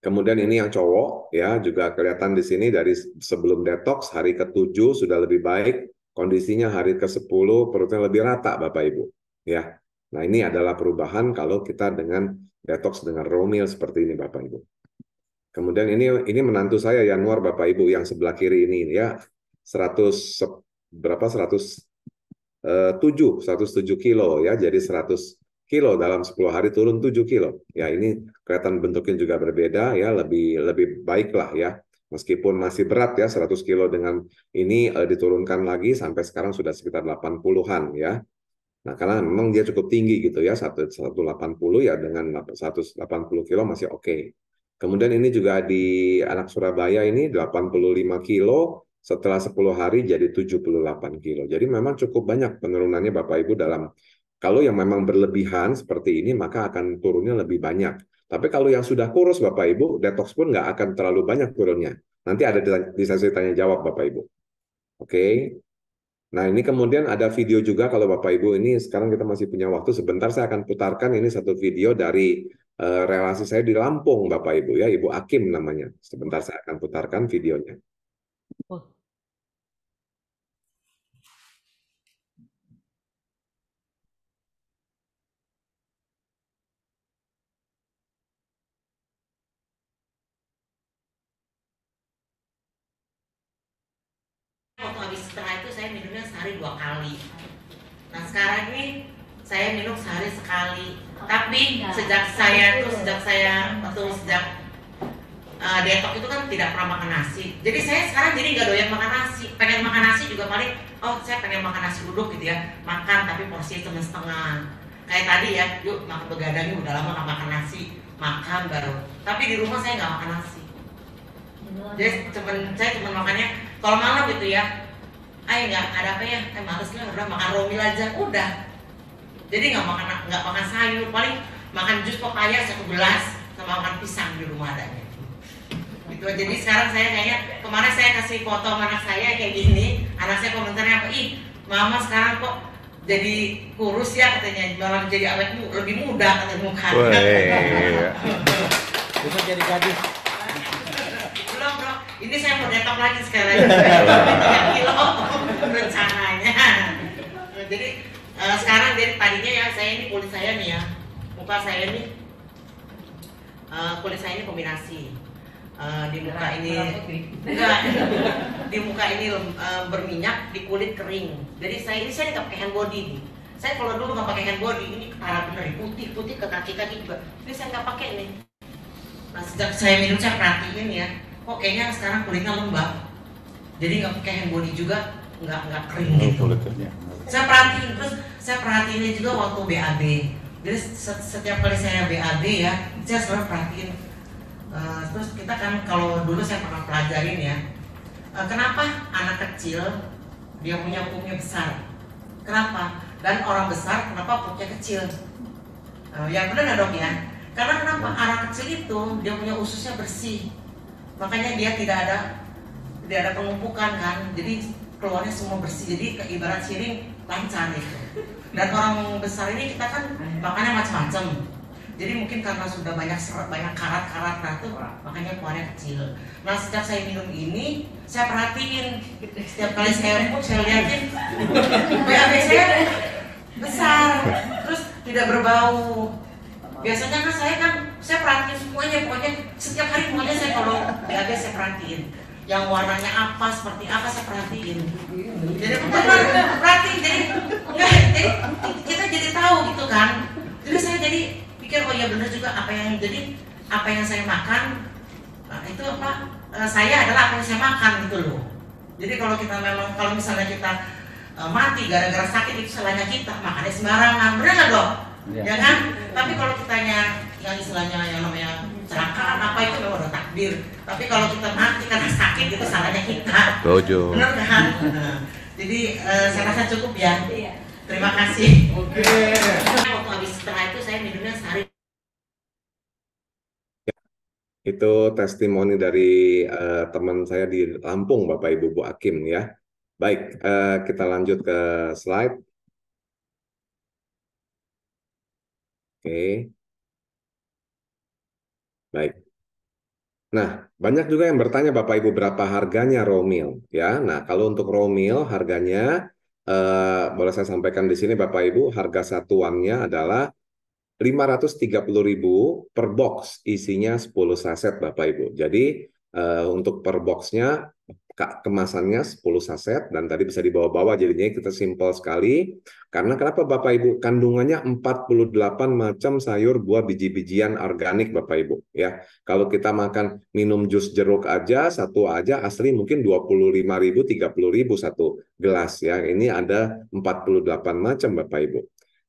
Kemudian ini yang cowok ya juga kelihatan di sini dari sebelum detox hari ke-7 sudah lebih baik, kondisinya hari ke-10 perutnya lebih rata Bapak Ibu ya. Nah, ini adalah perubahan kalau kita dengan detox dengan raw meal seperti ini Bapak Ibu. Kemudian ini ini menantu saya Januar Bapak Ibu yang sebelah kiri ini ya 100 berapa 7 107 eh, kilo ya jadi 100 kilo dalam 10 hari turun 7 kilo ya ini kelihatan bentuknya juga berbeda ya lebih lebih baik lah ya meskipun masih berat ya 100 kilo dengan ini e, diturunkan lagi sampai sekarang sudah sekitar 80-an ya. Nah, karena memang dia cukup tinggi gitu ya, 180 ya dengan 180 kilo masih oke. Okay. Kemudian ini juga di anak Surabaya ini 85 kilo setelah 10 hari jadi 78 kilo. Jadi memang cukup banyak penurunannya Bapak Ibu dalam kalau yang memang berlebihan seperti ini maka akan turunnya lebih banyak. Tapi kalau yang sudah kurus Bapak Ibu, detox pun nggak akan terlalu banyak turunnya. Nanti ada di sesi tanya jawab Bapak Ibu. Oke. Nah, ini kemudian ada video juga kalau Bapak Ibu ini sekarang kita masih punya waktu sebentar saya akan putarkan ini satu video dari uh, relasi saya di Lampung Bapak Ibu ya, Ibu Akim namanya. Sebentar saya akan putarkan videonya. Waktu habis setengah itu saya minumnya sehari dua kali. Nah sekarang ini saya minum sehari sekali. Tapi iya. sejak saya itu sejak saya atau sejak uh, eh, detok itu kan tidak pernah makan nasi. Jadi saya sekarang jadi nggak doyan makan nasi. Pengen makan nasi juga paling, oh saya pengen makan nasi uduk gitu ya. Makan tapi porsi cuma setengah. Kayak tadi ya, yuk makan begadang udah lama nggak makan nasi. Makan baru. Tapi di rumah saya nggak makan nasi. Jadi cuman, saya cuma makannya kalau malam gitu ya. Ayo nggak ada apa ya, eh males lah udah makan romil aja, udah. Jadi nggak makan nggak makan sayur, paling makan jus pepaya satu gelas sama makan pisang di rumah adanya gitu jadi sekarang saya kayaknya kemarin saya kasih foto anak saya kayak gini anak saya komentarnya apa ih mama sekarang kok jadi kurus ya katanya malah jadi awet lebih muda katanya mukanya bisa jadi gadis belum bro ini saya mau detok lagi sekarang tiga kilo rencananya jadi uh, sekarang dari tadinya ya saya ini kulit saya nih ya muka saya ini uh, kulit saya ini kombinasi Eh, di muka ini enggak di muka ini uh, berminyak di kulit kering jadi saya ini saya nggak pakai hand body nih saya kalau dulu nggak pakai hand body ini parah bener ya, putih putih ke kaki kaki juga ini saya nggak pakai nih nah sejak saya minum saya perhatiin ya kok kayaknya sekarang kulitnya lembab jadi nggak pakai hand body juga nggak nggak kering oh, gitu iya. saya perhatiin terus saya perhatiinnya juga waktu BAB jadi setiap kali saya BAB ya saya selalu perhatiin Eh, terus kita kan kalau dulu saya pernah pelajarin ya uh, kenapa anak kecil dia punya pupuknya besar kenapa dan orang besar kenapa pupuknya kecil uh, eh, yang benar dong ya karena kenapa anak kecil itu dia punya ususnya bersih makanya dia tidak ada tidak ada pengumpukan kan jadi keluarnya semua bersih jadi ibarat siring lancar itu dan orang besar ini kita kan makannya macam-macam jadi mungkin karena sudah banyak serat, banyak karat-karat nah, tuh, makanya keluarnya kecil. Nah sejak saya minum ini, saya perhatiin setiap kali saya empuk saya liatin BAB saya besar, terus tidak berbau. Biasanya kan saya kan saya perhatiin semuanya, pokoknya setiap hari pokoknya saya kalau BAB saya perhatiin yang warnanya apa seperti apa saya perhatiin jadi benar perhatiin jadi jadi kita jadi tahu gitu kan jadi saya jadi pikir oh ya benar juga apa yang jadi apa yang saya makan eh, itu apa eh, saya adalah apa yang saya makan gitu loh jadi kalau kita memang kalau misalnya kita eh, mati gara-gara sakit itu salahnya kita makannya sembarangan benar nggak dok ya. ya kan tapi kalau kitanya yang istilahnya yang namanya celaka apa itu memang udah takdir tapi kalau kita mati karena sakit itu salahnya kita Dojo. benar kan jadi saya rasa cukup ya iya. terima kasih oke okay habis setengah itu saya minumnya sehari. Itu testimoni dari uh, teman saya di Lampung, Bapak Ibu Bu Akim ya. Baik, uh, kita lanjut ke slide. Oke. Okay. Baik. Nah, banyak juga yang bertanya Bapak Ibu berapa harganya Romil ya. Nah, kalau untuk Romil harganya uh, boleh saya sampaikan di sini Bapak Ibu, harga satuannya adalah 530.000 per box, isinya 10 saset Bapak Ibu. Jadi uh, untuk per boxnya kemasannya 10 saset dan tadi bisa dibawa-bawa jadinya kita simpel sekali karena kenapa Bapak Ibu kandungannya 48 macam sayur buah biji-bijian organik Bapak Ibu ya kalau kita makan minum jus jeruk aja satu aja asli mungkin 25.000 30.000 satu gelas ya ini ada 48 macam Bapak Ibu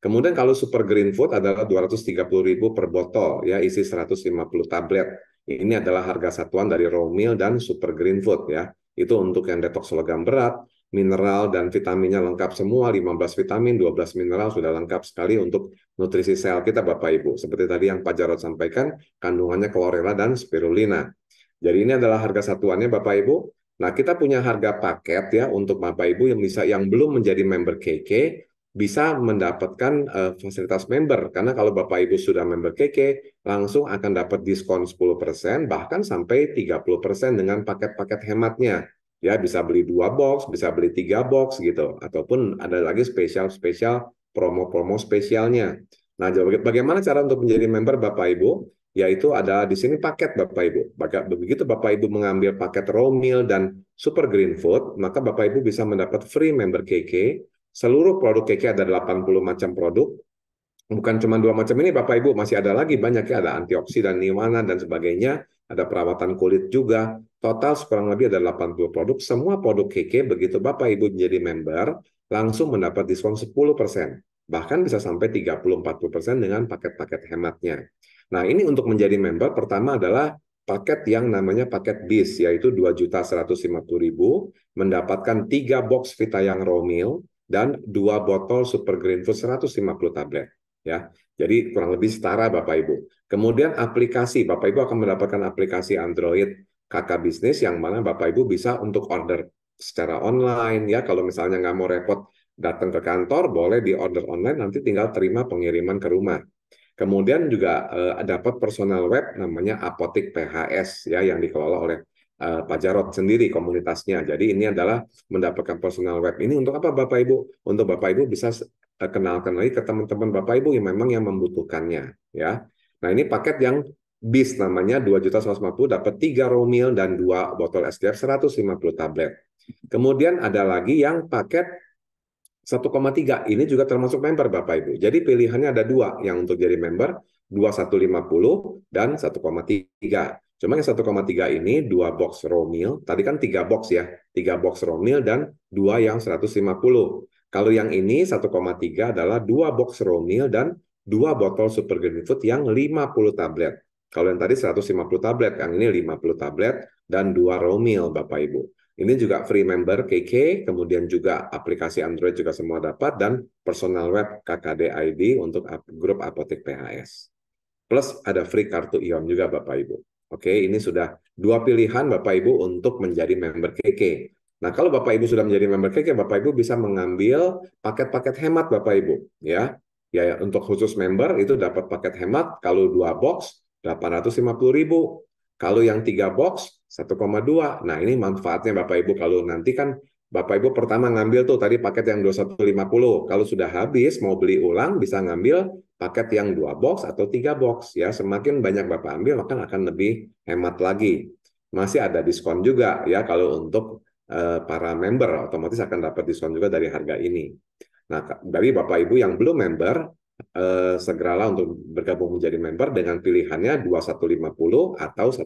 Kemudian kalau super green food adalah 230.000 per botol ya isi 150 tablet. Ini adalah harga satuan dari raw meal dan super green food ya. Itu untuk yang detox logam berat, mineral dan vitaminnya lengkap semua, 15 vitamin, 12 mineral sudah lengkap sekali untuk nutrisi sel kita Bapak Ibu. Seperti tadi yang Pak Jarod sampaikan, kandungannya chlorella dan spirulina. Jadi ini adalah harga satuannya Bapak Ibu. Nah, kita punya harga paket ya untuk Bapak Ibu yang bisa yang belum menjadi member KK bisa mendapatkan uh, fasilitas member karena kalau Bapak Ibu sudah member KK langsung akan dapat diskon 10% bahkan sampai 30% dengan paket-paket hematnya. Ya bisa beli dua box, bisa beli tiga box gitu ataupun ada lagi spesial-spesial promo-promo spesialnya. Nah, bagaimana cara untuk menjadi member Bapak Ibu? Yaitu ada di sini paket Bapak Ibu. Begitu Bapak Ibu mengambil paket raw meal dan super green food, maka Bapak Ibu bisa mendapat free member KK seluruh produk KK ada 80 macam produk. Bukan cuma dua macam ini, Bapak Ibu, masih ada lagi banyak ya, ada antioksidan, niwana, dan sebagainya, ada perawatan kulit juga. Total kurang lebih ada 80 produk. Semua produk KK begitu Bapak Ibu menjadi member, langsung mendapat diskon 10%. Bahkan bisa sampai 30-40% dengan paket-paket hematnya. Nah, ini untuk menjadi member pertama adalah paket yang namanya paket bis yaitu 2.150.000 mendapatkan 3 box Vita yang Romil, dan dua botol Super Green Food 150 tablet ya. Jadi kurang lebih setara Bapak Ibu. Kemudian aplikasi, Bapak Ibu akan mendapatkan aplikasi Android Kakak Bisnis yang mana Bapak Ibu bisa untuk order secara online ya. Kalau misalnya nggak mau repot datang ke kantor, boleh di order online nanti tinggal terima pengiriman ke rumah. Kemudian juga eh, dapat personal web namanya Apotik PHS ya yang dikelola oleh Eh, Pak Jarot sendiri komunitasnya. Jadi ini adalah mendapatkan personal web ini untuk apa Bapak Ibu? Untuk Bapak Ibu bisa eh, kenalkan lagi ke teman-teman Bapak Ibu yang memang yang membutuhkannya ya. Nah, ini paket yang bis namanya juta 2.150 dapat 3 romil dan 2 botol SDF 150 tablet. Kemudian ada lagi yang paket 1,3 ini juga termasuk member Bapak Ibu. Jadi pilihannya ada dua yang untuk jadi member 2150 dan 1,3. Cuma yang 1,3 ini dua box raw meal, tadi kan tiga box ya, tiga box raw meal dan dua yang 150. Kalau yang ini 1,3 adalah dua box raw meal dan dua botol super green food yang 50 tablet. Kalau yang tadi 150 tablet, yang ini 50 tablet dan dua raw meal Bapak Ibu. Ini juga free member KK, kemudian juga aplikasi Android juga semua dapat dan personal web KKD ID untuk grup apotek PHS. Plus ada free kartu ION juga Bapak Ibu. Oke, ini sudah dua pilihan Bapak Ibu untuk menjadi member KK. Nah, kalau Bapak Ibu sudah menjadi member KK, Bapak Ibu bisa mengambil paket-paket hemat Bapak Ibu, ya. ya. Ya, untuk khusus member itu dapat paket hemat kalau dua box 850.000. Kalau yang tiga box 1,2. Nah, ini manfaatnya Bapak Ibu kalau nanti kan Bapak Ibu pertama ngambil tuh tadi paket yang 2150. Kalau sudah habis mau beli ulang bisa ngambil paket yang dua box atau tiga box ya semakin banyak bapak ambil maka akan lebih hemat lagi masih ada diskon juga ya kalau untuk uh, para member otomatis akan dapat diskon juga dari harga ini nah dari bapak ibu yang belum member uh, segeralah untuk bergabung menjadi member dengan pilihannya 2150 atau 1,3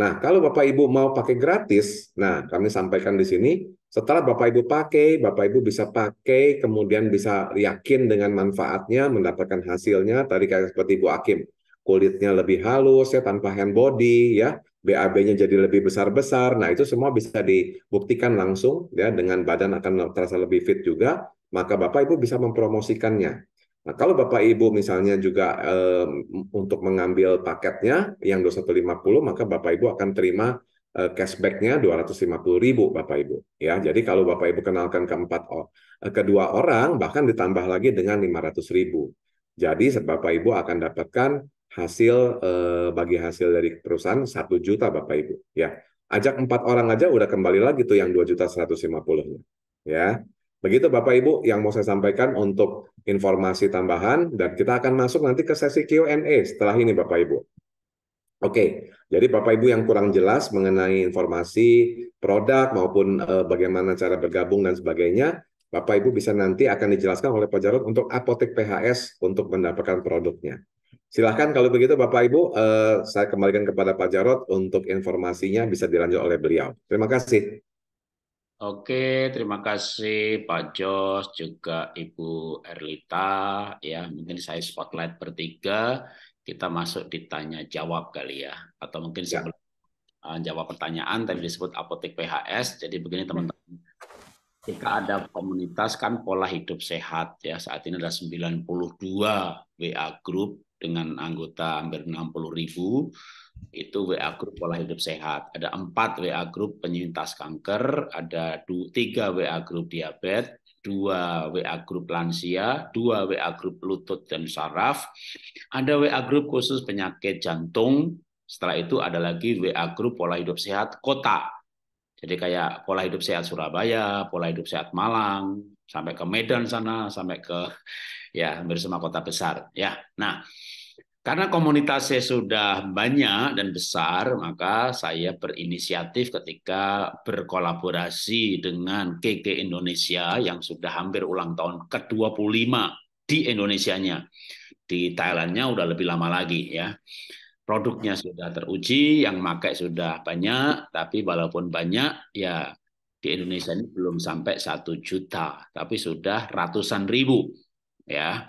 Nah, kalau Bapak Ibu mau pakai gratis, nah kami sampaikan di sini, setelah Bapak Ibu pakai, Bapak Ibu bisa pakai, kemudian bisa yakin dengan manfaatnya, mendapatkan hasilnya, tadi kayak seperti Ibu Akim, kulitnya lebih halus ya, tanpa hand body ya, BAB-nya jadi lebih besar-besar, nah itu semua bisa dibuktikan langsung ya, dengan badan akan terasa lebih fit juga, maka Bapak Ibu bisa mempromosikannya. Nah, kalau Bapak Ibu misalnya juga untuk mengambil paketnya yang 2150 maka Bapak Ibu akan terima eh, lima cashbacknya 250.000 Bapak Ibu ya. Jadi kalau Bapak Ibu kenalkan ke empat eh, kedua orang bahkan ditambah lagi dengan 500.000. Jadi Bapak Ibu akan dapatkan hasil eh, bagi hasil dari perusahaan 1 juta Bapak Ibu ya. Ajak empat orang aja udah kembali lagi tuh yang dua juta ya. Begitu Bapak Ibu yang mau saya sampaikan untuk informasi tambahan dan kita akan masuk nanti ke sesi Q&A setelah ini Bapak Ibu. Oke, jadi Bapak Ibu yang kurang jelas mengenai informasi produk maupun eh, bagaimana cara bergabung dan sebagainya, Bapak Ibu bisa nanti akan dijelaskan oleh Pak Jarod untuk apotek PHS untuk mendapatkan produknya. Silahkan kalau begitu Bapak Ibu, eh, saya kembalikan kepada Pak Jarod untuk informasinya bisa dilanjut oleh beliau. Terima kasih. Oke, terima kasih Pak Jos juga Ibu Erlita ya. Mungkin saya spotlight bertiga, kita masuk ditanya jawab kali ya atau mungkin ya. sebelum uh, jawab pertanyaan tadi disebut apotek PHS. Jadi begini ya. teman-teman. Jika ada komunitas kan pola hidup sehat ya. Saat ini ada 92 WA group dengan anggota hampir 60 ribu itu WA grup pola hidup sehat. Ada empat WA grup penyintas kanker, ada tiga WA grup diabetes, dua WA grup lansia, dua WA grup lutut dan saraf, ada WA grup khusus penyakit jantung. Setelah itu ada lagi WA grup pola hidup sehat kota. Jadi kayak pola hidup sehat Surabaya, pola hidup sehat Malang, sampai ke Medan sana, sampai ke ya hampir semua kota besar. Ya, nah karena komunitasnya sudah banyak dan besar, maka saya berinisiatif ketika berkolaborasi dengan KK Indonesia yang sudah hampir ulang tahun ke-25 di Indonesianya. Di Thailandnya udah lebih lama lagi ya. Produknya sudah teruji, yang pakai sudah banyak, tapi walaupun banyak ya di Indonesia ini belum sampai satu juta, tapi sudah ratusan ribu ya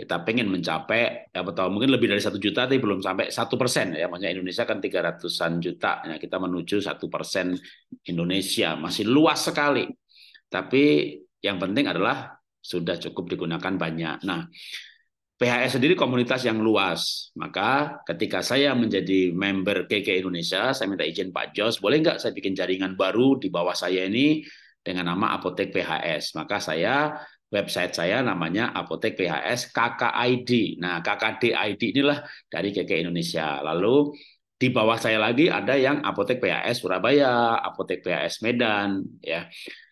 kita pengen mencapai ya betul mungkin lebih dari satu juta tapi belum sampai satu persen ya maksudnya Indonesia kan tiga ratusan juta ya kita menuju satu persen Indonesia masih luas sekali tapi yang penting adalah sudah cukup digunakan banyak nah PHS sendiri komunitas yang luas maka ketika saya menjadi member KK Indonesia saya minta izin Pak Jos boleh nggak saya bikin jaringan baru di bawah saya ini dengan nama Apotek PHS maka saya website saya namanya Apotek PHS KKID. Nah, KKDID inilah dari KK Indonesia. Lalu di bawah saya lagi ada yang Apotek PHS Surabaya, Apotek PHS Medan, ya.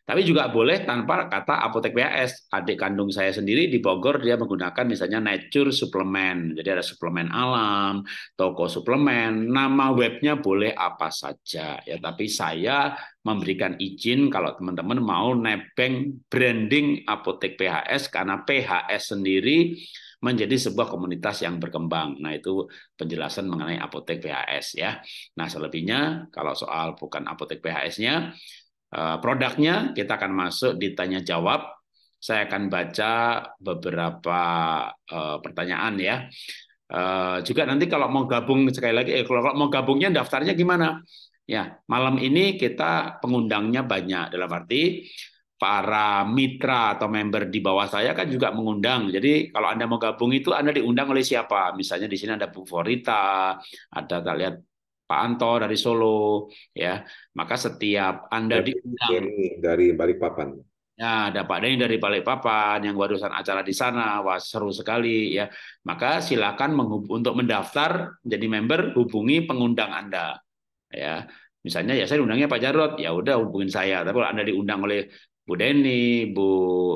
Tapi juga boleh tanpa kata apotek PHS. Adik kandung saya sendiri di Bogor dia menggunakan misalnya Nature Suplemen. Jadi ada suplemen alam, toko suplemen, nama webnya boleh apa saja. Ya, tapi saya memberikan izin kalau teman-teman mau nebeng branding apotek PHS karena PHS sendiri menjadi sebuah komunitas yang berkembang. Nah, itu penjelasan mengenai apotek PHS ya. Nah, selebihnya kalau soal bukan apotek PHS-nya, Eh, produknya, kita akan masuk ditanya jawab. Saya akan baca beberapa eh, pertanyaan ya. Eh, juga nanti kalau mau gabung sekali lagi, eh, kalau, mau gabungnya daftarnya gimana? Ya, malam ini kita pengundangnya banyak dalam arti para mitra atau member di bawah saya kan juga mengundang. Jadi kalau Anda mau gabung itu Anda diundang oleh siapa? Misalnya di sini ada Bu Forita, ada tak lihat Pak Anto dari Solo, ya. Maka setiap Anda diundang dari Balikpapan. Ya, ada Pak Denny dari Balikpapan yang barusan acara di sana, wah seru sekali ya. Maka silakan untuk mendaftar menjadi member hubungi pengundang Anda, ya. Misalnya ya saya undangnya Pak Jarot, ya udah hubungin saya. Tapi kalau Anda diundang oleh Bu Denny, Bu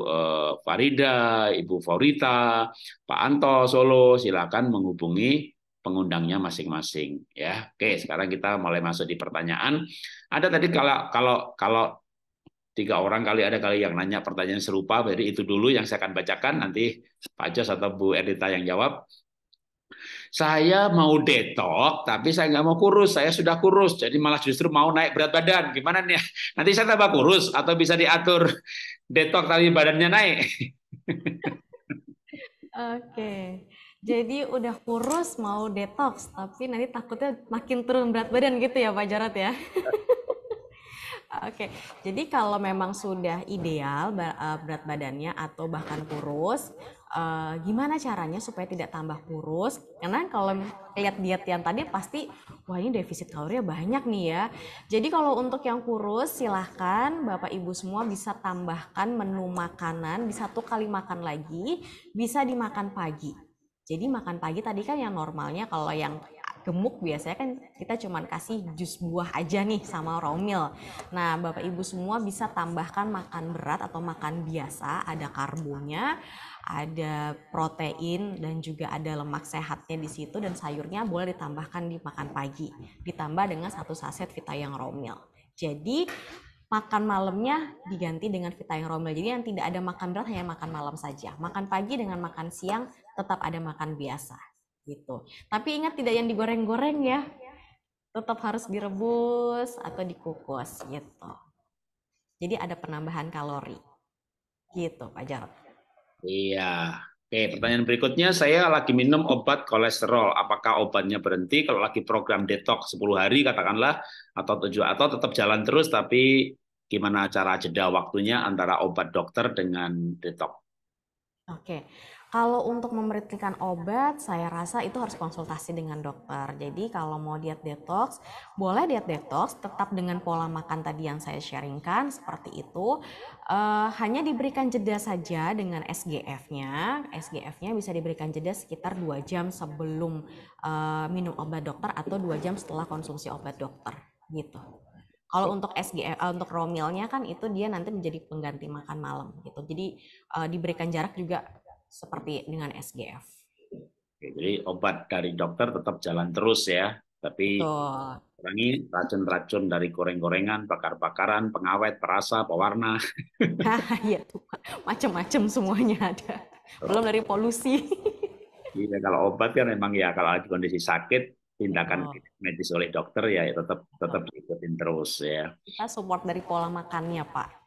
eh, Farida, Ibu Faurita, Pak Anto Solo, silakan menghubungi pengundangnya masing-masing ya. Oke, sekarang kita mulai masuk di pertanyaan. Ada tadi kalau kalau kalau tiga orang kali ada kali yang nanya pertanyaan serupa, jadi itu dulu yang saya akan bacakan nanti Pak Jos atau Bu Edita yang jawab. Saya mau detok, tapi saya nggak mau kurus. Saya sudah kurus, jadi malah justru mau naik berat badan. Gimana nih? Nanti saya tambah kurus atau bisa diatur detok tapi badannya naik? Oke. Jadi udah kurus mau detox, tapi nanti takutnya makin turun berat badan gitu ya Pak Jarot ya. Oke, okay. jadi kalau memang sudah ideal e, berat badannya atau bahkan kurus, uh, gimana caranya supaya tidak tambah kurus? Karena kalau lihat diet yang tadi pasti, wah ini defisit kalorinya banyak nih ya. Jadi kalau untuk yang kurus, silahkan Bapak Ibu semua bisa tambahkan menu makanan di satu kali makan lagi, bisa dimakan pagi jadi makan pagi tadi kan yang normalnya kalau yang gemuk biasanya kan kita cuma kasih jus buah aja nih sama romil. Nah, Bapak Ibu semua bisa tambahkan makan berat atau makan biasa, ada karbonya, ada protein dan juga ada lemak sehatnya di situ dan sayurnya boleh ditambahkan di makan pagi, ditambah dengan satu saset yang Romil. Jadi makan malamnya diganti dengan Vita yang Romil. Jadi yang tidak ada makan berat hanya makan malam saja. Makan pagi dengan makan siang tetap ada makan biasa gitu. Tapi ingat tidak yang digoreng-goreng ya. Tetap harus direbus atau dikukus gitu. Jadi ada penambahan kalori. Gitu Pak Jarot. Iya. Oke, pertanyaan berikutnya saya lagi minum obat kolesterol. Apakah obatnya berhenti kalau lagi program detox 10 hari katakanlah atau tujuh atau tetap jalan terus tapi gimana cara jeda waktunya antara obat dokter dengan detox? Oke. Kalau untuk memberikan obat, saya rasa itu harus konsultasi dengan dokter. Jadi kalau mau diet detox, boleh diet detox, tetap dengan pola makan tadi yang saya sharingkan seperti itu. Uh, hanya diberikan jeda saja dengan SGF-nya. SGF-nya bisa diberikan jeda sekitar 2 jam sebelum uh, minum obat dokter atau 2 jam setelah konsumsi obat dokter. Gitu. Kalau untuk SGF uh, eh, untuk romilnya kan itu dia nanti menjadi pengganti makan malam gitu. Jadi uh, diberikan jarak juga seperti dengan SGF. Oke, jadi obat dari dokter tetap jalan terus ya, tapi kurangi racun-racun dari goreng-gorengan, bakar-bakaran, pengawet, perasa, pewarna. Iya tuh, macam-macam semuanya ada. Belum dari polusi. Iya, kalau obat kan memang ya kalau ada kondisi sakit tindakan oh. medis oleh dokter ya, ya tetap tetap ikutin terus ya. Kita support dari pola makannya, Pak.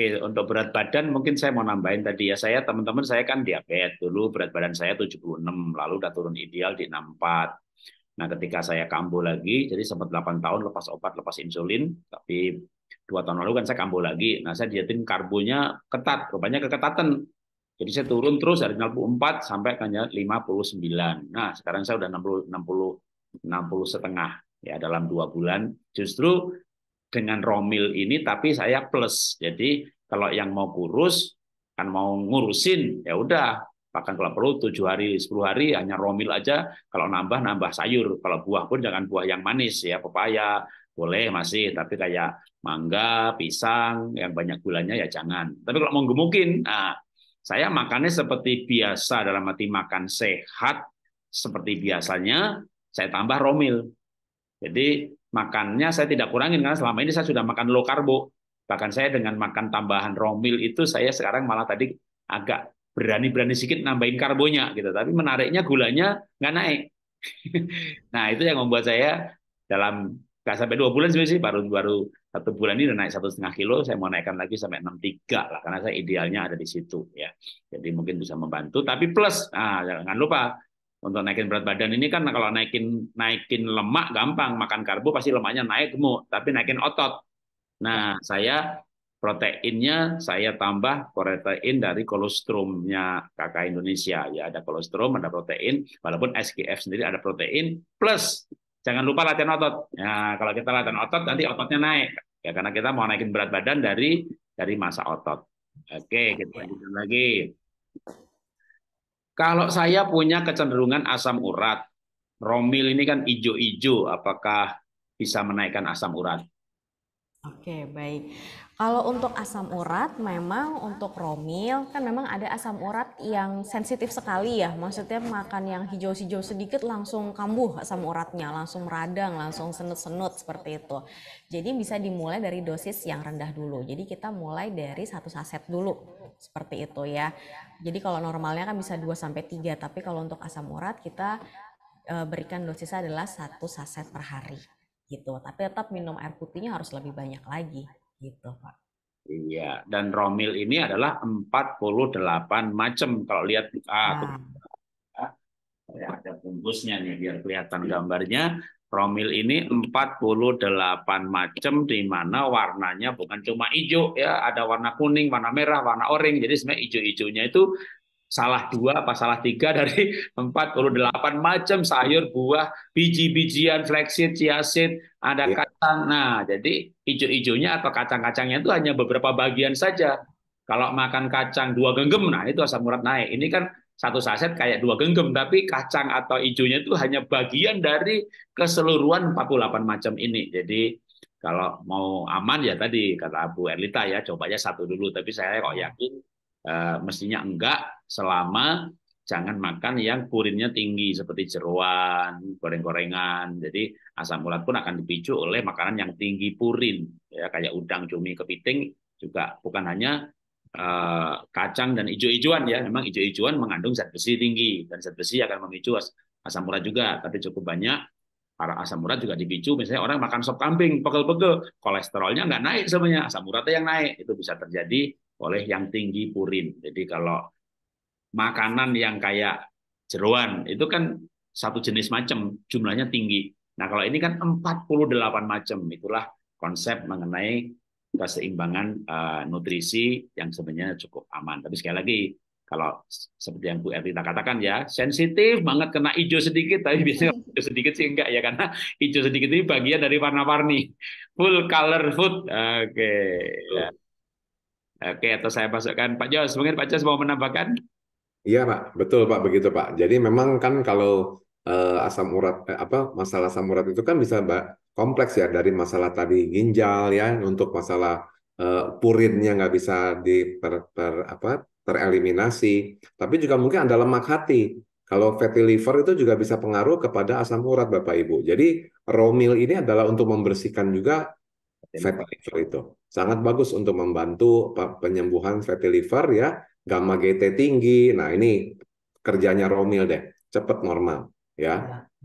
Oke, untuk berat badan mungkin saya mau nambahin tadi ya. Saya teman-teman saya kan diabetes dulu berat badan saya 76 lalu udah turun ideal di 64. Nah, ketika saya kambuh lagi jadi sempat 8 tahun lepas obat, lepas insulin, tapi dua tahun lalu kan saya kambuh lagi. Nah, saya diatin karbonya ketat, rupanya keketatan. Jadi saya turun terus dari 64 sampai hanya 59. Nah, sekarang saya udah 60 60 60 setengah ya dalam dua bulan. Justru dengan romil ini tapi saya plus. Jadi kalau yang mau kurus kan mau ngurusin ya udah bahkan kalau perlu tujuh hari 10 hari hanya romil aja kalau nambah nambah sayur kalau buah pun jangan buah yang manis ya pepaya boleh masih tapi kayak mangga pisang yang banyak gulanya ya jangan tapi kalau mau gemukin nah, saya makannya seperti biasa dalam arti makan sehat seperti biasanya saya tambah romil jadi makannya saya tidak kurangin karena selama ini saya sudah makan low karbo. Bahkan saya dengan makan tambahan romil itu saya sekarang malah tadi agak berani-berani sedikit nambahin karbonya gitu. Tapi menariknya gulanya nggak naik. nah itu yang membuat saya dalam nggak sampai dua bulan sih baru baru satu bulan ini udah naik satu setengah kilo saya mau naikkan lagi sampai enam tiga lah karena saya idealnya ada di situ ya jadi mungkin bisa membantu tapi plus nah jangan lupa untuk naikin berat badan ini kan kalau naikin naikin lemak gampang makan karbo pasti lemaknya naik gemuk tapi naikin otot nah saya proteinnya saya tambah protein dari kolostrumnya kakak Indonesia ya ada kolostrum ada protein walaupun SGF sendiri ada protein plus jangan lupa latihan otot nah kalau kita latihan otot nanti ototnya naik ya karena kita mau naikin berat badan dari dari masa otot oke kita lanjutkan lagi kalau saya punya kecenderungan asam urat, romil ini kan ijo-ijo, apakah bisa menaikkan asam urat? Oke, baik. Kalau untuk asam urat, memang untuk romil kan memang ada asam urat yang sensitif sekali ya. Maksudnya makan yang hijau-hijau sedikit langsung kambuh asam uratnya, langsung meradang, langsung senut-senut seperti itu. Jadi bisa dimulai dari dosis yang rendah dulu. Jadi kita mulai dari satu saset dulu seperti itu ya. Jadi kalau normalnya kan bisa 2 sampai 3, tapi kalau untuk asam urat kita e, berikan dosis adalah satu saset per hari gitu. Tapi tetap minum air putihnya harus lebih banyak lagi. Gitu, Pak. Iya, dan romil ini adalah 48 macam kalau lihat ah, nah. ya, ada bungkusnya nih biar kelihatan gambarnya. Romil ini 48 macam di mana warnanya bukan cuma hijau ya, ada warna kuning, warna merah, warna oranye. Jadi sebenarnya hijau-hijaunya itu salah dua apa salah tiga dari 48 macam sayur buah biji-bijian flaxseed chia seed ada yeah. kacang nah jadi hijau-hijaunya atau kacang-kacangnya itu hanya beberapa bagian saja kalau makan kacang dua genggam nah itu asam urat naik ini kan satu saset kayak dua genggam tapi kacang atau hijaunya itu hanya bagian dari keseluruhan 48 macam ini jadi kalau mau aman ya tadi kata Bu Erlita ya cobanya satu dulu tapi saya kok yakin Eh, mestinya enggak selama jangan makan yang purinnya tinggi seperti jeruan, goreng-gorengan. Jadi asam urat pun akan dipicu oleh makanan yang tinggi purin, ya kayak udang, cumi, kepiting juga bukan hanya eh, kacang dan ijo-ijoan ya. Memang ijo-ijoan mengandung zat besi tinggi dan zat besi akan memicu asam urat juga, tapi cukup banyak para asam urat juga dipicu misalnya orang makan sop kambing pegel-pegel kolesterolnya nggak naik semuanya. asam uratnya yang naik itu bisa terjadi oleh yang tinggi purin. Jadi kalau makanan yang kayak jeruan itu kan satu jenis macam jumlahnya tinggi. Nah, kalau ini kan 48 macam. Itulah konsep mengenai keseimbangan eh, nutrisi yang sebenarnya cukup aman. Tapi sekali lagi kalau seperti yang Bu Erita katakan ya, sensitif banget kena hijau sedikit, tapi biasanya hijau sedikit sih enggak ya, karena hijau sedikit ini bagian dari warna-warni. Full color food. Oke. Okay. Ya. Yeah. Oke, atau saya masukkan Pak Jos. Mungkin Pak Jos mau menambahkan? Iya, Pak. Betul, Pak. Begitu, Pak. Jadi memang kan kalau eh, asam urat eh, apa masalah asam urat itu kan bisa Pak, kompleks ya dari masalah tadi ginjal ya untuk masalah eh, purinnya nggak bisa di per, per, apa tereliminasi. Tapi juga mungkin ada lemak hati. Kalau fatty liver itu juga bisa pengaruh kepada asam urat Bapak Ibu. Jadi raw meal ini adalah untuk membersihkan juga fatty liver itu. Sangat bagus untuk membantu penyembuhan fatty liver ya, gamma GT tinggi. Nah, ini kerjanya Romil deh, cepet normal ya.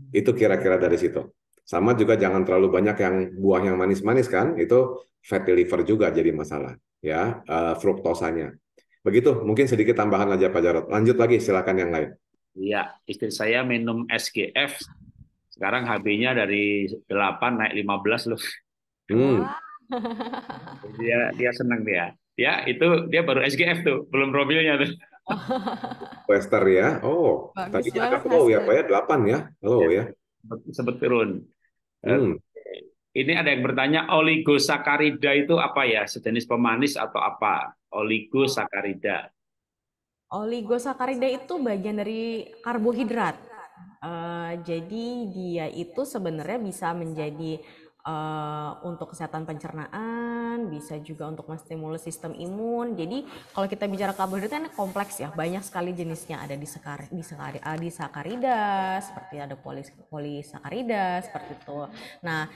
Iya. Itu kira-kira dari situ. Sama juga jangan terlalu banyak yang buah yang manis-manis kan, itu fatty liver juga jadi masalah ya, uh, fruktosanya. Begitu, mungkin sedikit tambahan aja Pak Jarod. Lanjut lagi, silakan yang lain. Iya, istri saya minum SGF sekarang HB-nya dari 8 naik 15 loh. Hmm. dia dia senang dia. Ya, itu dia baru SGF tuh, belum profilnya tuh. western ya. Oh, tadi ada flow ya, Pak ya, 8 ya. Halo oh, ya. ya. Sebut turun. Hmm. Ini ada yang bertanya oligosakarida itu apa ya? Sejenis pemanis atau apa? Oligosakarida. Oligosakarida itu bagian dari karbohidrat. Uh, jadi dia itu sebenarnya bisa menjadi Eh, untuk kesehatan pencernaan, bisa juga untuk menstimulus sistem imun. Jadi kalau kita bicara karbohidrat kan kompleks ya, banyak sekali jenisnya ada di sekar di sekari eh, di sakarida, seperti ada polis polisakarida seperti itu. Nah,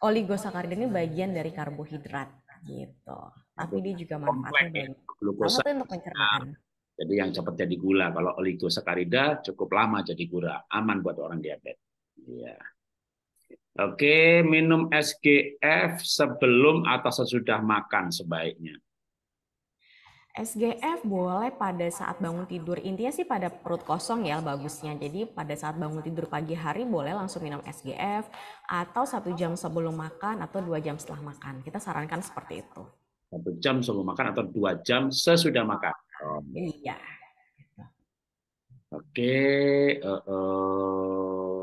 oligosakarida ini bagian dari karbohidrat gitu. Tapi dia juga manfaatnya ya, banyak. untuk pencernaan. Nah, jadi yang cepat jadi gula. Kalau oligosakarida cukup lama jadi gula, aman buat orang diabetes. Iya. Yeah. Oke, minum SGF sebelum atau sesudah makan sebaiknya. SGF boleh pada saat bangun tidur. Intinya sih pada perut kosong ya bagusnya. Jadi pada saat bangun tidur pagi hari boleh langsung minum SGF atau satu jam sebelum makan atau dua jam setelah makan. Kita sarankan seperti itu. Satu jam sebelum makan atau dua jam sesudah makan. Oh. Iya. Oke. Okay. Uh, eh, uh. Eh.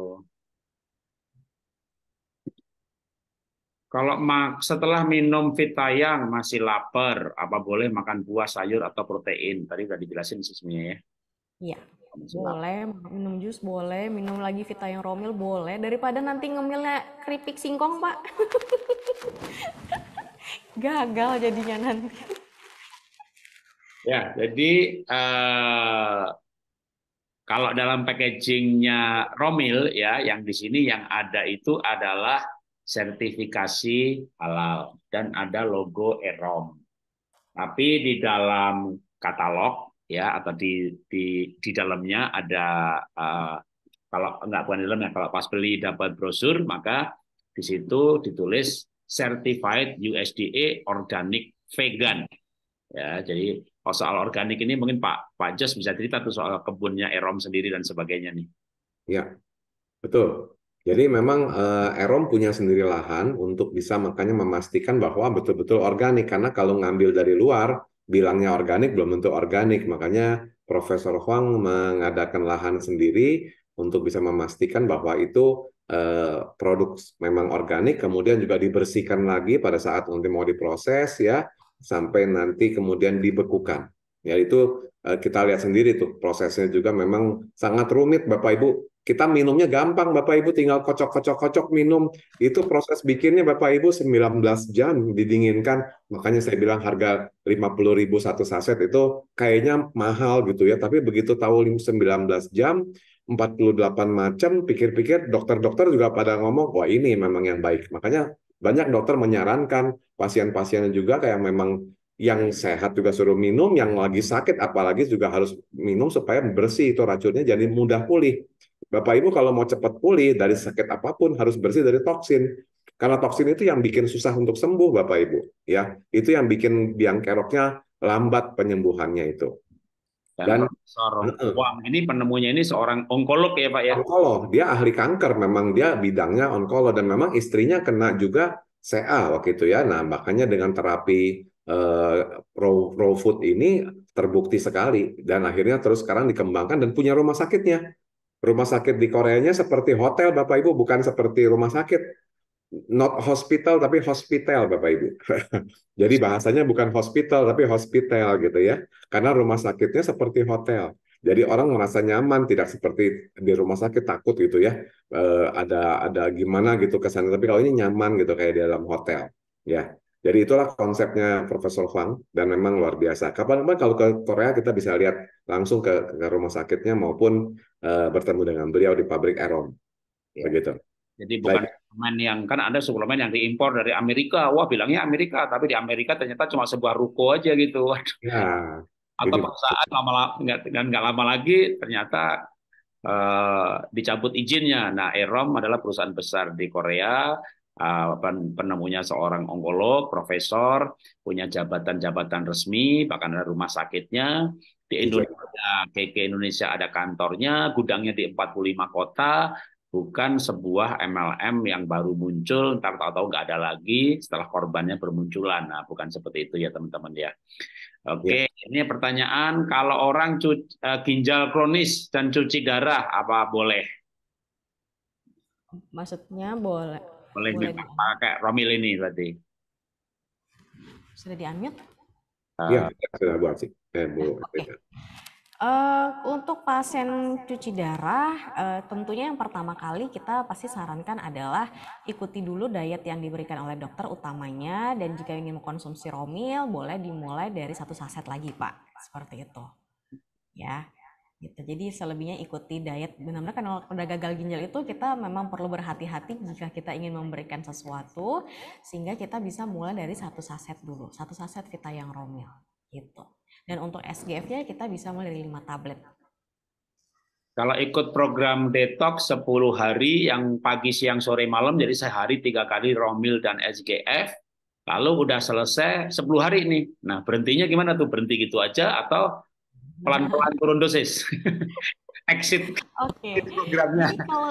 Kalau setelah minum fitayang masih lapar, apa boleh makan buah, sayur atau protein? Tadi sudah dijelasin sih ya. Iya. Boleh minum jus, boleh minum lagi fitayang romil, boleh. Daripada nanti ngemilnya keripik singkong, Pak. Gagal jadinya nanti. Ya, jadi uh, kalau dalam packagingnya romil ya, yang di sini yang ada itu adalah sertifikasi halal dan ada logo EROM. Tapi di dalam katalog ya atau di di di dalamnya ada uh, kalau enggak bukan dalam ya kalau pas beli dapat brosur maka di situ ditulis certified USDA organic vegan. Ya, jadi soal organik ini mungkin Pak Pak Jos bisa cerita tuh soal kebunnya Erom sendiri dan sebagainya nih. Ya, betul. Jadi memang uh, eh, Erom punya sendiri lahan untuk bisa makanya memastikan bahwa betul-betul organik karena kalau ngambil dari luar bilangnya organik belum tentu organik makanya Profesor Huang mengadakan lahan sendiri untuk bisa memastikan bahwa itu eh, produk memang organik, kemudian juga dibersihkan lagi pada saat nanti mau diproses ya, sampai nanti kemudian dibekukan. Ya itu uh, kita lihat sendiri tuh prosesnya juga memang sangat rumit Bapak Ibu kita minumnya gampang Bapak Ibu tinggal kocok-kocok-kocok minum. Itu proses bikinnya Bapak Ibu 19 jam didinginkan. Makanya saya bilang harga 50.000 satu saset itu kayaknya mahal gitu ya, tapi begitu tahu 19 jam 48 macam pikir-pikir dokter-dokter juga pada ngomong wah ini memang yang baik. Makanya banyak dokter menyarankan pasien-pasiennya juga kayak memang yang sehat juga suruh minum, yang lagi sakit apalagi juga harus minum supaya bersih itu racunnya jadi mudah pulih. Bapak Ibu kalau mau cepat pulih dari sakit apapun harus bersih dari toksin. Karena toksin itu yang bikin susah untuk sembuh Bapak Ibu, ya. Itu yang bikin biang keroknya lambat penyembuhannya itu. Dan, Dan Profesor uh, Wang ini penemunya ini seorang onkolog ya Pak ya. Onkolog, dia ahli kanker, memang dia bidangnya onkolog dan memang istrinya kena juga CA waktu itu ya. Nah, makanya dengan terapi uh, pro, food ini terbukti sekali dan akhirnya terus sekarang dikembangkan dan punya rumah sakitnya. Rumah sakit di Koreanya seperti hotel, Bapak Ibu, bukan seperti rumah sakit. Not hospital, tapi hospital, Bapak Ibu. Jadi bahasanya bukan hospital, tapi hospital gitu ya. Karena rumah sakitnya seperti hotel. Jadi orang merasa nyaman, tidak seperti di rumah sakit takut gitu ya, e, ada ada gimana gitu kesannya. Tapi kalau ini nyaman gitu kayak di dalam hotel, ya. Jadi itulah konsepnya Profesor Huang dan memang luar biasa. Kapan-kapan kalau ke Korea kita bisa lihat langsung ke, ke rumah sakitnya maupun uh, bertemu dengan beliau di pabrik Aeron. Ya. Begitu. Jadi bukan Baik. suplemen yang kan ada suplemen yang diimpor dari Amerika. Wah bilangnya Amerika, tapi di Amerika ternyata cuma sebuah ruko aja gitu. Ya, Atau saat lama nggak nggak lama lagi ternyata uh, dicabut izinnya. Nah, Erom adalah perusahaan besar di Korea uh, penemunya seorang onkolog, profesor, punya jabatan-jabatan resmi, bahkan ada rumah sakitnya. Di iya. Indonesia, KK Indonesia ada kantornya, gudangnya di 45 kota, bukan sebuah MLM yang baru muncul, entar tahu-tahu nggak ada lagi setelah korbannya bermunculan. Nah, bukan seperti itu ya teman-teman ya. Oke, ya. ini pertanyaan, kalau orang cuci, eh, ginjal kronis dan cuci darah, apa boleh? Maksudnya boleh boleh pakai Romil ini berarti. Sudah di ah. Iya, sudah buat sih. Eh, Bu. Uh, untuk pasien cuci darah, uh, tentunya yang pertama kali kita pasti sarankan adalah ikuti dulu diet yang diberikan oleh dokter utamanya dan jika ingin mengkonsumsi romil boleh dimulai dari satu saset lagi Pak, seperti itu. Ya gitu. Jadi selebihnya ikuti diet. Benar-benar kan kalau udah gagal ginjal itu kita memang perlu berhati-hati jika kita ingin memberikan sesuatu sehingga kita bisa mulai dari satu saset dulu, satu saset kita yang Romil gitu. Dan untuk SGF-nya kita bisa mulai dari 5 tablet. Kalau ikut program detox 10 hari yang pagi, siang, sore, malam jadi sehari tiga kali Romil dan SGF. Lalu udah selesai 10 hari ini. Nah, berhentinya gimana tuh? Berhenti gitu aja atau pelan-pelan turun dosis. Exit. Oke. Okay. Programnya. kalau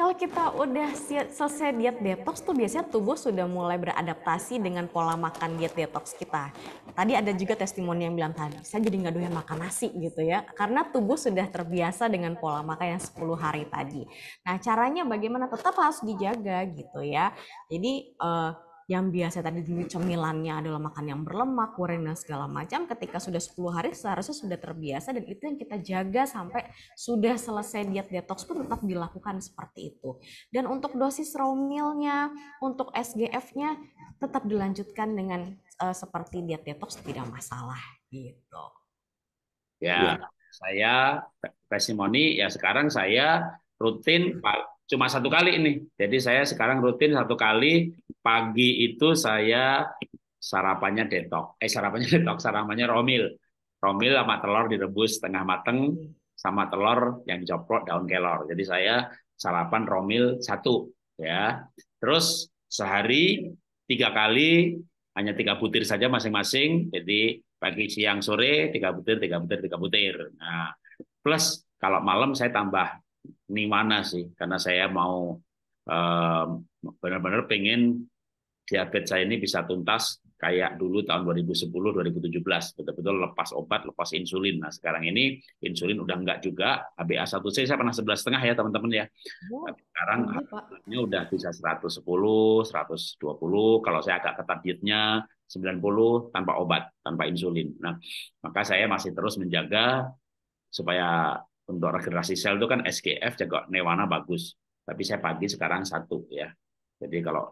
kalau kita udah selesai diet detox tuh biasanya tubuh sudah mulai beradaptasi dengan pola makan diet detox kita. Tadi ada juga testimoni yang bilang tadi, saya jadi nggak doyan makan nasi gitu ya, karena tubuh sudah terbiasa dengan pola makan yang 10 hari tadi. Nah caranya bagaimana tetap harus dijaga gitu ya. Jadi uh, yang biasa tadi di cemilannya adalah makan yang berlemak, goreng dan segala macam ketika sudah 10 hari seharusnya sudah terbiasa dan itu yang kita jaga sampai sudah selesai diet detox pun tetap dilakukan seperti itu. Dan untuk dosis raw meal-nya, untuk SGF-nya tetap dilanjutkan dengan uh, seperti diet detox tidak masalah gitu. Ya, ya. saya testimoni ya sekarang saya rutin cuma satu kali ini. Jadi saya sekarang rutin satu kali pagi itu saya sarapannya detok. Eh sarapannya detok, sarapannya romil. Romil sama telur direbus setengah mateng sama telur yang dicoprok daun kelor. Jadi saya sarapan romil satu ya. Terus sehari tiga kali hanya tiga butir saja masing-masing. Jadi pagi, siang, sore tiga butir, tiga butir, tiga butir. Nah, plus kalau malam saya tambah ini mana sih? Karena saya mau eh, benar-benar pengen diabetes saya ini bisa tuntas kayak dulu tahun 2010 2017 betul-betul lepas obat lepas insulin nah sekarang ini insulin udah enggak juga HbA1c saya pernah 11 setengah ya teman-teman ya wow. tapi sekarang ini iya, udah bisa 110 120 kalau saya agak ketat dietnya 90 tanpa obat tanpa insulin nah maka saya masih terus menjaga supaya untuk regenerasi sel itu kan SKF jaga newana bagus tapi saya pagi sekarang satu ya jadi kalau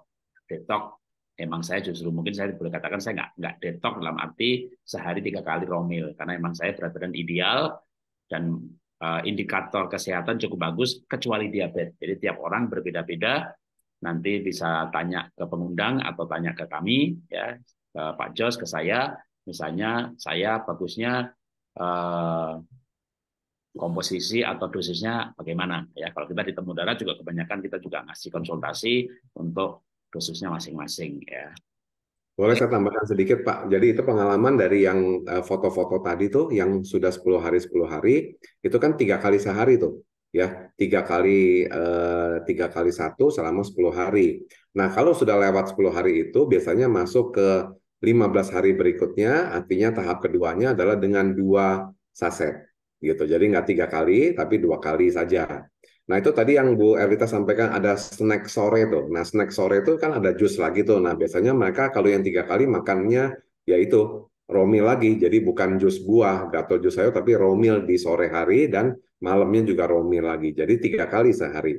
detox emang saya justru mungkin saya boleh katakan saya nggak nggak detok dalam arti sehari tiga kali romil karena emang saya berat badan ideal dan uh, indikator kesehatan cukup bagus kecuali diabetes. Jadi tiap orang berbeda-beda. Nanti bisa tanya ke pengundang atau tanya ke kami ya ke Pak Jos ke saya. Misalnya saya bagusnya uh, komposisi atau dosisnya bagaimana ya kalau kita di temu juga kebanyakan kita juga ngasih konsultasi untuk khususnya masing-masing ya. Boleh saya tambahkan sedikit Pak. Jadi itu pengalaman dari yang eh, foto-foto tadi tuh yang sudah 10 hari 10 hari itu kan tiga kali sehari tuh ya tiga kali eh, tiga eh, kali satu selama 10 hari. Nah kalau sudah lewat 10 hari itu biasanya masuk ke 15 hari berikutnya artinya tahap keduanya adalah dengan dua saset gitu. Jadi nggak tiga kali tapi dua kali saja Nah itu tadi yang Bu Erita sampaikan ada snack sore tuh. Nah snack sore itu kan ada jus lagi tuh. Nah biasanya mereka kalau yang tiga kali makannya yaitu romil lagi. Jadi bukan jus buah atau jus sayur tapi romil di sore hari dan malamnya juga romil lagi. Jadi tiga kali sehari.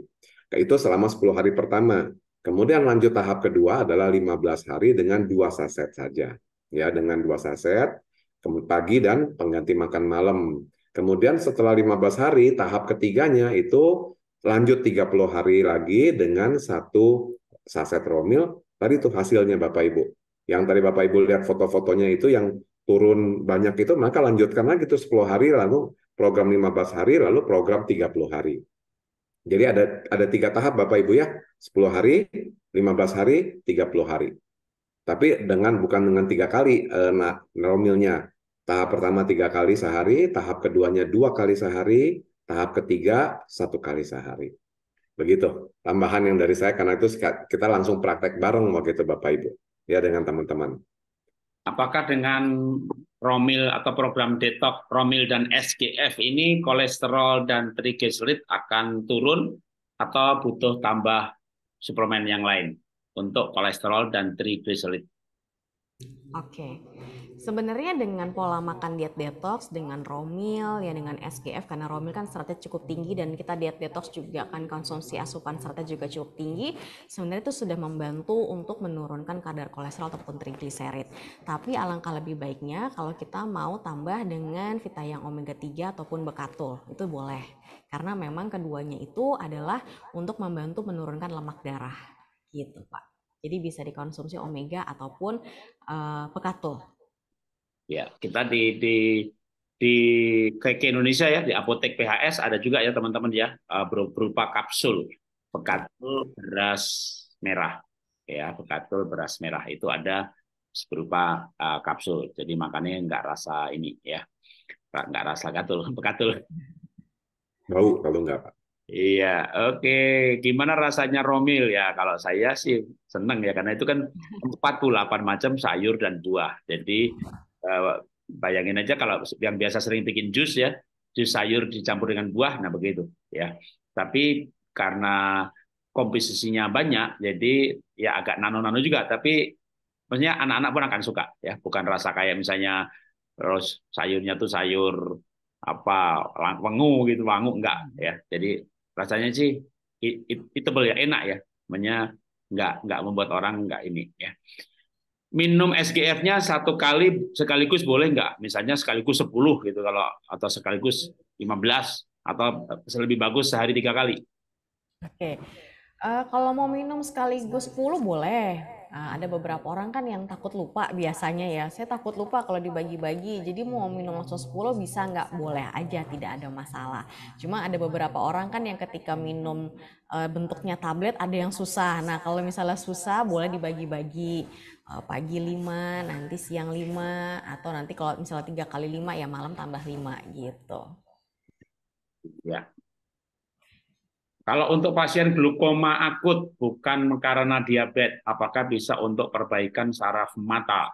Itu selama 10 hari pertama. Kemudian lanjut tahap kedua adalah 15 hari dengan dua saset saja. Ya dengan dua saset pagi dan pengganti makan malam. Kemudian setelah 15 hari tahap ketiganya itu lanjut 30 hari lagi dengan satu saset romil tadi itu hasilnya Bapak Ibu yang tadi Bapak Ibu lihat foto-fotonya itu yang turun banyak itu maka lanjutkan lagi tuh 10 hari lalu program 15 hari lalu program 30 hari jadi ada ada tiga tahap Bapak Ibu ya 10 hari 15 hari 30 hari tapi dengan bukan dengan tiga kali eh, nah, romilnya tahap pertama tiga kali sehari tahap keduanya dua kali sehari Tahap ketiga, satu kali sehari. Begitu, tambahan yang dari saya, karena itu kita langsung praktek bareng begitu Bapak Ibu, ya dengan teman-teman. Apakah dengan Romil atau program detox Romil dan SGF ini kolesterol dan trigliserid akan turun atau butuh tambah suplemen yang lain untuk kolesterol dan trigliserid? Oke, sebenarnya dengan pola makan diet detox, dengan raw meal, ya dengan SGF karena raw meal kan seratnya cukup tinggi dan kita diet detox juga kan konsumsi asupan seratnya juga cukup tinggi, sebenarnya itu sudah membantu untuk menurunkan kadar kolesterol ataupun trigliserid. Tapi alangkah lebih baiknya kalau kita mau tambah dengan vitayang omega 3 ataupun bekatul, itu boleh. Karena memang keduanya itu adalah untuk membantu menurunkan lemak darah. Gitu, Pak. Jadi bisa dikonsumsi omega ataupun uh, eh, pekatul. Ya, kita di di di KK Indonesia ya di apotek PHS ada juga ya teman-teman ya eh, berupa kapsul pekatul beras merah ya pekatul beras merah itu ada berupa uh, kapsul jadi makannya nggak rasa ini ya nggak rasa katul pekatul bau kalau nggak pak Iya, oke. Gimana rasanya Romil ya? Kalau saya sih senang ya karena itu kan 48 macam sayur dan buah. Jadi eh, bayangin aja kalau yang biasa sering bikin jus ya, jus sayur dicampur dengan buah, nah begitu ya. Tapi karena komposisinya banyak, jadi ya agak nano-nano juga. Tapi maksudnya anak-anak pun akan suka ya, bukan rasa kayak misalnya terus sayurnya tuh sayur apa wangu gitu wangu enggak ya jadi rasanya sih itu ya enak ya namanya nggak nggak membuat orang nggak ini ya minum SGF-nya satu kali sekaligus boleh nggak misalnya sekaligus 10 gitu kalau atau sekaligus 15 atau lebih bagus sehari tiga kali oke okay. uh, eh, kalau mau minum sekaligus 10 boleh Nah, ada beberapa orang kan yang takut lupa biasanya ya. Saya takut lupa kalau dibagi-bagi. Jadi mau minum langsung 10 bisa nggak? Boleh aja, tidak ada masalah. Cuma ada beberapa orang kan yang ketika minum eh, bentuknya tablet ada yang susah. Nah, kalau misalnya susah boleh dibagi-bagi. Eh, pagi 5, nanti siang 5 atau nanti kalau misalnya tiga kali 5 ya malam tambah 5 gitu. Ya, kalau untuk pasien glukoma akut bukan karena diabetes, apakah bisa untuk perbaikan saraf mata?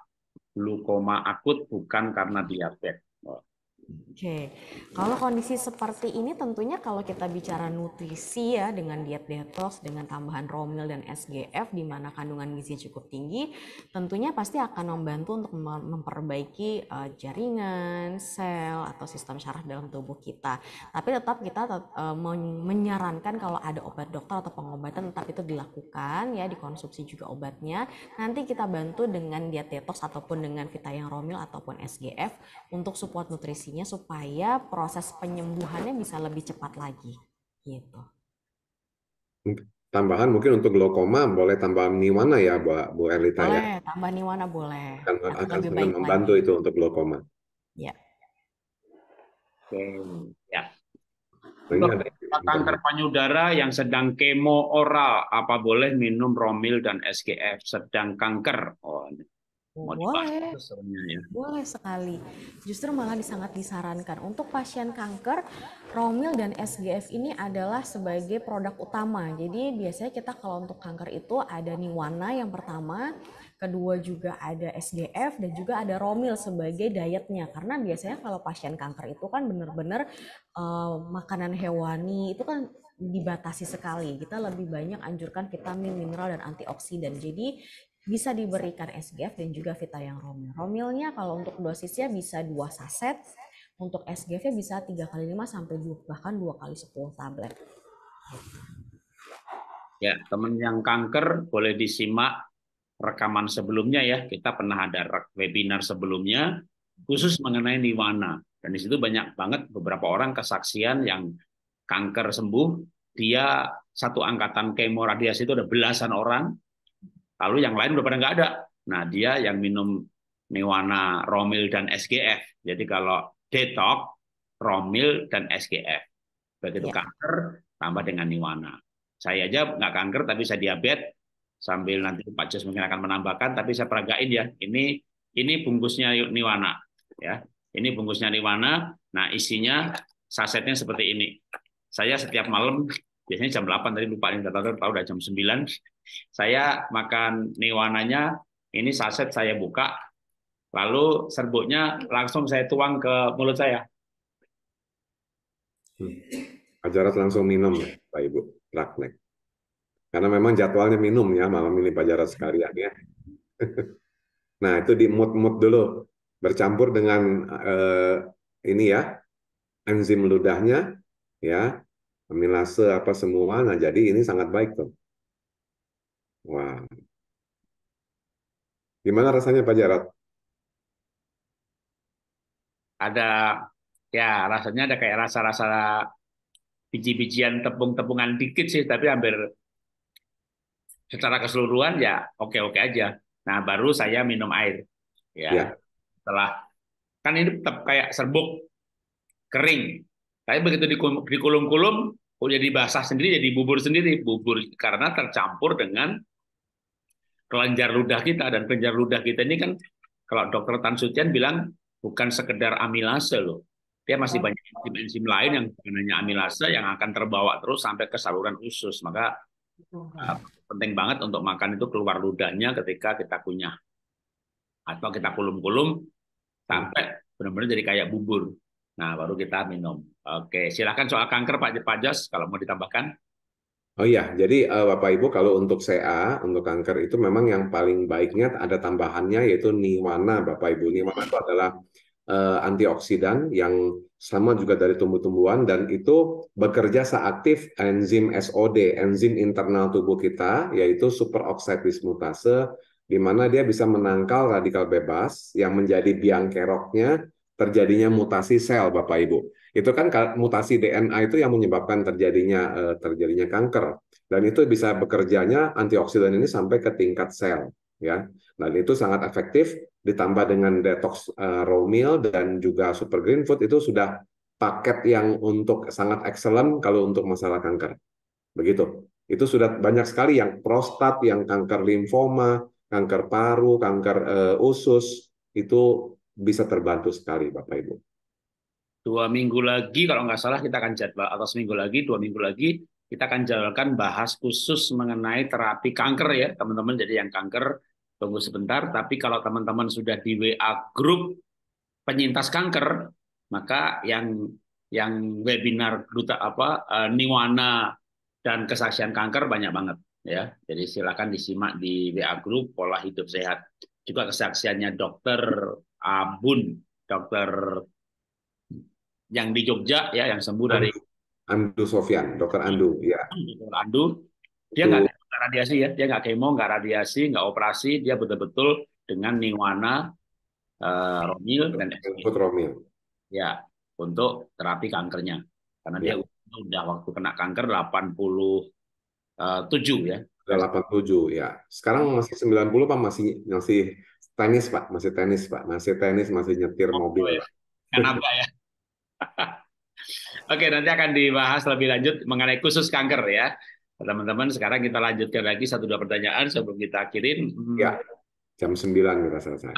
Glukoma akut bukan karena diabetes. Oke, kalau kondisi seperti ini tentunya kalau kita bicara nutrisi ya dengan diet detox, dengan tambahan romil dan SGF di mana kandungan gizi cukup tinggi, tentunya pasti akan membantu untuk memperbaiki eh, jaringan, sel atau sistem syaraf dalam tubuh kita. Tapi tetap kita eh, menyarankan kalau ada obat dokter atau pengobatan tetap itu dilakukan ya, dikonsumsi juga obatnya. Nanti kita bantu dengan diet detox ataupun dengan vita yang romil ataupun SGF untuk support nutrisi supaya proses penyembuhannya bisa lebih cepat lagi gitu. Tambahan mungkin untuk glaukoma boleh tambah niwana ya Bu, Bu Erlita boleh, ya. Boleh, tambah niwana boleh. Akan, akan baik membantu lagi. itu untuk glaukoma. Ya. Oke, hmm, ya. kanker payudara yang sedang kemo oral apa boleh minum romil dan SGF sedang kanker? Oh, Mau boleh, ya. boleh sekali. Justru malah sangat disarankan untuk pasien kanker, Romil dan SGF ini adalah sebagai produk utama. Jadi biasanya kita kalau untuk kanker itu ada Niwana yang pertama, kedua juga ada SGF dan juga ada Romil sebagai dietnya karena biasanya kalau pasien kanker itu kan benar-benar uh, makanan hewani itu kan dibatasi sekali kita lebih banyak anjurkan vitamin mineral dan antioksidan jadi bisa diberikan SGF dan juga Vita yang Romil. Romilnya kalau untuk dosisnya bisa 2 saset, untuk SGF-nya bisa 3 kali 5 sampai 2, bahkan 2 kali 10 tablet. Ya, teman yang kanker boleh disimak rekaman sebelumnya ya. Kita pernah ada webinar sebelumnya khusus mengenai niwana. Dan di situ banyak banget beberapa orang kesaksian yang kanker sembuh, dia satu angkatan kemo radiasi itu ada belasan orang, Lalu yang lain udah pada nggak ada. Nah, dia yang minum Niwana, Romil, dan SGF. Jadi kalau detox, Romil, dan SGF. Begitu ya. kanker, tambah dengan Niwana. Saya aja nggak kanker, tapi saya diabetes. Sambil nanti Pak Jus mungkin akan menambahkan, tapi saya peragain ya. Ini ini bungkusnya Niwana. ya Ini bungkusnya Niwana. Nah, isinya sasetnya seperti ini. Saya setiap malam biasanya jam 8 tadi lupa ini data tahu udah jam 9 saya makan niwananya ini saset saya buka lalu serbuknya langsung saya tuang ke mulut saya hmm. Ajarat langsung minum ya Pak Ibu Raknek karena memang jadwalnya minum ya malam ini Pak sekalian ya nah itu di mood-mood dulu bercampur dengan eh, ini ya enzim ludahnya ya amilase apa semua. Nah, jadi ini sangat baik tuh. Wah. Gimana rasanya Pak Jarot? Ada ya rasanya ada kayak rasa-rasa biji-bijian tepung-tepungan dikit sih, tapi hampir secara keseluruhan ya oke-oke aja. Nah, baru saya minum air. Ya. ya. Setelah kan ini tetap kayak serbuk kering. Tapi begitu di kolom-kolom oh jadi basah sendiri, jadi bubur sendiri, bubur karena tercampur dengan kelenjar ludah kita dan kelenjar ludah kita ini kan kalau dokter Tan Sutian bilang bukan sekedar amilase loh. Dia masih oh. banyak enzim-enzim lain yang hanya amilase yang akan terbawa terus sampai ke saluran usus. Maka uh, penting banget untuk makan itu keluar ludahnya ketika kita kunyah atau kita kulum-kulum sampai benar-benar jadi kayak bubur. Nah, baru kita minum. Oke, silakan soal kanker Pak Pak Jos kalau mau ditambahkan. Oh iya, jadi eh, Bapak Ibu kalau untuk CA, untuk kanker itu memang yang paling baiknya ada tambahannya yaitu niwana Bapak Ibu. Niwana itu adalah uh, antioksidan yang sama juga dari tumbuh-tumbuhan dan itu bekerja seaktif enzim SOD, enzim internal tubuh kita yaitu superoxide dismutase di mana dia bisa menangkal radikal bebas yang menjadi biang keroknya terjadinya mutasi sel Bapak Ibu. Itu kan mutasi DNA itu yang menyebabkan terjadinya eh, terjadinya kanker dan itu bisa bekerjanya antioksidan ini sampai ke tingkat sel ya. Dan itu sangat efektif ditambah dengan detox eh, raw meal dan juga super green food itu sudah paket yang untuk sangat excellent kalau untuk masalah kanker. Begitu. Itu sudah banyak sekali yang prostat, yang kanker limfoma, kanker paru, kanker uh, usus itu bisa terbantu sekali Bapak Ibu. Dua minggu lagi kalau nggak salah kita akan jadwal atau seminggu lagi, dua minggu lagi kita akan jalankan bahas khusus mengenai terapi kanker ya teman-teman. Jadi yang kanker tunggu sebentar. Tapi kalau teman-teman sudah di WA grup penyintas kanker, maka yang yang webinar duta apa uh, Niwana dan kesaksian kanker banyak banget ya. Jadi silakan disimak di WA grup pola hidup sehat juga kesaksiannya dokter Abun, dokter yang di Jogja ya yang sembuh dari Andu Sofyan, dokter Andu, ya. Dokter Andu, dia nggak radiasi ya, dia nggak kemo, nggak radiasi, nggak operasi, dia betul-betul dengan Niwana, uh, eh, Romil dan Ikut Romil. Ya, untuk terapi kankernya, karena ya. dia udah waktu kena kanker eh, tujuh ya, Delapan 87 ya. Sekarang hmm. masih 90 Pak masih masih tenis Pak, masih tenis Pak, masih tenis masih nyetir oh, mobil iya. Kenapa ya? Oke, nanti akan dibahas lebih lanjut mengenai khusus kanker ya. Teman-teman, sekarang kita lanjutkan lagi satu dua pertanyaan sebelum kita akhirin. Hmm. Ya, jam 9 kita selesai.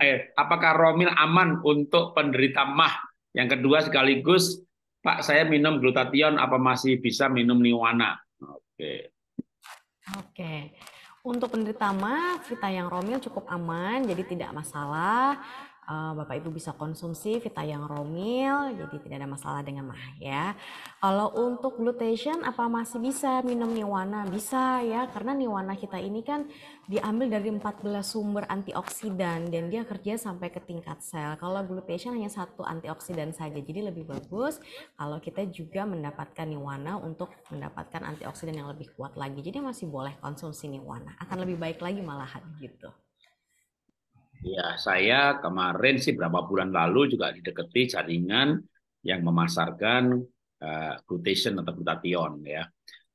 Eh, apakah Romil aman untuk penderita mah? Yang kedua sekaligus, Pak, saya minum glutathione, apa masih bisa minum niwana? Oke. Oke, untuk penderita mah, Vita yang Romil cukup aman, jadi tidak masalah uh, Bapak Ibu bisa konsumsi Vita Yang Romil, jadi tidak ada masalah dengan mah ya. Kalau untuk glutation apa masih bisa minum Niwana? Bisa ya, karena Niwana kita ini kan diambil dari 14 sumber antioksidan dan dia kerja sampai ke tingkat sel. Kalau glutation hanya satu antioksidan saja, jadi lebih bagus kalau kita juga mendapatkan Niwana untuk mendapatkan antioksidan yang lebih kuat lagi. Jadi masih boleh konsumsi Niwana, akan lebih baik lagi malahan gitu. Ya, saya kemarin sih berapa bulan lalu juga didekati jaringan yang memasarkan uh, atau glutathione ya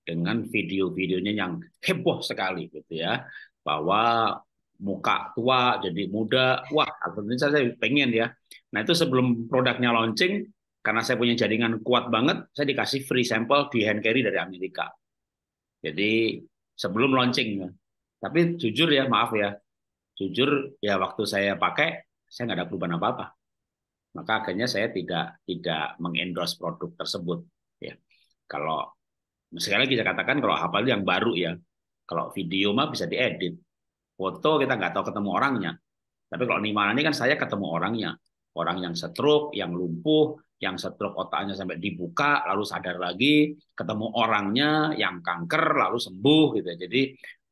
dengan video-videonya yang heboh sekali gitu ya bahwa muka tua jadi muda wah akhirnya saya pengen ya nah itu sebelum produknya launching karena saya punya jaringan kuat banget saya dikasih free sample di hand carry dari Amerika jadi sebelum launching tapi jujur ya maaf ya jujur ya waktu saya pakai saya nggak ada perubahan apa-apa. Maka akhirnya saya tidak tidak mengendorse produk tersebut. Ya. Kalau sekali lagi saya katakan kalau hafal yang baru ya, kalau video mah bisa diedit, foto kita nggak tahu ketemu orangnya. Tapi kalau Nimana ini kan saya ketemu orangnya, orang yang stroke, yang lumpuh, yang stroke otaknya sampai dibuka, lalu sadar lagi, ketemu orangnya yang kanker, lalu sembuh gitu. Ya. Jadi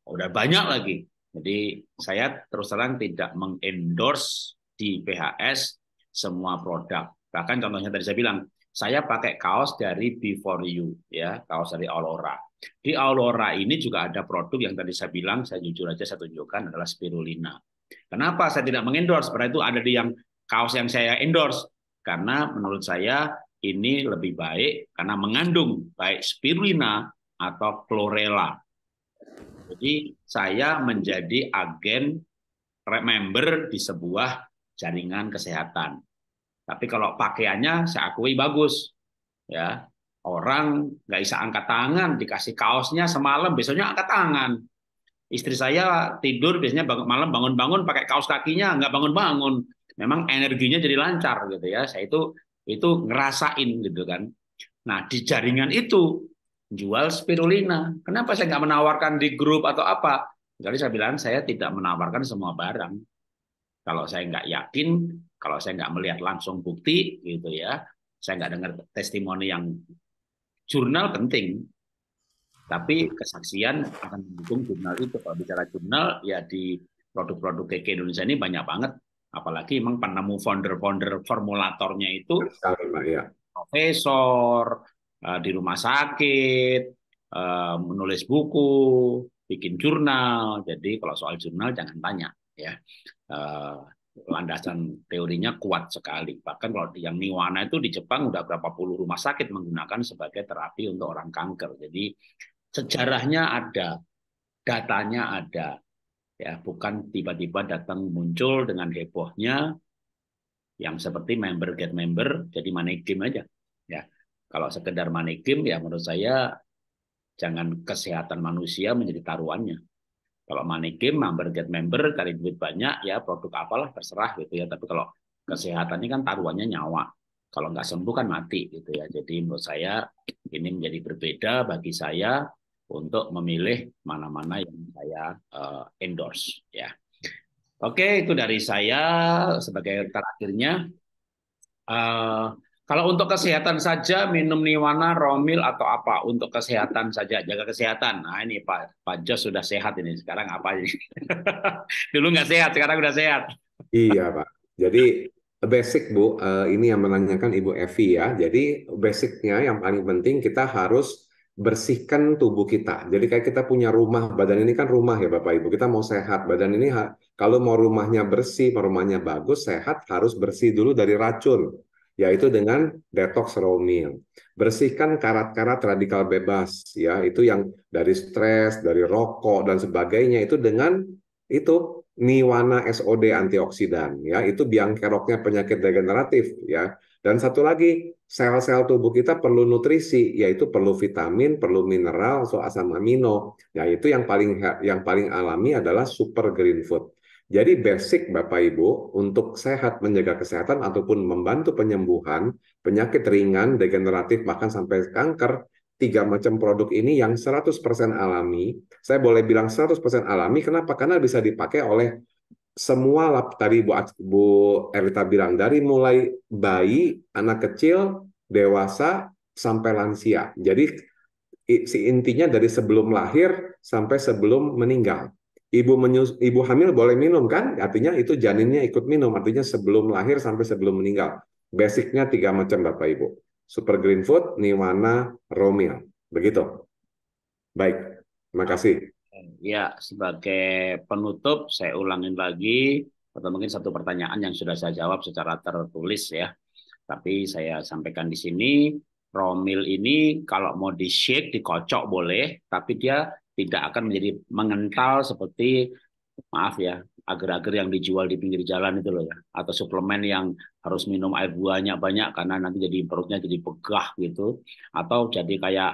udah banyak lagi jadi saya terus terang tidak mengendorse di PHS semua produk. Bahkan contohnya tadi saya bilang, saya pakai kaos dari Before You, ya kaos dari Aurora. Di Aurora ini juga ada produk yang tadi saya bilang, saya jujur aja saya tunjukkan adalah spirulina. Kenapa saya tidak mengendorse? Karena itu ada di yang kaos yang saya endorse. Karena menurut saya ini lebih baik karena mengandung baik spirulina atau chlorella. Jadi saya menjadi agen member di sebuah jaringan kesehatan. Tapi kalau pakaiannya saya akui bagus. Ya, orang nggak bisa angkat tangan, dikasih kaosnya semalam, besoknya angkat tangan. Istri saya tidur biasanya bangun, malam bangun-bangun pakai kaos kakinya, nggak bangun-bangun. Memang energinya jadi lancar gitu ya. Saya itu itu ngerasain gitu kan. Nah di jaringan itu jual spirulina. Kenapa saya nggak menawarkan di grup atau apa? Jadi saya bilang saya tidak menawarkan semua barang. Kalau saya nggak yakin, kalau saya nggak melihat langsung bukti, gitu ya, saya nggak dengar testimoni yang jurnal penting. Tapi kesaksian akan mendukung jurnal itu. Kalau bicara jurnal, ya di produk-produk KK Indonesia ini banyak banget. Apalagi memang penemu founder-founder formulatornya itu Sekali, ya. profesor, Eh, di rumah sakit, eh, menulis buku, bikin jurnal. Jadi kalau soal jurnal jangan tanya ya. Eh, landasan teorinya kuat sekali. Bahkan kalau yang Niwana itu di Jepang udah berapa puluh rumah sakit menggunakan sebagai terapi untuk orang kanker. Jadi sejarahnya ada, datanya ada. Ya, bukan tiba-tiba datang muncul dengan hebohnya yang seperti member get member jadi money game aja. Kalau sekedar manekin ya menurut saya jangan kesehatan manusia menjadi taruhannya. Kalau manekin member get member kali duit banyak ya produk apalah terserah gitu ya. Tapi kalau kesehatan ini kan taruhannya nyawa. Kalau nggak sembuh kan mati gitu ya. Jadi menurut saya ini menjadi berbeda bagi saya untuk memilih mana-mana yang saya uh, endorse ya. Oke, itu dari saya sebagai terakhirnya. Uh, kalau untuk kesehatan saja minum niwana, romil atau apa untuk kesehatan saja jaga kesehatan. Nah ini Pak Pak Jos sudah sehat ini sekarang apa ini? Dulu nggak sehat sekarang udah sehat. Iya Pak. Jadi basic Bu, eh, ini yang menanyakan Ibu Evi ya. Jadi basicnya yang paling penting kita harus bersihkan tubuh kita. Jadi kayak kita punya rumah, badan ini kan rumah ya Bapak Ibu. Kita mau sehat, badan ini kalau mau rumahnya bersih, rumahnya bagus, sehat harus bersih dulu dari racun yaitu dengan detox raw meal. Bersihkan karat-karat radikal bebas ya, itu yang dari stres, dari rokok dan sebagainya itu dengan itu niwana SOD antioksidan ya, itu biang keroknya penyakit degeneratif ya. Dan satu lagi, sel-sel tubuh kita perlu nutrisi, yaitu perlu vitamin, perlu mineral, so asam amino. Ya, itu yang paling yang paling alami adalah super green food. Jadi basic Bapak Ibu untuk sehat menjaga kesehatan ataupun membantu penyembuhan penyakit ringan, degeneratif bahkan sampai kanker, tiga macam produk ini yang 100% alami. Saya boleh bilang 100% alami kenapa? Karena bisa dipakai oleh semua lap tadi Bu, Bu Erita bilang dari mulai bayi, anak kecil, dewasa sampai lansia. Jadi si intinya dari sebelum lahir sampai sebelum meninggal ibu menyus, ibu hamil boleh minum kan? Artinya itu janinnya ikut minum, artinya sebelum lahir sampai sebelum meninggal. Basicnya tiga macam Bapak Ibu. Super Green Food, Niwana, Romil. Begitu. Baik, terima kasih. Ya, sebagai penutup saya ulangin lagi atau mungkin satu pertanyaan yang sudah saya jawab secara tertulis ya. Tapi saya sampaikan di sini, Romil ini kalau mau di shake, dikocok boleh, tapi dia tidak akan menjadi mengental seperti maaf ya agar-agar yang dijual di pinggir jalan itu loh ya atau suplemen yang harus minum air buahnya banyak karena nanti jadi perutnya jadi pegah gitu atau jadi kayak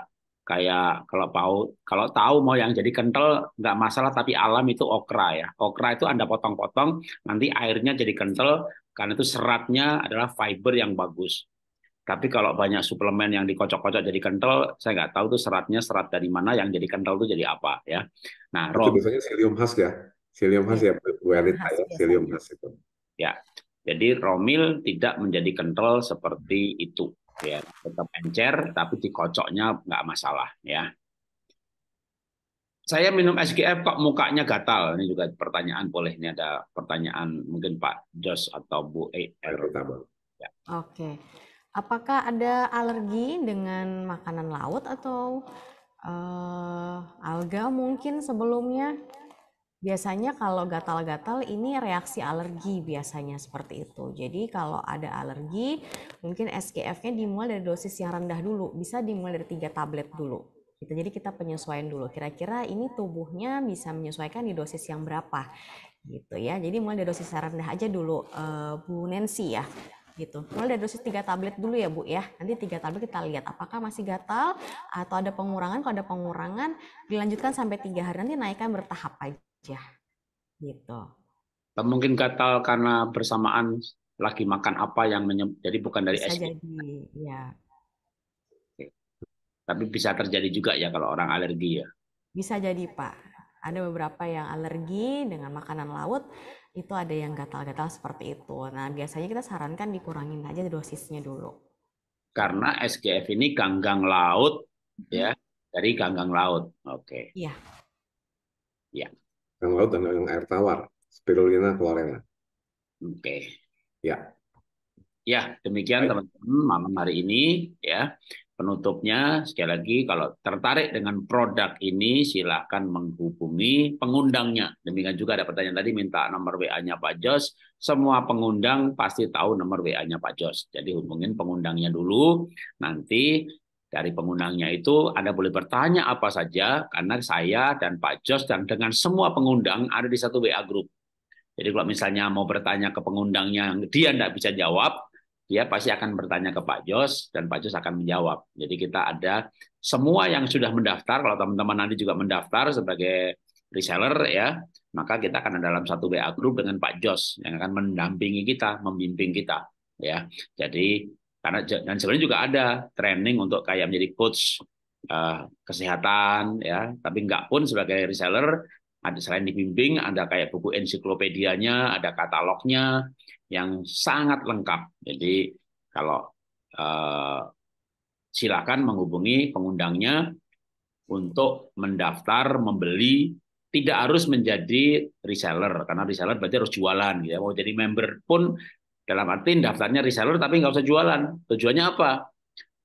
kayak kalau tahu kalau tahu mau yang jadi kental nggak masalah tapi alam itu okra ya okra itu anda potong-potong nanti airnya jadi kental karena itu seratnya adalah fiber yang bagus tapi kalau banyak suplemen yang dikocok-kocok jadi kental, saya nggak tahu tuh seratnya serat dari mana yang jadi kental itu jadi apa ya. Nah, Rob, itu biasanya psyllium khas ya, psyllium iya. ya, khas ya, buerita ya, psyllium khas itu. Ya, jadi romil tidak menjadi kental seperti itu ya, tetap encer tapi dikocoknya nggak masalah ya. Saya minum SGF kok mukanya gatal. Ini juga pertanyaan boleh ini ada pertanyaan mungkin Pak Jos atau Bu Eir. Ya. Oke. Okay. Apakah ada alergi dengan makanan laut atau uh, alga mungkin sebelumnya? Biasanya kalau gatal-gatal ini reaksi alergi biasanya seperti itu. Jadi kalau ada alergi, mungkin skf nya dimulai dari dosis yang rendah dulu. Bisa dimulai dari tiga tablet dulu. Gitu. Jadi kita penyesuaian dulu. Kira-kira ini tubuhnya bisa menyesuaikan di dosis yang berapa gitu ya. Jadi mulai dari dosis yang rendah aja dulu, uh, Bu Nancy ya gitu. Mulai dari dosis 3 tablet dulu ya Bu ya. Nanti 3 tablet kita lihat apakah masih gatal atau ada pengurangan. Kalau ada pengurangan dilanjutkan sampai 3 hari nanti naikkan bertahap aja. Gitu. Mungkin gatal karena bersamaan lagi makan apa yang menyebut. Jadi bukan dari Bisa Jadi, ya. Tapi bisa terjadi juga ya kalau orang alergi ya. Bisa jadi Pak. Ada beberapa yang alergi dengan makanan laut itu ada yang gatal-gatal seperti itu. Nah, biasanya kita sarankan dikurangin aja dosisnya dulu. Karena SGF ini ganggang laut ya, dari ganggang laut. Oke. Okay. Iya. Iya. Ganggang laut dan ganggang air tawar, spirulina chlorella. Oke. Okay. Ya. Ya, demikian teman-teman malam hari ini ya. Penutupnya, sekali lagi, kalau tertarik dengan produk ini, silahkan menghubungi pengundangnya. Demikian juga ada pertanyaan tadi, minta nomor WA-nya Pak Jos. Semua pengundang pasti tahu nomor WA-nya Pak Jos. Jadi hubungin pengundangnya dulu, nanti dari pengundangnya itu Anda boleh bertanya apa saja, karena saya dan Pak Jos dan dengan semua pengundang ada di satu WA group. Jadi kalau misalnya mau bertanya ke pengundangnya, dia tidak bisa jawab, dia pasti akan bertanya ke Pak Jos dan Pak Jos akan menjawab. Jadi kita ada semua yang sudah mendaftar, kalau teman-teman nanti juga mendaftar sebagai reseller ya, maka kita akan ada dalam satu WA group dengan Pak Jos yang akan mendampingi kita, membimbing kita ya. Jadi karena dan sebenarnya juga ada training untuk kayak menjadi coach uh, kesehatan ya, tapi enggak pun sebagai reseller ada selain dibimbing, ada kayak buku ensiklopedianya, ada katalognya yang sangat lengkap. Jadi kalau eh, silakan menghubungi pengundangnya untuk mendaftar membeli tidak harus menjadi reseller karena reseller berarti harus jualan gitu ya. Mau jadi member pun dalam arti daftarnya reseller tapi nggak usah jualan. Tujuannya apa?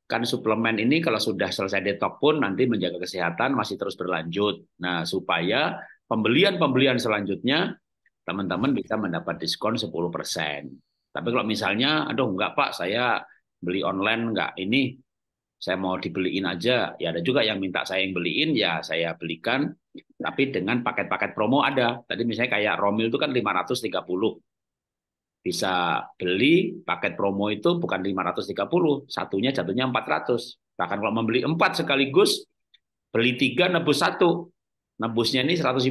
Kan suplemen ini kalau sudah selesai detok pun nanti menjaga kesehatan masih terus berlanjut. Nah, supaya pembelian-pembelian selanjutnya teman-teman bisa mendapat diskon 10%. Tapi kalau misalnya, aduh enggak Pak, saya beli online enggak, ini saya mau dibeliin aja. Ya ada juga yang minta saya yang beliin, ya saya belikan. Tapi dengan paket-paket promo ada. Tadi misalnya kayak Romil itu kan 530. Bisa beli paket promo itu bukan 530, satunya jatuhnya 400. Bahkan kalau membeli 4 sekaligus, beli tiga nebus satu nah Nebusnya ini 150,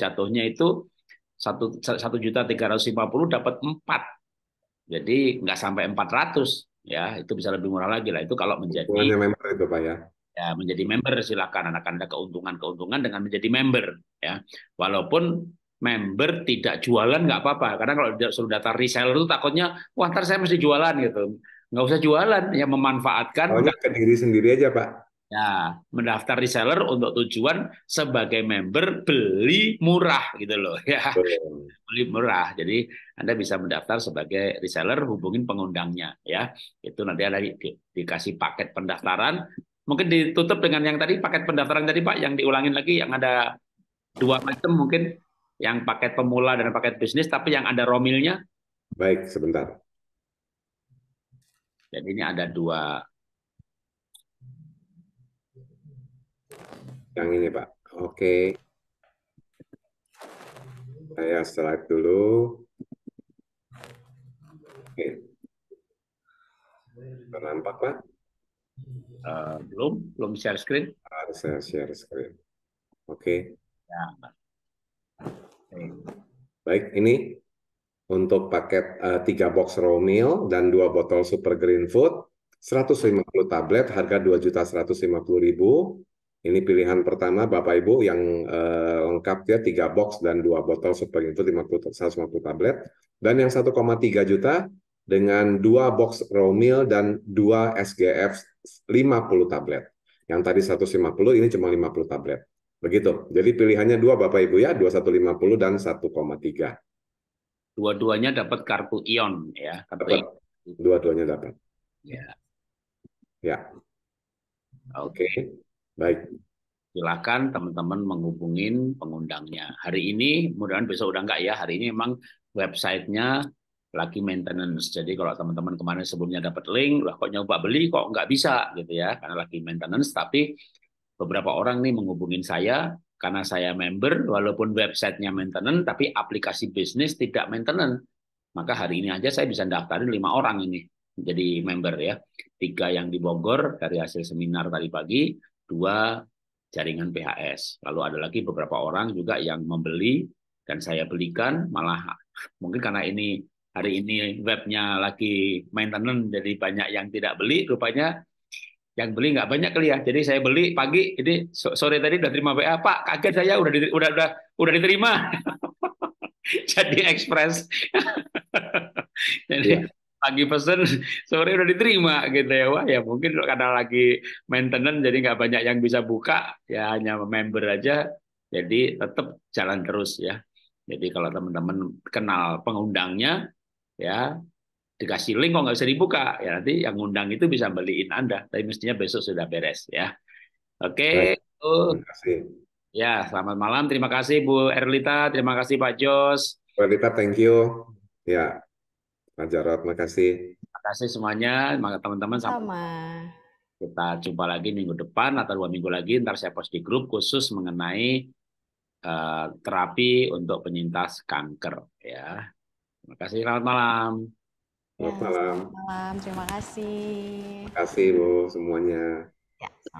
jatuhnya itu satu juta 350 dapat 4. Jadi nggak sampai 400 ya, itu bisa lebih murah lagi lah itu kalau menjadi member itu Pak ya. Ya, menjadi member silakan anak Anda keuntungan-keuntungan dengan menjadi member ya. Walaupun member tidak jualan nggak apa-apa karena kalau suruh data reseller itu takutnya wah ntar saya mesti jualan gitu nggak usah jualan ya memanfaatkan Soalnya ke diri sendiri aja pak Ya, mendaftar reseller untuk tujuan sebagai member beli murah gitu loh ya. Betul. Beli murah. Jadi Anda bisa mendaftar sebagai reseller hubungin pengundangnya ya. Itu nanti ada di, di, dikasih paket pendaftaran. Mungkin ditutup dengan yang tadi paket pendaftaran tadi Pak yang diulangin lagi yang ada dua macam mungkin yang paket pemula dan paket bisnis tapi yang ada romilnya. Baik, sebentar. Jadi ini ada dua Yang ini Pak. Oke. Saya slide dulu. Oke. Nampak Pak? Uh, belum, belum share screen. Harus saya share screen. Oke. Ya. Baik, ini untuk paket uh, eh, 3 box raw meal dan 2 botol super green food, 150 tablet harga 2.150.000 ini pilihan pertama Bapak Ibu yang eh, lengkap ya 3 box dan 2 botol seperti itu 50 150 tablet dan yang 1,3 juta dengan 2 box raw meal dan 2 SGF 50 tablet. Yang tadi 150 ini cuma 50 tablet. Begitu. Jadi pilihannya dua Bapak Ibu ya, 2150 dan 1,3. Dua-duanya dapat kartu ion ya, kartu dapat. Dua-duanya dapat. Ya. Ya. Oke. Okay. Baik. Silakan teman-teman menghubungi pengundangnya. Hari ini, mudah-mudahan besok udah enggak ya. Hari ini memang websitenya lagi maintenance. Jadi kalau teman-teman kemarin sebelumnya dapat link, lah kok nyoba beli kok nggak bisa gitu ya, karena lagi maintenance. Tapi beberapa orang nih menghubungin saya karena saya member, walaupun websitenya maintenance, tapi aplikasi bisnis tidak maintenance. Maka hari ini aja saya bisa daftarin lima orang ini jadi member ya. Tiga yang di Bogor dari hasil seminar tadi pagi, dua jaringan PHS. Lalu ada lagi beberapa orang juga yang membeli dan saya belikan malah mungkin karena ini hari ini webnya lagi maintenance jadi banyak yang tidak beli rupanya yang beli nggak banyak kali ya jadi saya beli pagi jadi sore tadi udah terima WA Pak kaget saya udah diterima, udah udah udah diterima jadi ekspres jadi ya pagi pesen sore udah diterima gitu ya wah ya mungkin karena lagi maintenance jadi nggak banyak yang bisa buka ya hanya member aja jadi tetap jalan terus ya jadi kalau teman-teman kenal pengundangnya ya dikasih link kok nggak bisa dibuka ya nanti yang undang itu bisa beliin anda tapi mestinya besok sudah beres ya oke okay. terima kasih. ya selamat malam terima kasih Bu Erlita terima kasih Pak Jos Erlita thank you ya Pak Jarot, kasih. Terima kasih semuanya, teman-teman. Sama. Kita jumpa lagi minggu depan atau dua minggu lagi. Ntar saya post di grup khusus mengenai uh, terapi untuk penyintas kanker. Ya, terima kasih. Selamat malam. Selamat ya, malam. Selamat malam. Terima kasih. Terima kasih Bu semuanya. Ya.